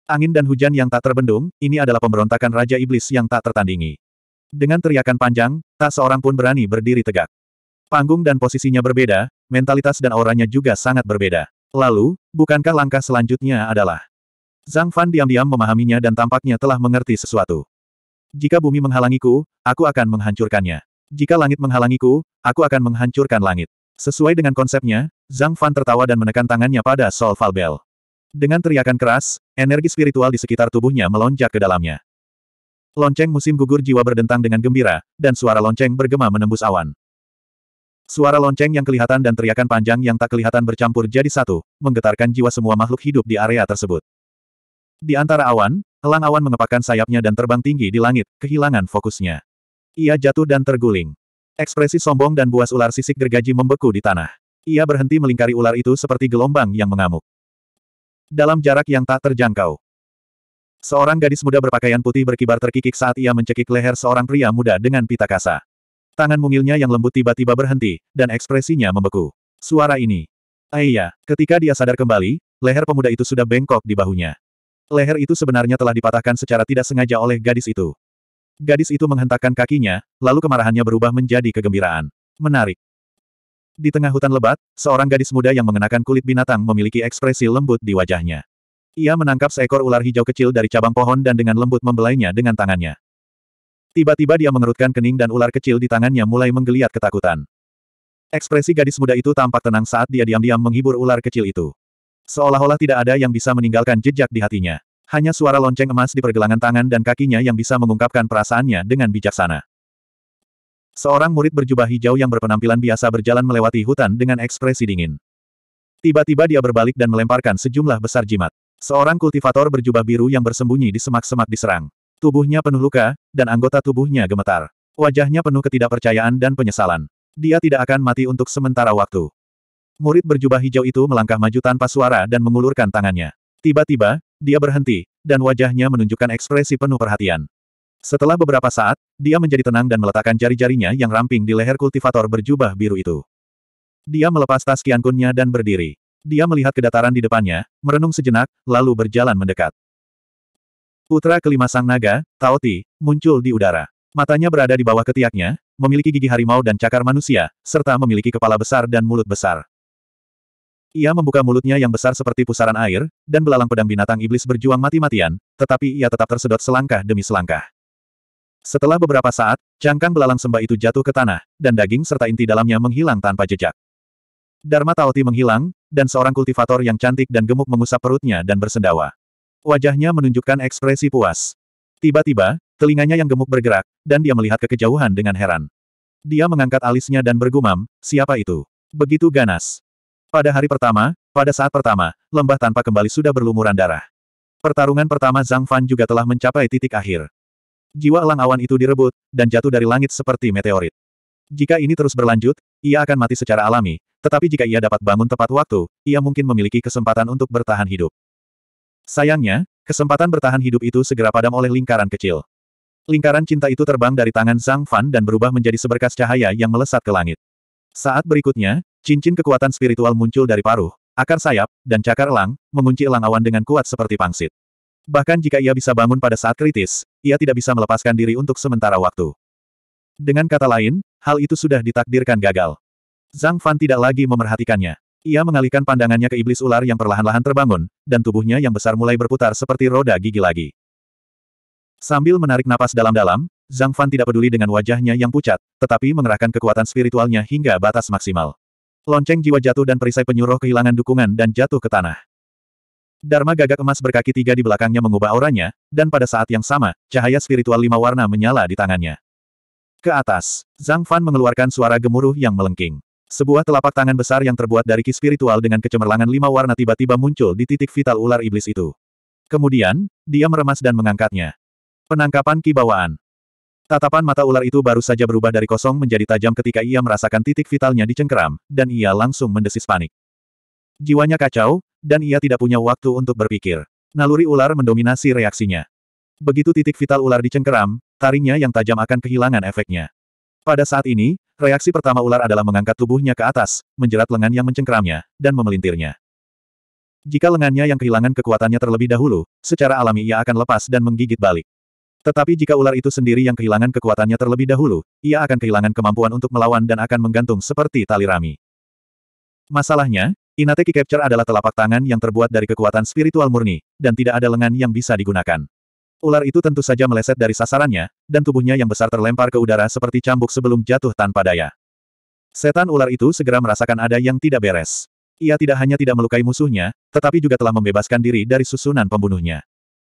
Angin dan hujan yang tak terbendung, ini adalah pemberontakan Raja Iblis yang tak tertandingi. Dengan teriakan panjang, tak seorang pun berani berdiri tegak. Panggung dan posisinya berbeda, mentalitas dan auranya juga sangat berbeda. Lalu, bukankah langkah selanjutnya adalah? Zhang Fan diam-diam memahaminya dan tampaknya telah mengerti sesuatu. Jika bumi menghalangiku, aku akan menghancurkannya. Jika langit menghalangiku, aku akan menghancurkan langit. Sesuai dengan konsepnya, Zhang Fan tertawa dan menekan tangannya pada Sol Falbel. Dengan teriakan keras, energi spiritual di sekitar tubuhnya melonjak ke dalamnya. Lonceng musim gugur jiwa berdentang dengan gembira, dan suara lonceng bergema menembus awan. Suara lonceng yang kelihatan dan teriakan panjang yang tak kelihatan bercampur jadi satu, menggetarkan jiwa semua makhluk hidup di area tersebut. Di antara awan, elang awan mengepakkan sayapnya dan terbang tinggi di langit, kehilangan fokusnya. Ia jatuh dan terguling. Ekspresi sombong dan buas ular sisik gergaji membeku di tanah. Ia berhenti melingkari ular itu seperti gelombang yang mengamuk. Dalam jarak yang tak terjangkau, Seorang gadis muda berpakaian putih berkibar terkikik saat ia mencekik leher seorang pria muda dengan pita kasa. Tangan mungilnya yang lembut tiba-tiba berhenti, dan ekspresinya membeku. Suara ini. Aiyah. Ah ketika dia sadar kembali, leher pemuda itu sudah bengkok di bahunya. Leher itu sebenarnya telah dipatahkan secara tidak sengaja oleh gadis itu. Gadis itu menghentakkan kakinya, lalu kemarahannya berubah menjadi kegembiraan. Menarik. Di tengah hutan lebat, seorang gadis muda yang mengenakan kulit binatang memiliki ekspresi lembut di wajahnya. Ia menangkap seekor ular hijau kecil dari cabang pohon dan dengan lembut membelainya dengan tangannya. Tiba-tiba dia mengerutkan kening dan ular kecil di tangannya mulai menggeliat ketakutan. Ekspresi gadis muda itu tampak tenang saat dia diam-diam menghibur ular kecil itu. Seolah-olah tidak ada yang bisa meninggalkan jejak di hatinya. Hanya suara lonceng emas di pergelangan tangan dan kakinya yang bisa mengungkapkan perasaannya dengan bijaksana. Seorang murid berjubah hijau yang berpenampilan biasa berjalan melewati hutan dengan ekspresi dingin. Tiba-tiba dia berbalik dan melemparkan sejumlah besar jimat. Seorang kultivator berjubah biru yang bersembunyi di semak-semak diserang. Tubuhnya penuh luka, dan anggota tubuhnya gemetar. Wajahnya penuh ketidakpercayaan dan penyesalan. Dia tidak akan mati untuk sementara waktu. Murid berjubah hijau itu melangkah maju tanpa suara dan mengulurkan tangannya. Tiba-tiba, dia berhenti, dan wajahnya menunjukkan ekspresi penuh perhatian. Setelah beberapa saat, dia menjadi tenang dan meletakkan jari-jarinya yang ramping di leher kultivator berjubah biru itu. Dia melepas tas kiankunnya dan berdiri. Dia melihat kedataran di depannya, merenung sejenak, lalu berjalan mendekat. Putra kelima sang naga, Taoti, muncul di udara. Matanya berada di bawah ketiaknya, memiliki gigi harimau dan cakar manusia, serta memiliki kepala besar dan mulut besar. Ia membuka mulutnya yang besar seperti pusaran air, dan belalang pedang binatang iblis berjuang mati-matian, tetapi ia tetap tersedot selangkah demi selangkah. Setelah beberapa saat, cangkang belalang sembah itu jatuh ke tanah, dan daging serta inti dalamnya menghilang tanpa jejak. Dharma Taoti menghilang, dan seorang kultivator yang cantik dan gemuk mengusap perutnya dan bersendawa. Wajahnya menunjukkan ekspresi puas. Tiba-tiba, telinganya yang gemuk bergerak, dan dia melihat ke kejauhan dengan heran. Dia mengangkat alisnya dan bergumam, siapa itu? Begitu ganas. Pada hari pertama, pada saat pertama, lembah tanpa kembali sudah berlumuran darah. Pertarungan pertama Zhang Fan juga telah mencapai titik akhir. Jiwa elang awan itu direbut, dan jatuh dari langit seperti meteorit. Jika ini terus berlanjut, ia akan mati secara alami, tetapi jika ia dapat bangun tepat waktu, ia mungkin memiliki kesempatan untuk bertahan hidup. Sayangnya, kesempatan bertahan hidup itu segera padam oleh lingkaran kecil. Lingkaran cinta itu terbang dari tangan Zhang Fan dan berubah menjadi seberkas cahaya yang melesat ke langit. Saat berikutnya, cincin kekuatan spiritual muncul dari paruh, akar sayap, dan cakar elang, mengunci elang awan dengan kuat seperti pangsit. Bahkan jika ia bisa bangun pada saat kritis, ia tidak bisa melepaskan diri untuk sementara waktu. Dengan kata lain, hal itu sudah ditakdirkan gagal. Zhang Fan tidak lagi memerhatikannya. Ia mengalihkan pandangannya ke iblis ular yang perlahan-lahan terbangun, dan tubuhnya yang besar mulai berputar seperti roda gigi lagi. Sambil menarik napas dalam-dalam, Zhang Fan tidak peduli dengan wajahnya yang pucat, tetapi mengerahkan kekuatan spiritualnya hingga batas maksimal. Lonceng jiwa jatuh dan perisai penyuruh kehilangan dukungan dan jatuh ke tanah. Dharma gagak emas berkaki tiga di belakangnya mengubah auranya, dan pada saat yang sama, cahaya spiritual lima warna menyala di tangannya. Ke atas, Zhang Fan mengeluarkan suara gemuruh yang melengking. Sebuah telapak tangan besar yang terbuat dari ki spiritual dengan kecemerlangan lima warna tiba-tiba muncul di titik vital ular iblis itu. Kemudian, dia meremas dan mengangkatnya. Penangkapan ki bawaan. Tatapan mata ular itu baru saja berubah dari kosong menjadi tajam ketika ia merasakan titik vitalnya dicengkeram, dan ia langsung mendesis panik. Jiwanya kacau, dan ia tidak punya waktu untuk berpikir. Naluri ular mendominasi reaksinya. Begitu titik vital ular dicengkeram, taringnya yang tajam akan kehilangan efeknya. Pada saat ini, reaksi pertama ular adalah mengangkat tubuhnya ke atas, menjerat lengan yang mencengkeramnya, dan memelintirnya. Jika lengannya yang kehilangan kekuatannya terlebih dahulu, secara alami ia akan lepas dan menggigit balik. Tetapi jika ular itu sendiri yang kehilangan kekuatannya terlebih dahulu, ia akan kehilangan kemampuan untuk melawan dan akan menggantung seperti tali rami. Masalahnya, Inateki Capture adalah telapak tangan yang terbuat dari kekuatan spiritual murni, dan tidak ada lengan yang bisa digunakan. Ular itu tentu saja meleset dari sasarannya, dan tubuhnya yang besar terlempar ke udara seperti cambuk sebelum jatuh tanpa daya. Setan ular itu segera merasakan ada yang tidak beres. Ia tidak hanya tidak melukai musuhnya, tetapi juga telah membebaskan diri dari susunan pembunuhnya.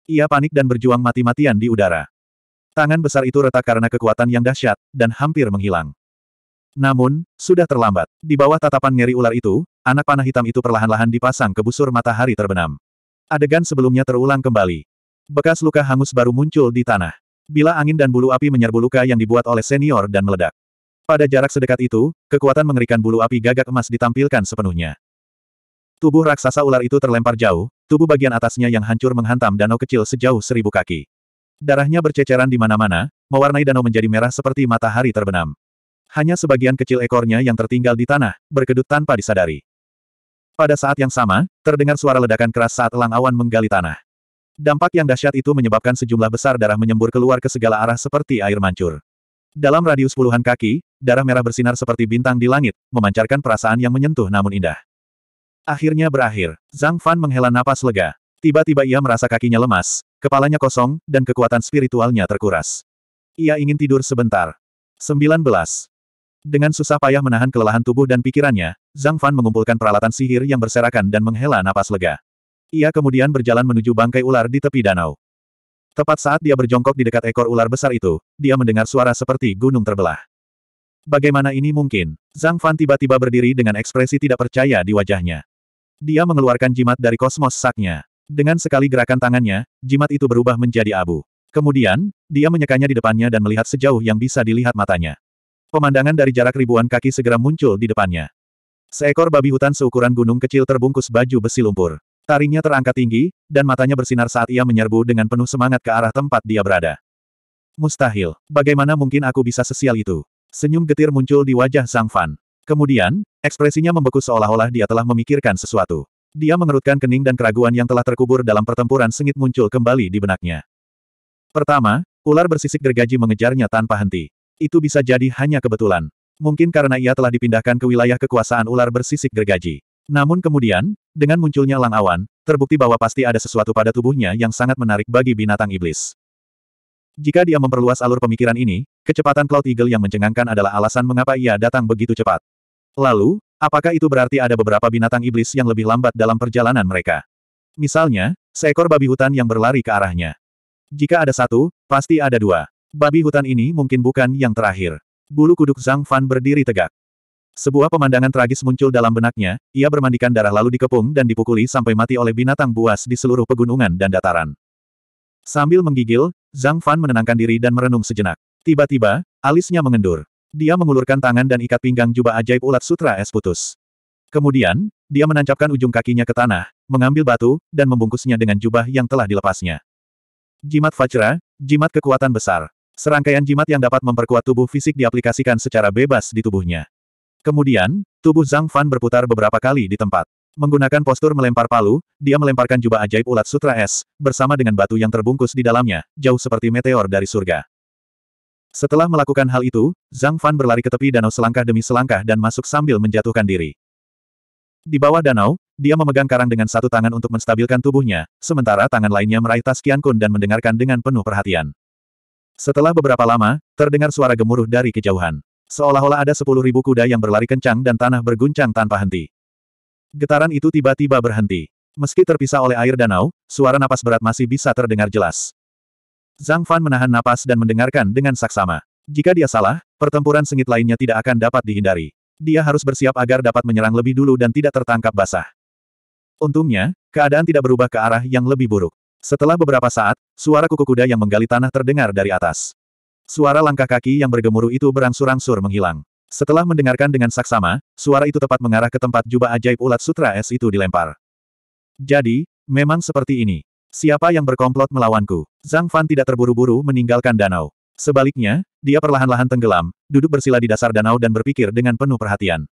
Ia panik dan berjuang mati-matian di udara. Tangan besar itu retak karena kekuatan yang dahsyat, dan hampir menghilang. Namun, sudah terlambat. Di bawah tatapan ngeri ular itu, anak panah hitam itu perlahan-lahan dipasang ke busur matahari terbenam. Adegan sebelumnya terulang kembali. Bekas luka hangus baru muncul di tanah. Bila angin dan bulu api menyerbu luka yang dibuat oleh senior dan meledak. Pada jarak sedekat itu, kekuatan mengerikan bulu api gagak emas ditampilkan sepenuhnya. Tubuh raksasa ular itu terlempar jauh, tubuh bagian atasnya yang hancur menghantam danau kecil sejauh seribu kaki. Darahnya berceceran di mana-mana, mewarnai danau menjadi merah seperti matahari terbenam. Hanya sebagian kecil ekornya yang tertinggal di tanah, berkedut tanpa disadari. Pada saat yang sama, terdengar suara ledakan keras saat elang awan menggali tanah. Dampak yang dahsyat itu menyebabkan sejumlah besar darah menyembur keluar ke segala arah seperti air mancur. Dalam radius puluhan kaki, darah merah bersinar seperti bintang di langit, memancarkan perasaan yang menyentuh namun indah. Akhirnya berakhir, Zhang Fan menghela napas lega. Tiba-tiba ia merasa kakinya lemas, kepalanya kosong, dan kekuatan spiritualnya terkuras. Ia ingin tidur sebentar. 19. Dengan susah payah menahan kelelahan tubuh dan pikirannya, Zhang Fan mengumpulkan peralatan sihir yang berserakan dan menghela napas lega. Ia kemudian berjalan menuju bangkai ular di tepi danau. Tepat saat dia berjongkok di dekat ekor ular besar itu, dia mendengar suara seperti gunung terbelah. Bagaimana ini mungkin? Zhang Fan tiba-tiba berdiri dengan ekspresi tidak percaya di wajahnya. Dia mengeluarkan jimat dari kosmos saknya. Dengan sekali gerakan tangannya, jimat itu berubah menjadi abu. Kemudian, dia menyekanya di depannya dan melihat sejauh yang bisa dilihat matanya. Pemandangan dari jarak ribuan kaki segera muncul di depannya. Seekor babi hutan seukuran gunung kecil terbungkus baju besi lumpur. Taringnya terangkat tinggi, dan matanya bersinar saat ia menyerbu dengan penuh semangat ke arah tempat dia berada. Mustahil. Bagaimana mungkin aku bisa sesial itu? Senyum getir muncul di wajah Zhang Fan. Kemudian, ekspresinya membeku seolah-olah dia telah memikirkan sesuatu. Dia mengerutkan kening dan keraguan yang telah terkubur dalam pertempuran sengit muncul kembali di benaknya. Pertama, ular bersisik gergaji mengejarnya tanpa henti. Itu bisa jadi hanya kebetulan. Mungkin karena ia telah dipindahkan ke wilayah kekuasaan ular bersisik gergaji. Namun kemudian, dengan munculnya Lang Awan, terbukti bahwa pasti ada sesuatu pada tubuhnya yang sangat menarik bagi binatang iblis. Jika dia memperluas alur pemikiran ini, kecepatan Cloud Eagle yang mencengangkan adalah alasan mengapa ia datang begitu cepat. Lalu, apakah itu berarti ada beberapa binatang iblis yang lebih lambat dalam perjalanan mereka? Misalnya, seekor babi hutan yang berlari ke arahnya. Jika ada satu, pasti ada dua. Babi hutan ini mungkin bukan yang terakhir. Bulu kuduk Zhang Fan berdiri tegak. Sebuah pemandangan tragis muncul dalam benaknya, ia bermandikan darah lalu dikepung dan dipukuli sampai mati oleh binatang buas di seluruh pegunungan dan dataran. Sambil menggigil, Zhang Fan menenangkan diri dan merenung sejenak. Tiba-tiba, alisnya mengendur. Dia mengulurkan tangan dan ikat pinggang jubah ajaib ulat sutra es putus. Kemudian, dia menancapkan ujung kakinya ke tanah, mengambil batu, dan membungkusnya dengan jubah yang telah dilepasnya. Jimat Fajra, jimat kekuatan besar. Serangkaian jimat yang dapat memperkuat tubuh fisik diaplikasikan secara bebas di tubuhnya. Kemudian, tubuh Zhang Fan berputar beberapa kali di tempat. Menggunakan postur melempar palu, dia melemparkan jubah ajaib ulat sutra es, bersama dengan batu yang terbungkus di dalamnya, jauh seperti meteor dari surga. Setelah melakukan hal itu, Zhang Fan berlari ke tepi danau selangkah demi selangkah dan masuk sambil menjatuhkan diri. Di bawah danau, dia memegang karang dengan satu tangan untuk menstabilkan tubuhnya, sementara tangan lainnya meraih tas Qian Kun dan mendengarkan dengan penuh perhatian. Setelah beberapa lama, terdengar suara gemuruh dari kejauhan. Seolah-olah ada sepuluh ribu kuda yang berlari kencang dan tanah berguncang tanpa henti. Getaran itu tiba-tiba berhenti. Meski terpisah oleh air danau, suara napas berat masih bisa terdengar jelas. Zhang Fan menahan napas dan mendengarkan dengan saksama. Jika dia salah, pertempuran sengit lainnya tidak akan dapat dihindari. Dia harus bersiap agar dapat menyerang lebih dulu dan tidak tertangkap basah. Untungnya, keadaan tidak berubah ke arah yang lebih buruk. Setelah beberapa saat, suara kuku kuda yang menggali tanah terdengar dari atas. Suara langkah kaki yang bergemuruh itu berangsur-angsur menghilang. Setelah mendengarkan dengan saksama, suara itu tepat mengarah ke tempat jubah ajaib ulat sutra es itu dilempar. Jadi, memang seperti ini. Siapa yang berkomplot melawanku? Zhang Fan tidak terburu-buru meninggalkan danau. Sebaliknya, dia perlahan-lahan tenggelam, duduk bersila di dasar danau dan berpikir dengan penuh perhatian.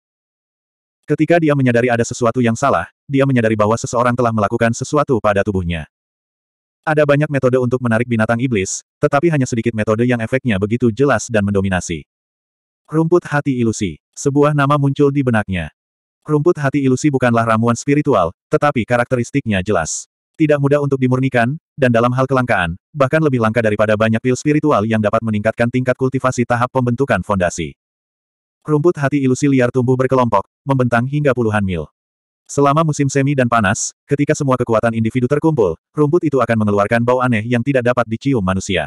Ketika dia menyadari ada sesuatu yang salah, dia menyadari bahwa seseorang telah melakukan sesuatu pada tubuhnya. Ada banyak metode untuk menarik binatang iblis, tetapi hanya sedikit metode yang efeknya begitu jelas dan mendominasi. Rumput hati ilusi. Sebuah nama muncul di benaknya. Rumput hati ilusi bukanlah ramuan spiritual, tetapi karakteristiknya jelas. Tidak mudah untuk dimurnikan, dan dalam hal kelangkaan, bahkan lebih langka daripada banyak pil spiritual yang dapat meningkatkan tingkat kultivasi tahap pembentukan fondasi. Rumput hati ilusi liar tumbuh berkelompok, membentang hingga puluhan mil. Selama musim semi dan panas, ketika semua kekuatan individu terkumpul, rumput itu akan mengeluarkan bau aneh yang tidak dapat dicium manusia.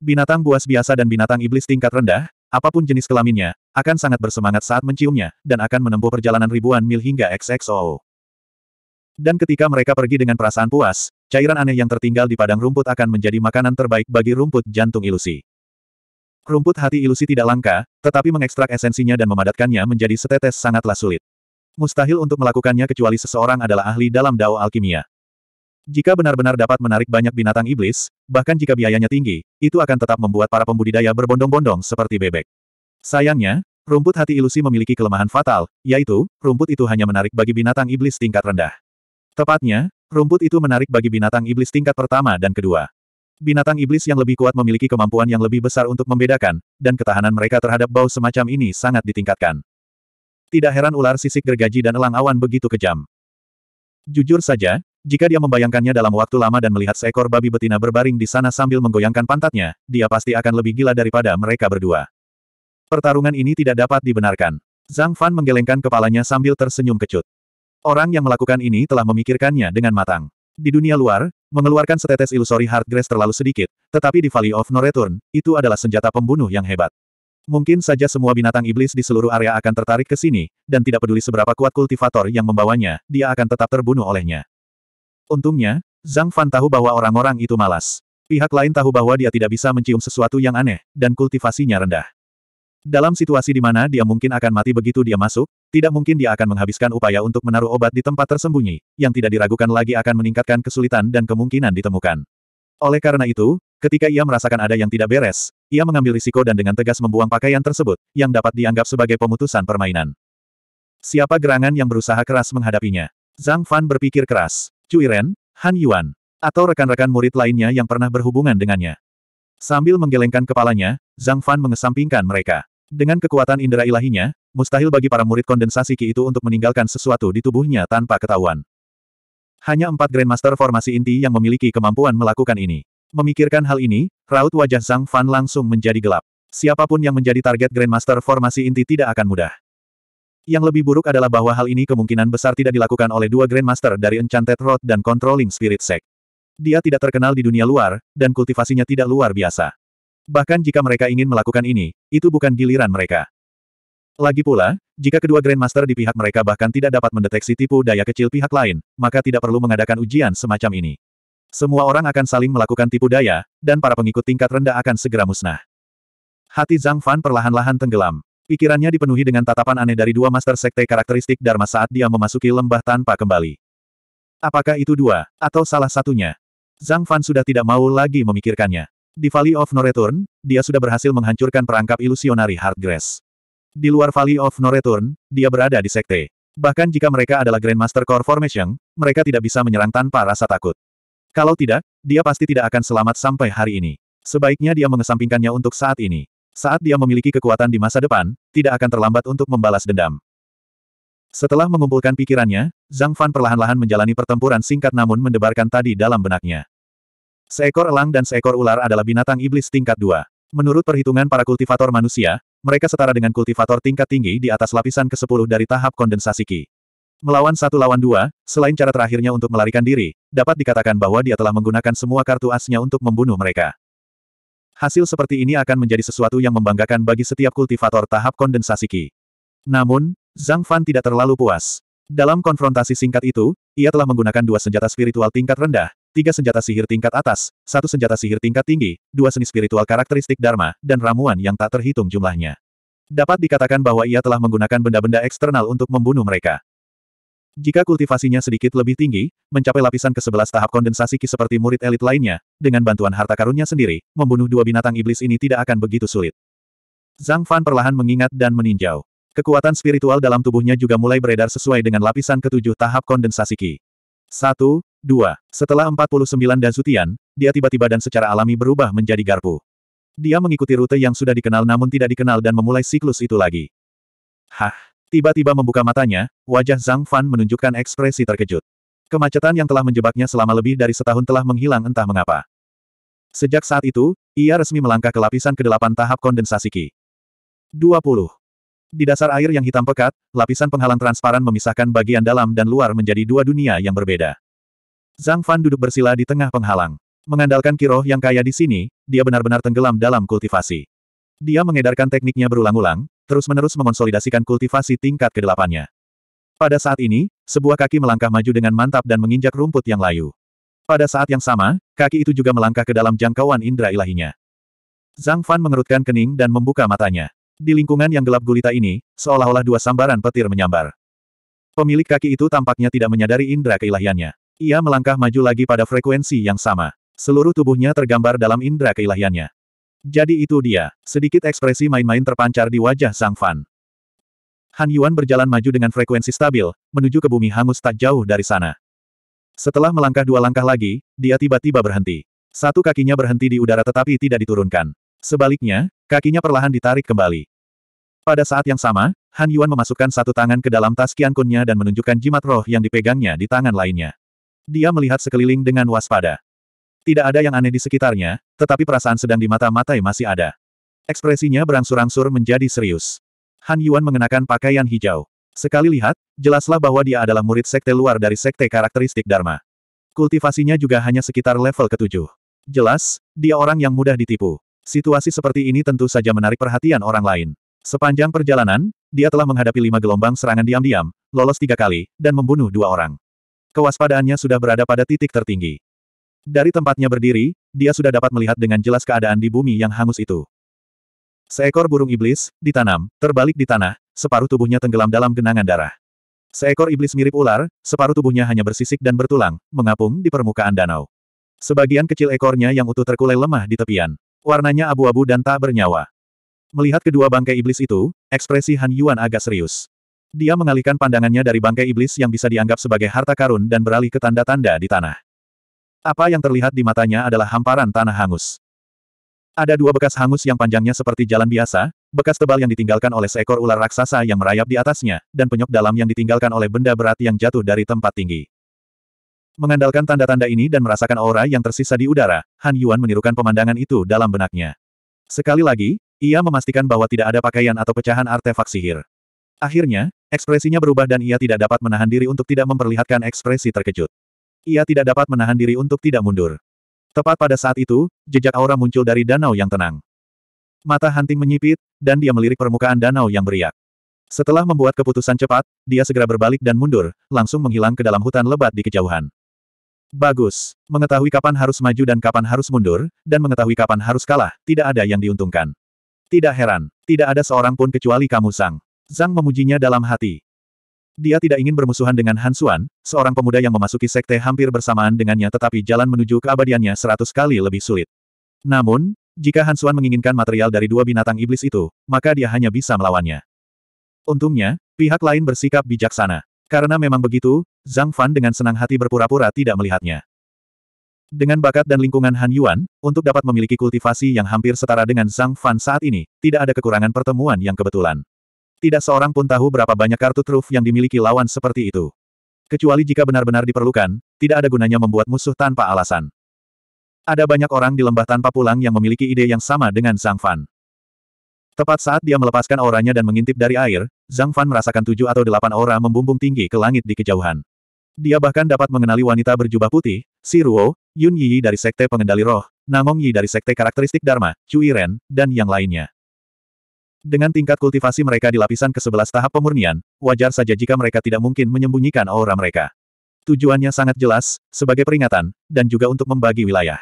Binatang buas biasa dan binatang iblis tingkat rendah, apapun jenis kelaminnya, akan sangat bersemangat saat menciumnya, dan akan menempuh perjalanan ribuan mil hingga XXO. Dan ketika mereka pergi dengan perasaan puas, cairan aneh yang tertinggal di padang rumput akan menjadi makanan terbaik bagi rumput jantung ilusi. Rumput hati ilusi tidak langka, tetapi mengekstrak esensinya dan memadatkannya menjadi setetes sangatlah sulit. Mustahil untuk melakukannya kecuali seseorang adalah ahli dalam dao alkimia. Jika benar-benar dapat menarik banyak binatang iblis, bahkan jika biayanya tinggi, itu akan tetap membuat para pembudidaya berbondong-bondong seperti bebek. Sayangnya, rumput hati ilusi memiliki kelemahan fatal, yaitu, rumput itu hanya menarik bagi binatang iblis tingkat rendah. Tepatnya, rumput itu menarik bagi binatang iblis tingkat pertama dan kedua. Binatang iblis yang lebih kuat memiliki kemampuan yang lebih besar untuk membedakan, dan ketahanan mereka terhadap bau semacam ini sangat ditingkatkan. Tidak heran ular sisik gergaji dan elang awan begitu kejam. Jujur saja, jika dia membayangkannya dalam waktu lama dan melihat seekor babi betina berbaring di sana sambil menggoyangkan pantatnya, dia pasti akan lebih gila daripada mereka berdua. Pertarungan ini tidak dapat dibenarkan. Zhang Fan menggelengkan kepalanya sambil tersenyum kecut. Orang yang melakukan ini telah memikirkannya dengan matang. Di dunia luar, mengeluarkan setetes ilusori hard terlalu sedikit, tetapi di Valley of No Return, itu adalah senjata pembunuh yang hebat. Mungkin saja semua binatang iblis di seluruh area akan tertarik ke sini, dan tidak peduli seberapa kuat kultivator yang membawanya, dia akan tetap terbunuh olehnya. Untungnya, Zhang Fan tahu bahwa orang-orang itu malas. Pihak lain tahu bahwa dia tidak bisa mencium sesuatu yang aneh, dan kultivasinya rendah. Dalam situasi di mana dia mungkin akan mati begitu dia masuk, tidak mungkin dia akan menghabiskan upaya untuk menaruh obat di tempat tersembunyi, yang tidak diragukan lagi akan meningkatkan kesulitan dan kemungkinan ditemukan. Oleh karena itu, ketika ia merasakan ada yang tidak beres, ia mengambil risiko dan dengan tegas membuang pakaian tersebut, yang dapat dianggap sebagai pemutusan permainan. Siapa gerangan yang berusaha keras menghadapinya? Zhang Fan berpikir keras. Cui Ren, Han Yuan, atau rekan-rekan murid lainnya yang pernah berhubungan dengannya. Sambil menggelengkan kepalanya, Zhang Fan mengesampingkan mereka. Dengan kekuatan indera ilahinya, mustahil bagi para murid kondensasi Ki itu untuk meninggalkan sesuatu di tubuhnya tanpa ketahuan. Hanya empat Grandmaster formasi inti yang memiliki kemampuan melakukan ini. Memikirkan hal ini, raut wajah Zhang Fan langsung menjadi gelap. Siapapun yang menjadi target Grandmaster formasi inti tidak akan mudah. Yang lebih buruk adalah bahwa hal ini kemungkinan besar tidak dilakukan oleh dua Grandmaster dari Enchanted Road dan Controlling Spirit Sect. Dia tidak terkenal di dunia luar, dan kultivasinya tidak luar biasa. Bahkan jika mereka ingin melakukan ini, itu bukan giliran mereka. Lagi pula, jika kedua Grandmaster di pihak mereka bahkan tidak dapat mendeteksi tipu daya kecil pihak lain, maka tidak perlu mengadakan ujian semacam ini. Semua orang akan saling melakukan tipu daya, dan para pengikut tingkat rendah akan segera musnah. Hati Zhang Fan perlahan-lahan tenggelam. Pikirannya dipenuhi dengan tatapan aneh dari dua master sekte karakteristik Dharma saat dia memasuki lembah tanpa kembali. Apakah itu dua, atau salah satunya? Zhang Fan sudah tidak mau lagi memikirkannya. Di Valley of No Return, dia sudah berhasil menghancurkan perangkap ilusionari Heartgrass. Di luar Valley of No Return, dia berada di sekte. Bahkan jika mereka adalah Grandmaster Core Formation, mereka tidak bisa menyerang tanpa rasa takut. Kalau tidak, dia pasti tidak akan selamat sampai hari ini. Sebaiknya dia mengesampingkannya untuk saat ini. Saat dia memiliki kekuatan di masa depan, tidak akan terlambat untuk membalas dendam. Setelah mengumpulkan pikirannya, Zhang Fan perlahan-lahan menjalani pertempuran singkat namun mendebarkan tadi dalam benaknya. Seekor elang dan seekor ular adalah binatang iblis tingkat dua. Menurut perhitungan para kultivator manusia, mereka setara dengan kultivator tingkat tinggi di atas lapisan ke-10 dari tahap kondensasi Ki. Melawan satu lawan dua, selain cara terakhirnya untuk melarikan diri, dapat dikatakan bahwa dia telah menggunakan semua kartu asnya untuk membunuh mereka. Hasil seperti ini akan menjadi sesuatu yang membanggakan bagi setiap kultivator tahap kondensasi Qi. Namun, Zhang Fan tidak terlalu puas. Dalam konfrontasi singkat itu, ia telah menggunakan dua senjata spiritual tingkat rendah, tiga senjata sihir tingkat atas, satu senjata sihir tingkat tinggi, dua seni spiritual karakteristik Dharma, dan ramuan yang tak terhitung jumlahnya. Dapat dikatakan bahwa ia telah menggunakan benda-benda eksternal untuk membunuh mereka. Jika kultivasinya sedikit lebih tinggi, mencapai lapisan ke-11 tahap kondensasi Ki seperti murid elit lainnya, dengan bantuan harta karunnya sendiri, membunuh dua binatang iblis ini tidak akan begitu sulit. Zhang Fan perlahan mengingat dan meninjau. Kekuatan spiritual dalam tubuhnya juga mulai beredar sesuai dengan lapisan ketujuh tahap kondensasi Ki. 1, 2. Setelah 49 dasutian, dia tiba-tiba dan secara alami berubah menjadi garpu. Dia mengikuti rute yang sudah dikenal namun tidak dikenal dan memulai siklus itu lagi. Hah, Tiba-tiba membuka matanya, wajah Zhang Fan menunjukkan ekspresi terkejut. Kemacetan yang telah menjebaknya selama lebih dari setahun telah menghilang entah mengapa. Sejak saat itu, ia resmi melangkah ke lapisan kedelapan tahap kondensasi Qi. 20. Di dasar air yang hitam pekat, lapisan penghalang transparan memisahkan bagian dalam dan luar menjadi dua dunia yang berbeda. Zhang Fan duduk bersila di tengah penghalang. Mengandalkan kiroh yang kaya di sini, dia benar-benar tenggelam dalam kultivasi. Dia mengedarkan tekniknya berulang-ulang, terus-menerus mengonsolidasikan kultivasi tingkat kedelapannya. Pada saat ini, sebuah kaki melangkah maju dengan mantap dan menginjak rumput yang layu. Pada saat yang sama, kaki itu juga melangkah ke dalam jangkauan indera ilahinya. Zhang Fan mengerutkan kening dan membuka matanya. Di lingkungan yang gelap gulita ini, seolah-olah dua sambaran petir menyambar. Pemilik kaki itu tampaknya tidak menyadari indera keilahiannya. Ia melangkah maju lagi pada frekuensi yang sama. Seluruh tubuhnya tergambar dalam indera keilahiannya. Jadi itu dia, sedikit ekspresi main-main terpancar di wajah Sang Fan. Han Yuan berjalan maju dengan frekuensi stabil, menuju ke bumi hangus tak jauh dari sana. Setelah melangkah dua langkah lagi, dia tiba-tiba berhenti. Satu kakinya berhenti di udara tetapi tidak diturunkan. Sebaliknya, kakinya perlahan ditarik kembali. Pada saat yang sama, Han Yuan memasukkan satu tangan ke dalam tas kiankunnya dan menunjukkan jimat roh yang dipegangnya di tangan lainnya. Dia melihat sekeliling dengan waspada. Tidak ada yang aneh di sekitarnya, tetapi perasaan sedang di mata Matai masih ada. Ekspresinya berangsur-angsur menjadi serius. Han Yuan mengenakan pakaian hijau. Sekali lihat, jelaslah bahwa dia adalah murid sekte luar dari sekte karakteristik Dharma. Kultivasinya juga hanya sekitar level ketujuh. Jelas, dia orang yang mudah ditipu. Situasi seperti ini tentu saja menarik perhatian orang lain. Sepanjang perjalanan, dia telah menghadapi lima gelombang serangan diam-diam, lolos tiga kali, dan membunuh dua orang. Kewaspadaannya sudah berada pada titik tertinggi. Dari tempatnya berdiri, dia sudah dapat melihat dengan jelas keadaan di bumi yang hangus itu. Seekor burung iblis, ditanam, terbalik di tanah, separuh tubuhnya tenggelam dalam genangan darah. Seekor iblis mirip ular, separuh tubuhnya hanya bersisik dan bertulang, mengapung di permukaan danau. Sebagian kecil ekornya yang utuh terkulai lemah di tepian. Warnanya abu-abu dan tak bernyawa. Melihat kedua bangkai iblis itu, ekspresi Han Yuan agak serius. Dia mengalihkan pandangannya dari bangkai iblis yang bisa dianggap sebagai harta karun dan beralih ke tanda-tanda di tanah. Apa yang terlihat di matanya adalah hamparan tanah hangus. Ada dua bekas hangus yang panjangnya seperti jalan biasa, bekas tebal yang ditinggalkan oleh seekor ular raksasa yang merayap di atasnya, dan penyok dalam yang ditinggalkan oleh benda berat yang jatuh dari tempat tinggi. Mengandalkan tanda-tanda ini dan merasakan aura yang tersisa di udara, Han Yuan menirukan pemandangan itu dalam benaknya. Sekali lagi, ia memastikan bahwa tidak ada pakaian atau pecahan artefak sihir. Akhirnya, ekspresinya berubah dan ia tidak dapat menahan diri untuk tidak memperlihatkan ekspresi terkejut. Ia tidak dapat menahan diri untuk tidak mundur. Tepat pada saat itu, jejak aura muncul dari danau yang tenang. Mata Hunting menyipit, dan dia melirik permukaan danau yang beriak. Setelah membuat keputusan cepat, dia segera berbalik dan mundur, langsung menghilang ke dalam hutan lebat di kejauhan. Bagus. Mengetahui kapan harus maju dan kapan harus mundur, dan mengetahui kapan harus kalah, tidak ada yang diuntungkan. Tidak heran, tidak ada seorang pun kecuali kamu Sang. Zhang memujinya dalam hati. Dia tidak ingin bermusuhan dengan Han Xuan, seorang pemuda yang memasuki sekte hampir bersamaan dengannya tetapi jalan menuju keabadiannya seratus kali lebih sulit. Namun, jika Han Xuan menginginkan material dari dua binatang iblis itu, maka dia hanya bisa melawannya. Untungnya, pihak lain bersikap bijaksana. Karena memang begitu, Zhang Fan dengan senang hati berpura-pura tidak melihatnya. Dengan bakat dan lingkungan Han Yuan, untuk dapat memiliki kultivasi yang hampir setara dengan Zhang Fan saat ini, tidak ada kekurangan pertemuan yang kebetulan. Tidak seorang pun tahu berapa banyak kartu truf yang dimiliki lawan seperti itu. Kecuali jika benar-benar diperlukan, tidak ada gunanya membuat musuh tanpa alasan. Ada banyak orang di lembah tanpa pulang yang memiliki ide yang sama dengan Zhang Fan. Tepat saat dia melepaskan auranya dan mengintip dari air, Zhang Fan merasakan tujuh atau delapan aura membumbung tinggi ke langit di kejauhan. Dia bahkan dapat mengenali wanita berjubah putih, Si Ruo, Yun Yi dari Sekte Pengendali Roh, Namong Yi dari Sekte Karakteristik Dharma, Cui Ren, dan yang lainnya. Dengan tingkat kultivasi mereka di lapisan ke-11 tahap pemurnian, wajar saja jika mereka tidak mungkin menyembunyikan aura mereka. Tujuannya sangat jelas, sebagai peringatan, dan juga untuk membagi wilayah.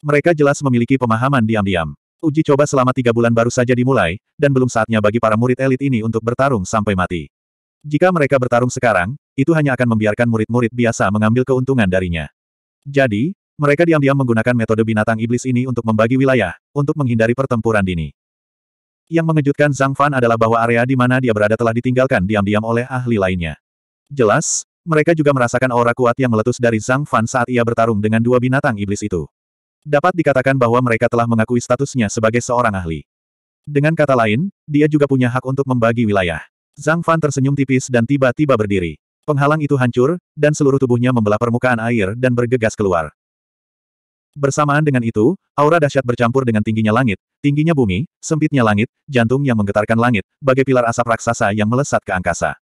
Mereka jelas memiliki pemahaman diam-diam. Uji coba selama tiga bulan baru saja dimulai, dan belum saatnya bagi para murid elit ini untuk bertarung sampai mati. Jika mereka bertarung sekarang, itu hanya akan membiarkan murid-murid biasa mengambil keuntungan darinya. Jadi, mereka diam-diam menggunakan metode binatang iblis ini untuk membagi wilayah, untuk menghindari pertempuran dini. Yang mengejutkan Zhang Fan adalah bahwa area di mana dia berada telah ditinggalkan diam-diam oleh ahli lainnya. Jelas, mereka juga merasakan aura kuat yang meletus dari Zhang Fan saat ia bertarung dengan dua binatang iblis itu. Dapat dikatakan bahwa mereka telah mengakui statusnya sebagai seorang ahli. Dengan kata lain, dia juga punya hak untuk membagi wilayah. Zhang Fan tersenyum tipis dan tiba-tiba berdiri. Penghalang itu hancur, dan seluruh tubuhnya membelah permukaan air dan bergegas keluar. Bersamaan dengan itu, aura dahsyat bercampur dengan tingginya langit, tingginya bumi, sempitnya langit, jantung yang menggetarkan langit, bagai pilar asap raksasa yang melesat ke angkasa.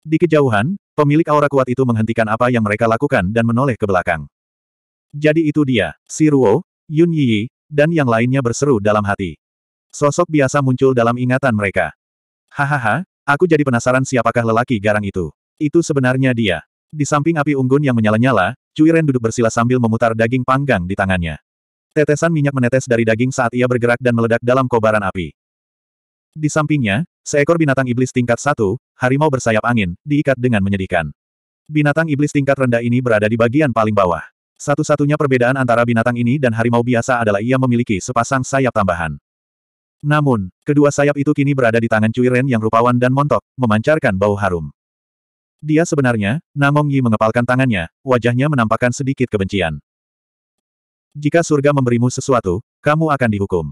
Di kejauhan, pemilik aura kuat itu menghentikan apa yang mereka lakukan dan menoleh ke belakang. Jadi itu dia, si Ruo, Yun Yi, dan yang lainnya berseru dalam hati. Sosok biasa muncul dalam ingatan mereka. Hahaha, aku jadi penasaran siapakah lelaki garang itu. Itu sebenarnya dia. Di samping api unggun yang menyala-nyala, Cui Ren duduk bersila sambil memutar daging panggang di tangannya. Tetesan minyak menetes dari daging saat ia bergerak dan meledak dalam kobaran api. Di sampingnya, seekor binatang iblis tingkat satu, harimau bersayap angin, diikat dengan menyedihkan. Binatang iblis tingkat rendah ini berada di bagian paling bawah. Satu-satunya perbedaan antara binatang ini dan harimau biasa adalah ia memiliki sepasang sayap tambahan. Namun, kedua sayap itu kini berada di tangan Cui Ren yang rupawan dan montok, memancarkan bau harum. Dia sebenarnya, Namong Yi mengepalkan tangannya, wajahnya menampakkan sedikit kebencian. Jika surga memberimu sesuatu, kamu akan dihukum.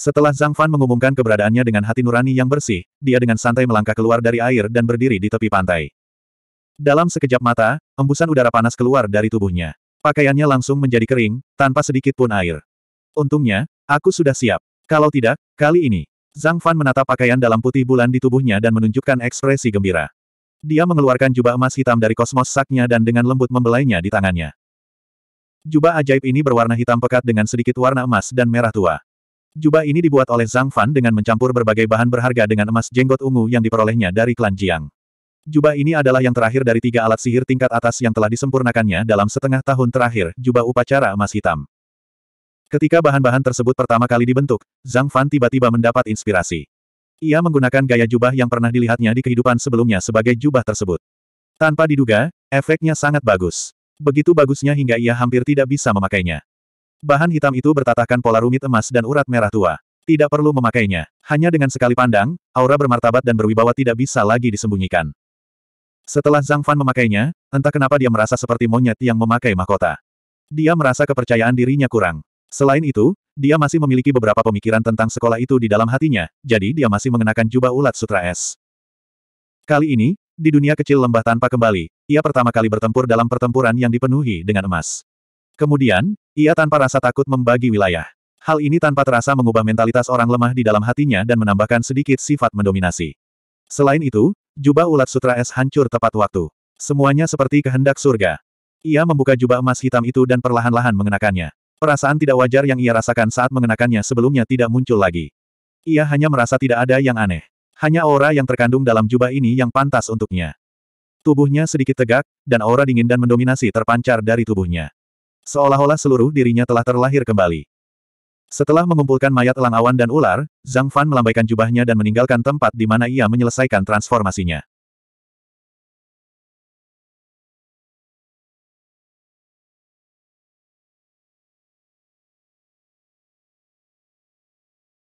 Setelah Zhang Fan mengumumkan keberadaannya dengan hati nurani yang bersih, dia dengan santai melangkah keluar dari air dan berdiri di tepi pantai. Dalam sekejap mata, embusan udara panas keluar dari tubuhnya. Pakaiannya langsung menjadi kering, tanpa sedikit pun air. Untungnya, aku sudah siap. Kalau tidak, kali ini. Zhang Fan menatap pakaian dalam putih bulan di tubuhnya dan menunjukkan ekspresi gembira. Dia mengeluarkan jubah emas hitam dari kosmos saknya dan dengan lembut membelainya di tangannya. Jubah ajaib ini berwarna hitam pekat dengan sedikit warna emas dan merah tua. Jubah ini dibuat oleh Zhang Fan dengan mencampur berbagai bahan berharga dengan emas jenggot ungu yang diperolehnya dari klan Jiang. Jubah ini adalah yang terakhir dari tiga alat sihir tingkat atas yang telah disempurnakannya dalam setengah tahun terakhir, jubah upacara emas hitam. Ketika bahan-bahan tersebut pertama kali dibentuk, Zhang Fan tiba-tiba mendapat inspirasi. Ia menggunakan gaya jubah yang pernah dilihatnya di kehidupan sebelumnya sebagai jubah tersebut. Tanpa diduga, efeknya sangat bagus. Begitu bagusnya hingga ia hampir tidak bisa memakainya. Bahan hitam itu bertatahkan pola rumit emas dan urat merah tua. Tidak perlu memakainya. Hanya dengan sekali pandang, aura bermartabat dan berwibawa tidak bisa lagi disembunyikan. Setelah Zhang Fan memakainya, entah kenapa dia merasa seperti monyet yang memakai mahkota. Dia merasa kepercayaan dirinya kurang. Selain itu, dia masih memiliki beberapa pemikiran tentang sekolah itu di dalam hatinya, jadi dia masih mengenakan jubah ulat sutra es. Kali ini, di dunia kecil lembah tanpa kembali, ia pertama kali bertempur dalam pertempuran yang dipenuhi dengan emas. Kemudian, ia tanpa rasa takut membagi wilayah. Hal ini tanpa terasa mengubah mentalitas orang lemah di dalam hatinya dan menambahkan sedikit sifat mendominasi. Selain itu, jubah ulat sutra es hancur tepat waktu. Semuanya seperti kehendak surga. Ia membuka jubah emas hitam itu dan perlahan-lahan mengenakannya. Perasaan tidak wajar yang ia rasakan saat mengenakannya sebelumnya tidak muncul lagi. Ia hanya merasa tidak ada yang aneh. Hanya aura yang terkandung dalam jubah ini yang pantas untuknya. Tubuhnya sedikit tegak, dan aura dingin dan mendominasi terpancar dari tubuhnya. Seolah-olah seluruh dirinya telah terlahir kembali. Setelah mengumpulkan mayat elang awan dan ular, Zhang Fan melambaikan jubahnya dan meninggalkan tempat di mana ia menyelesaikan transformasinya.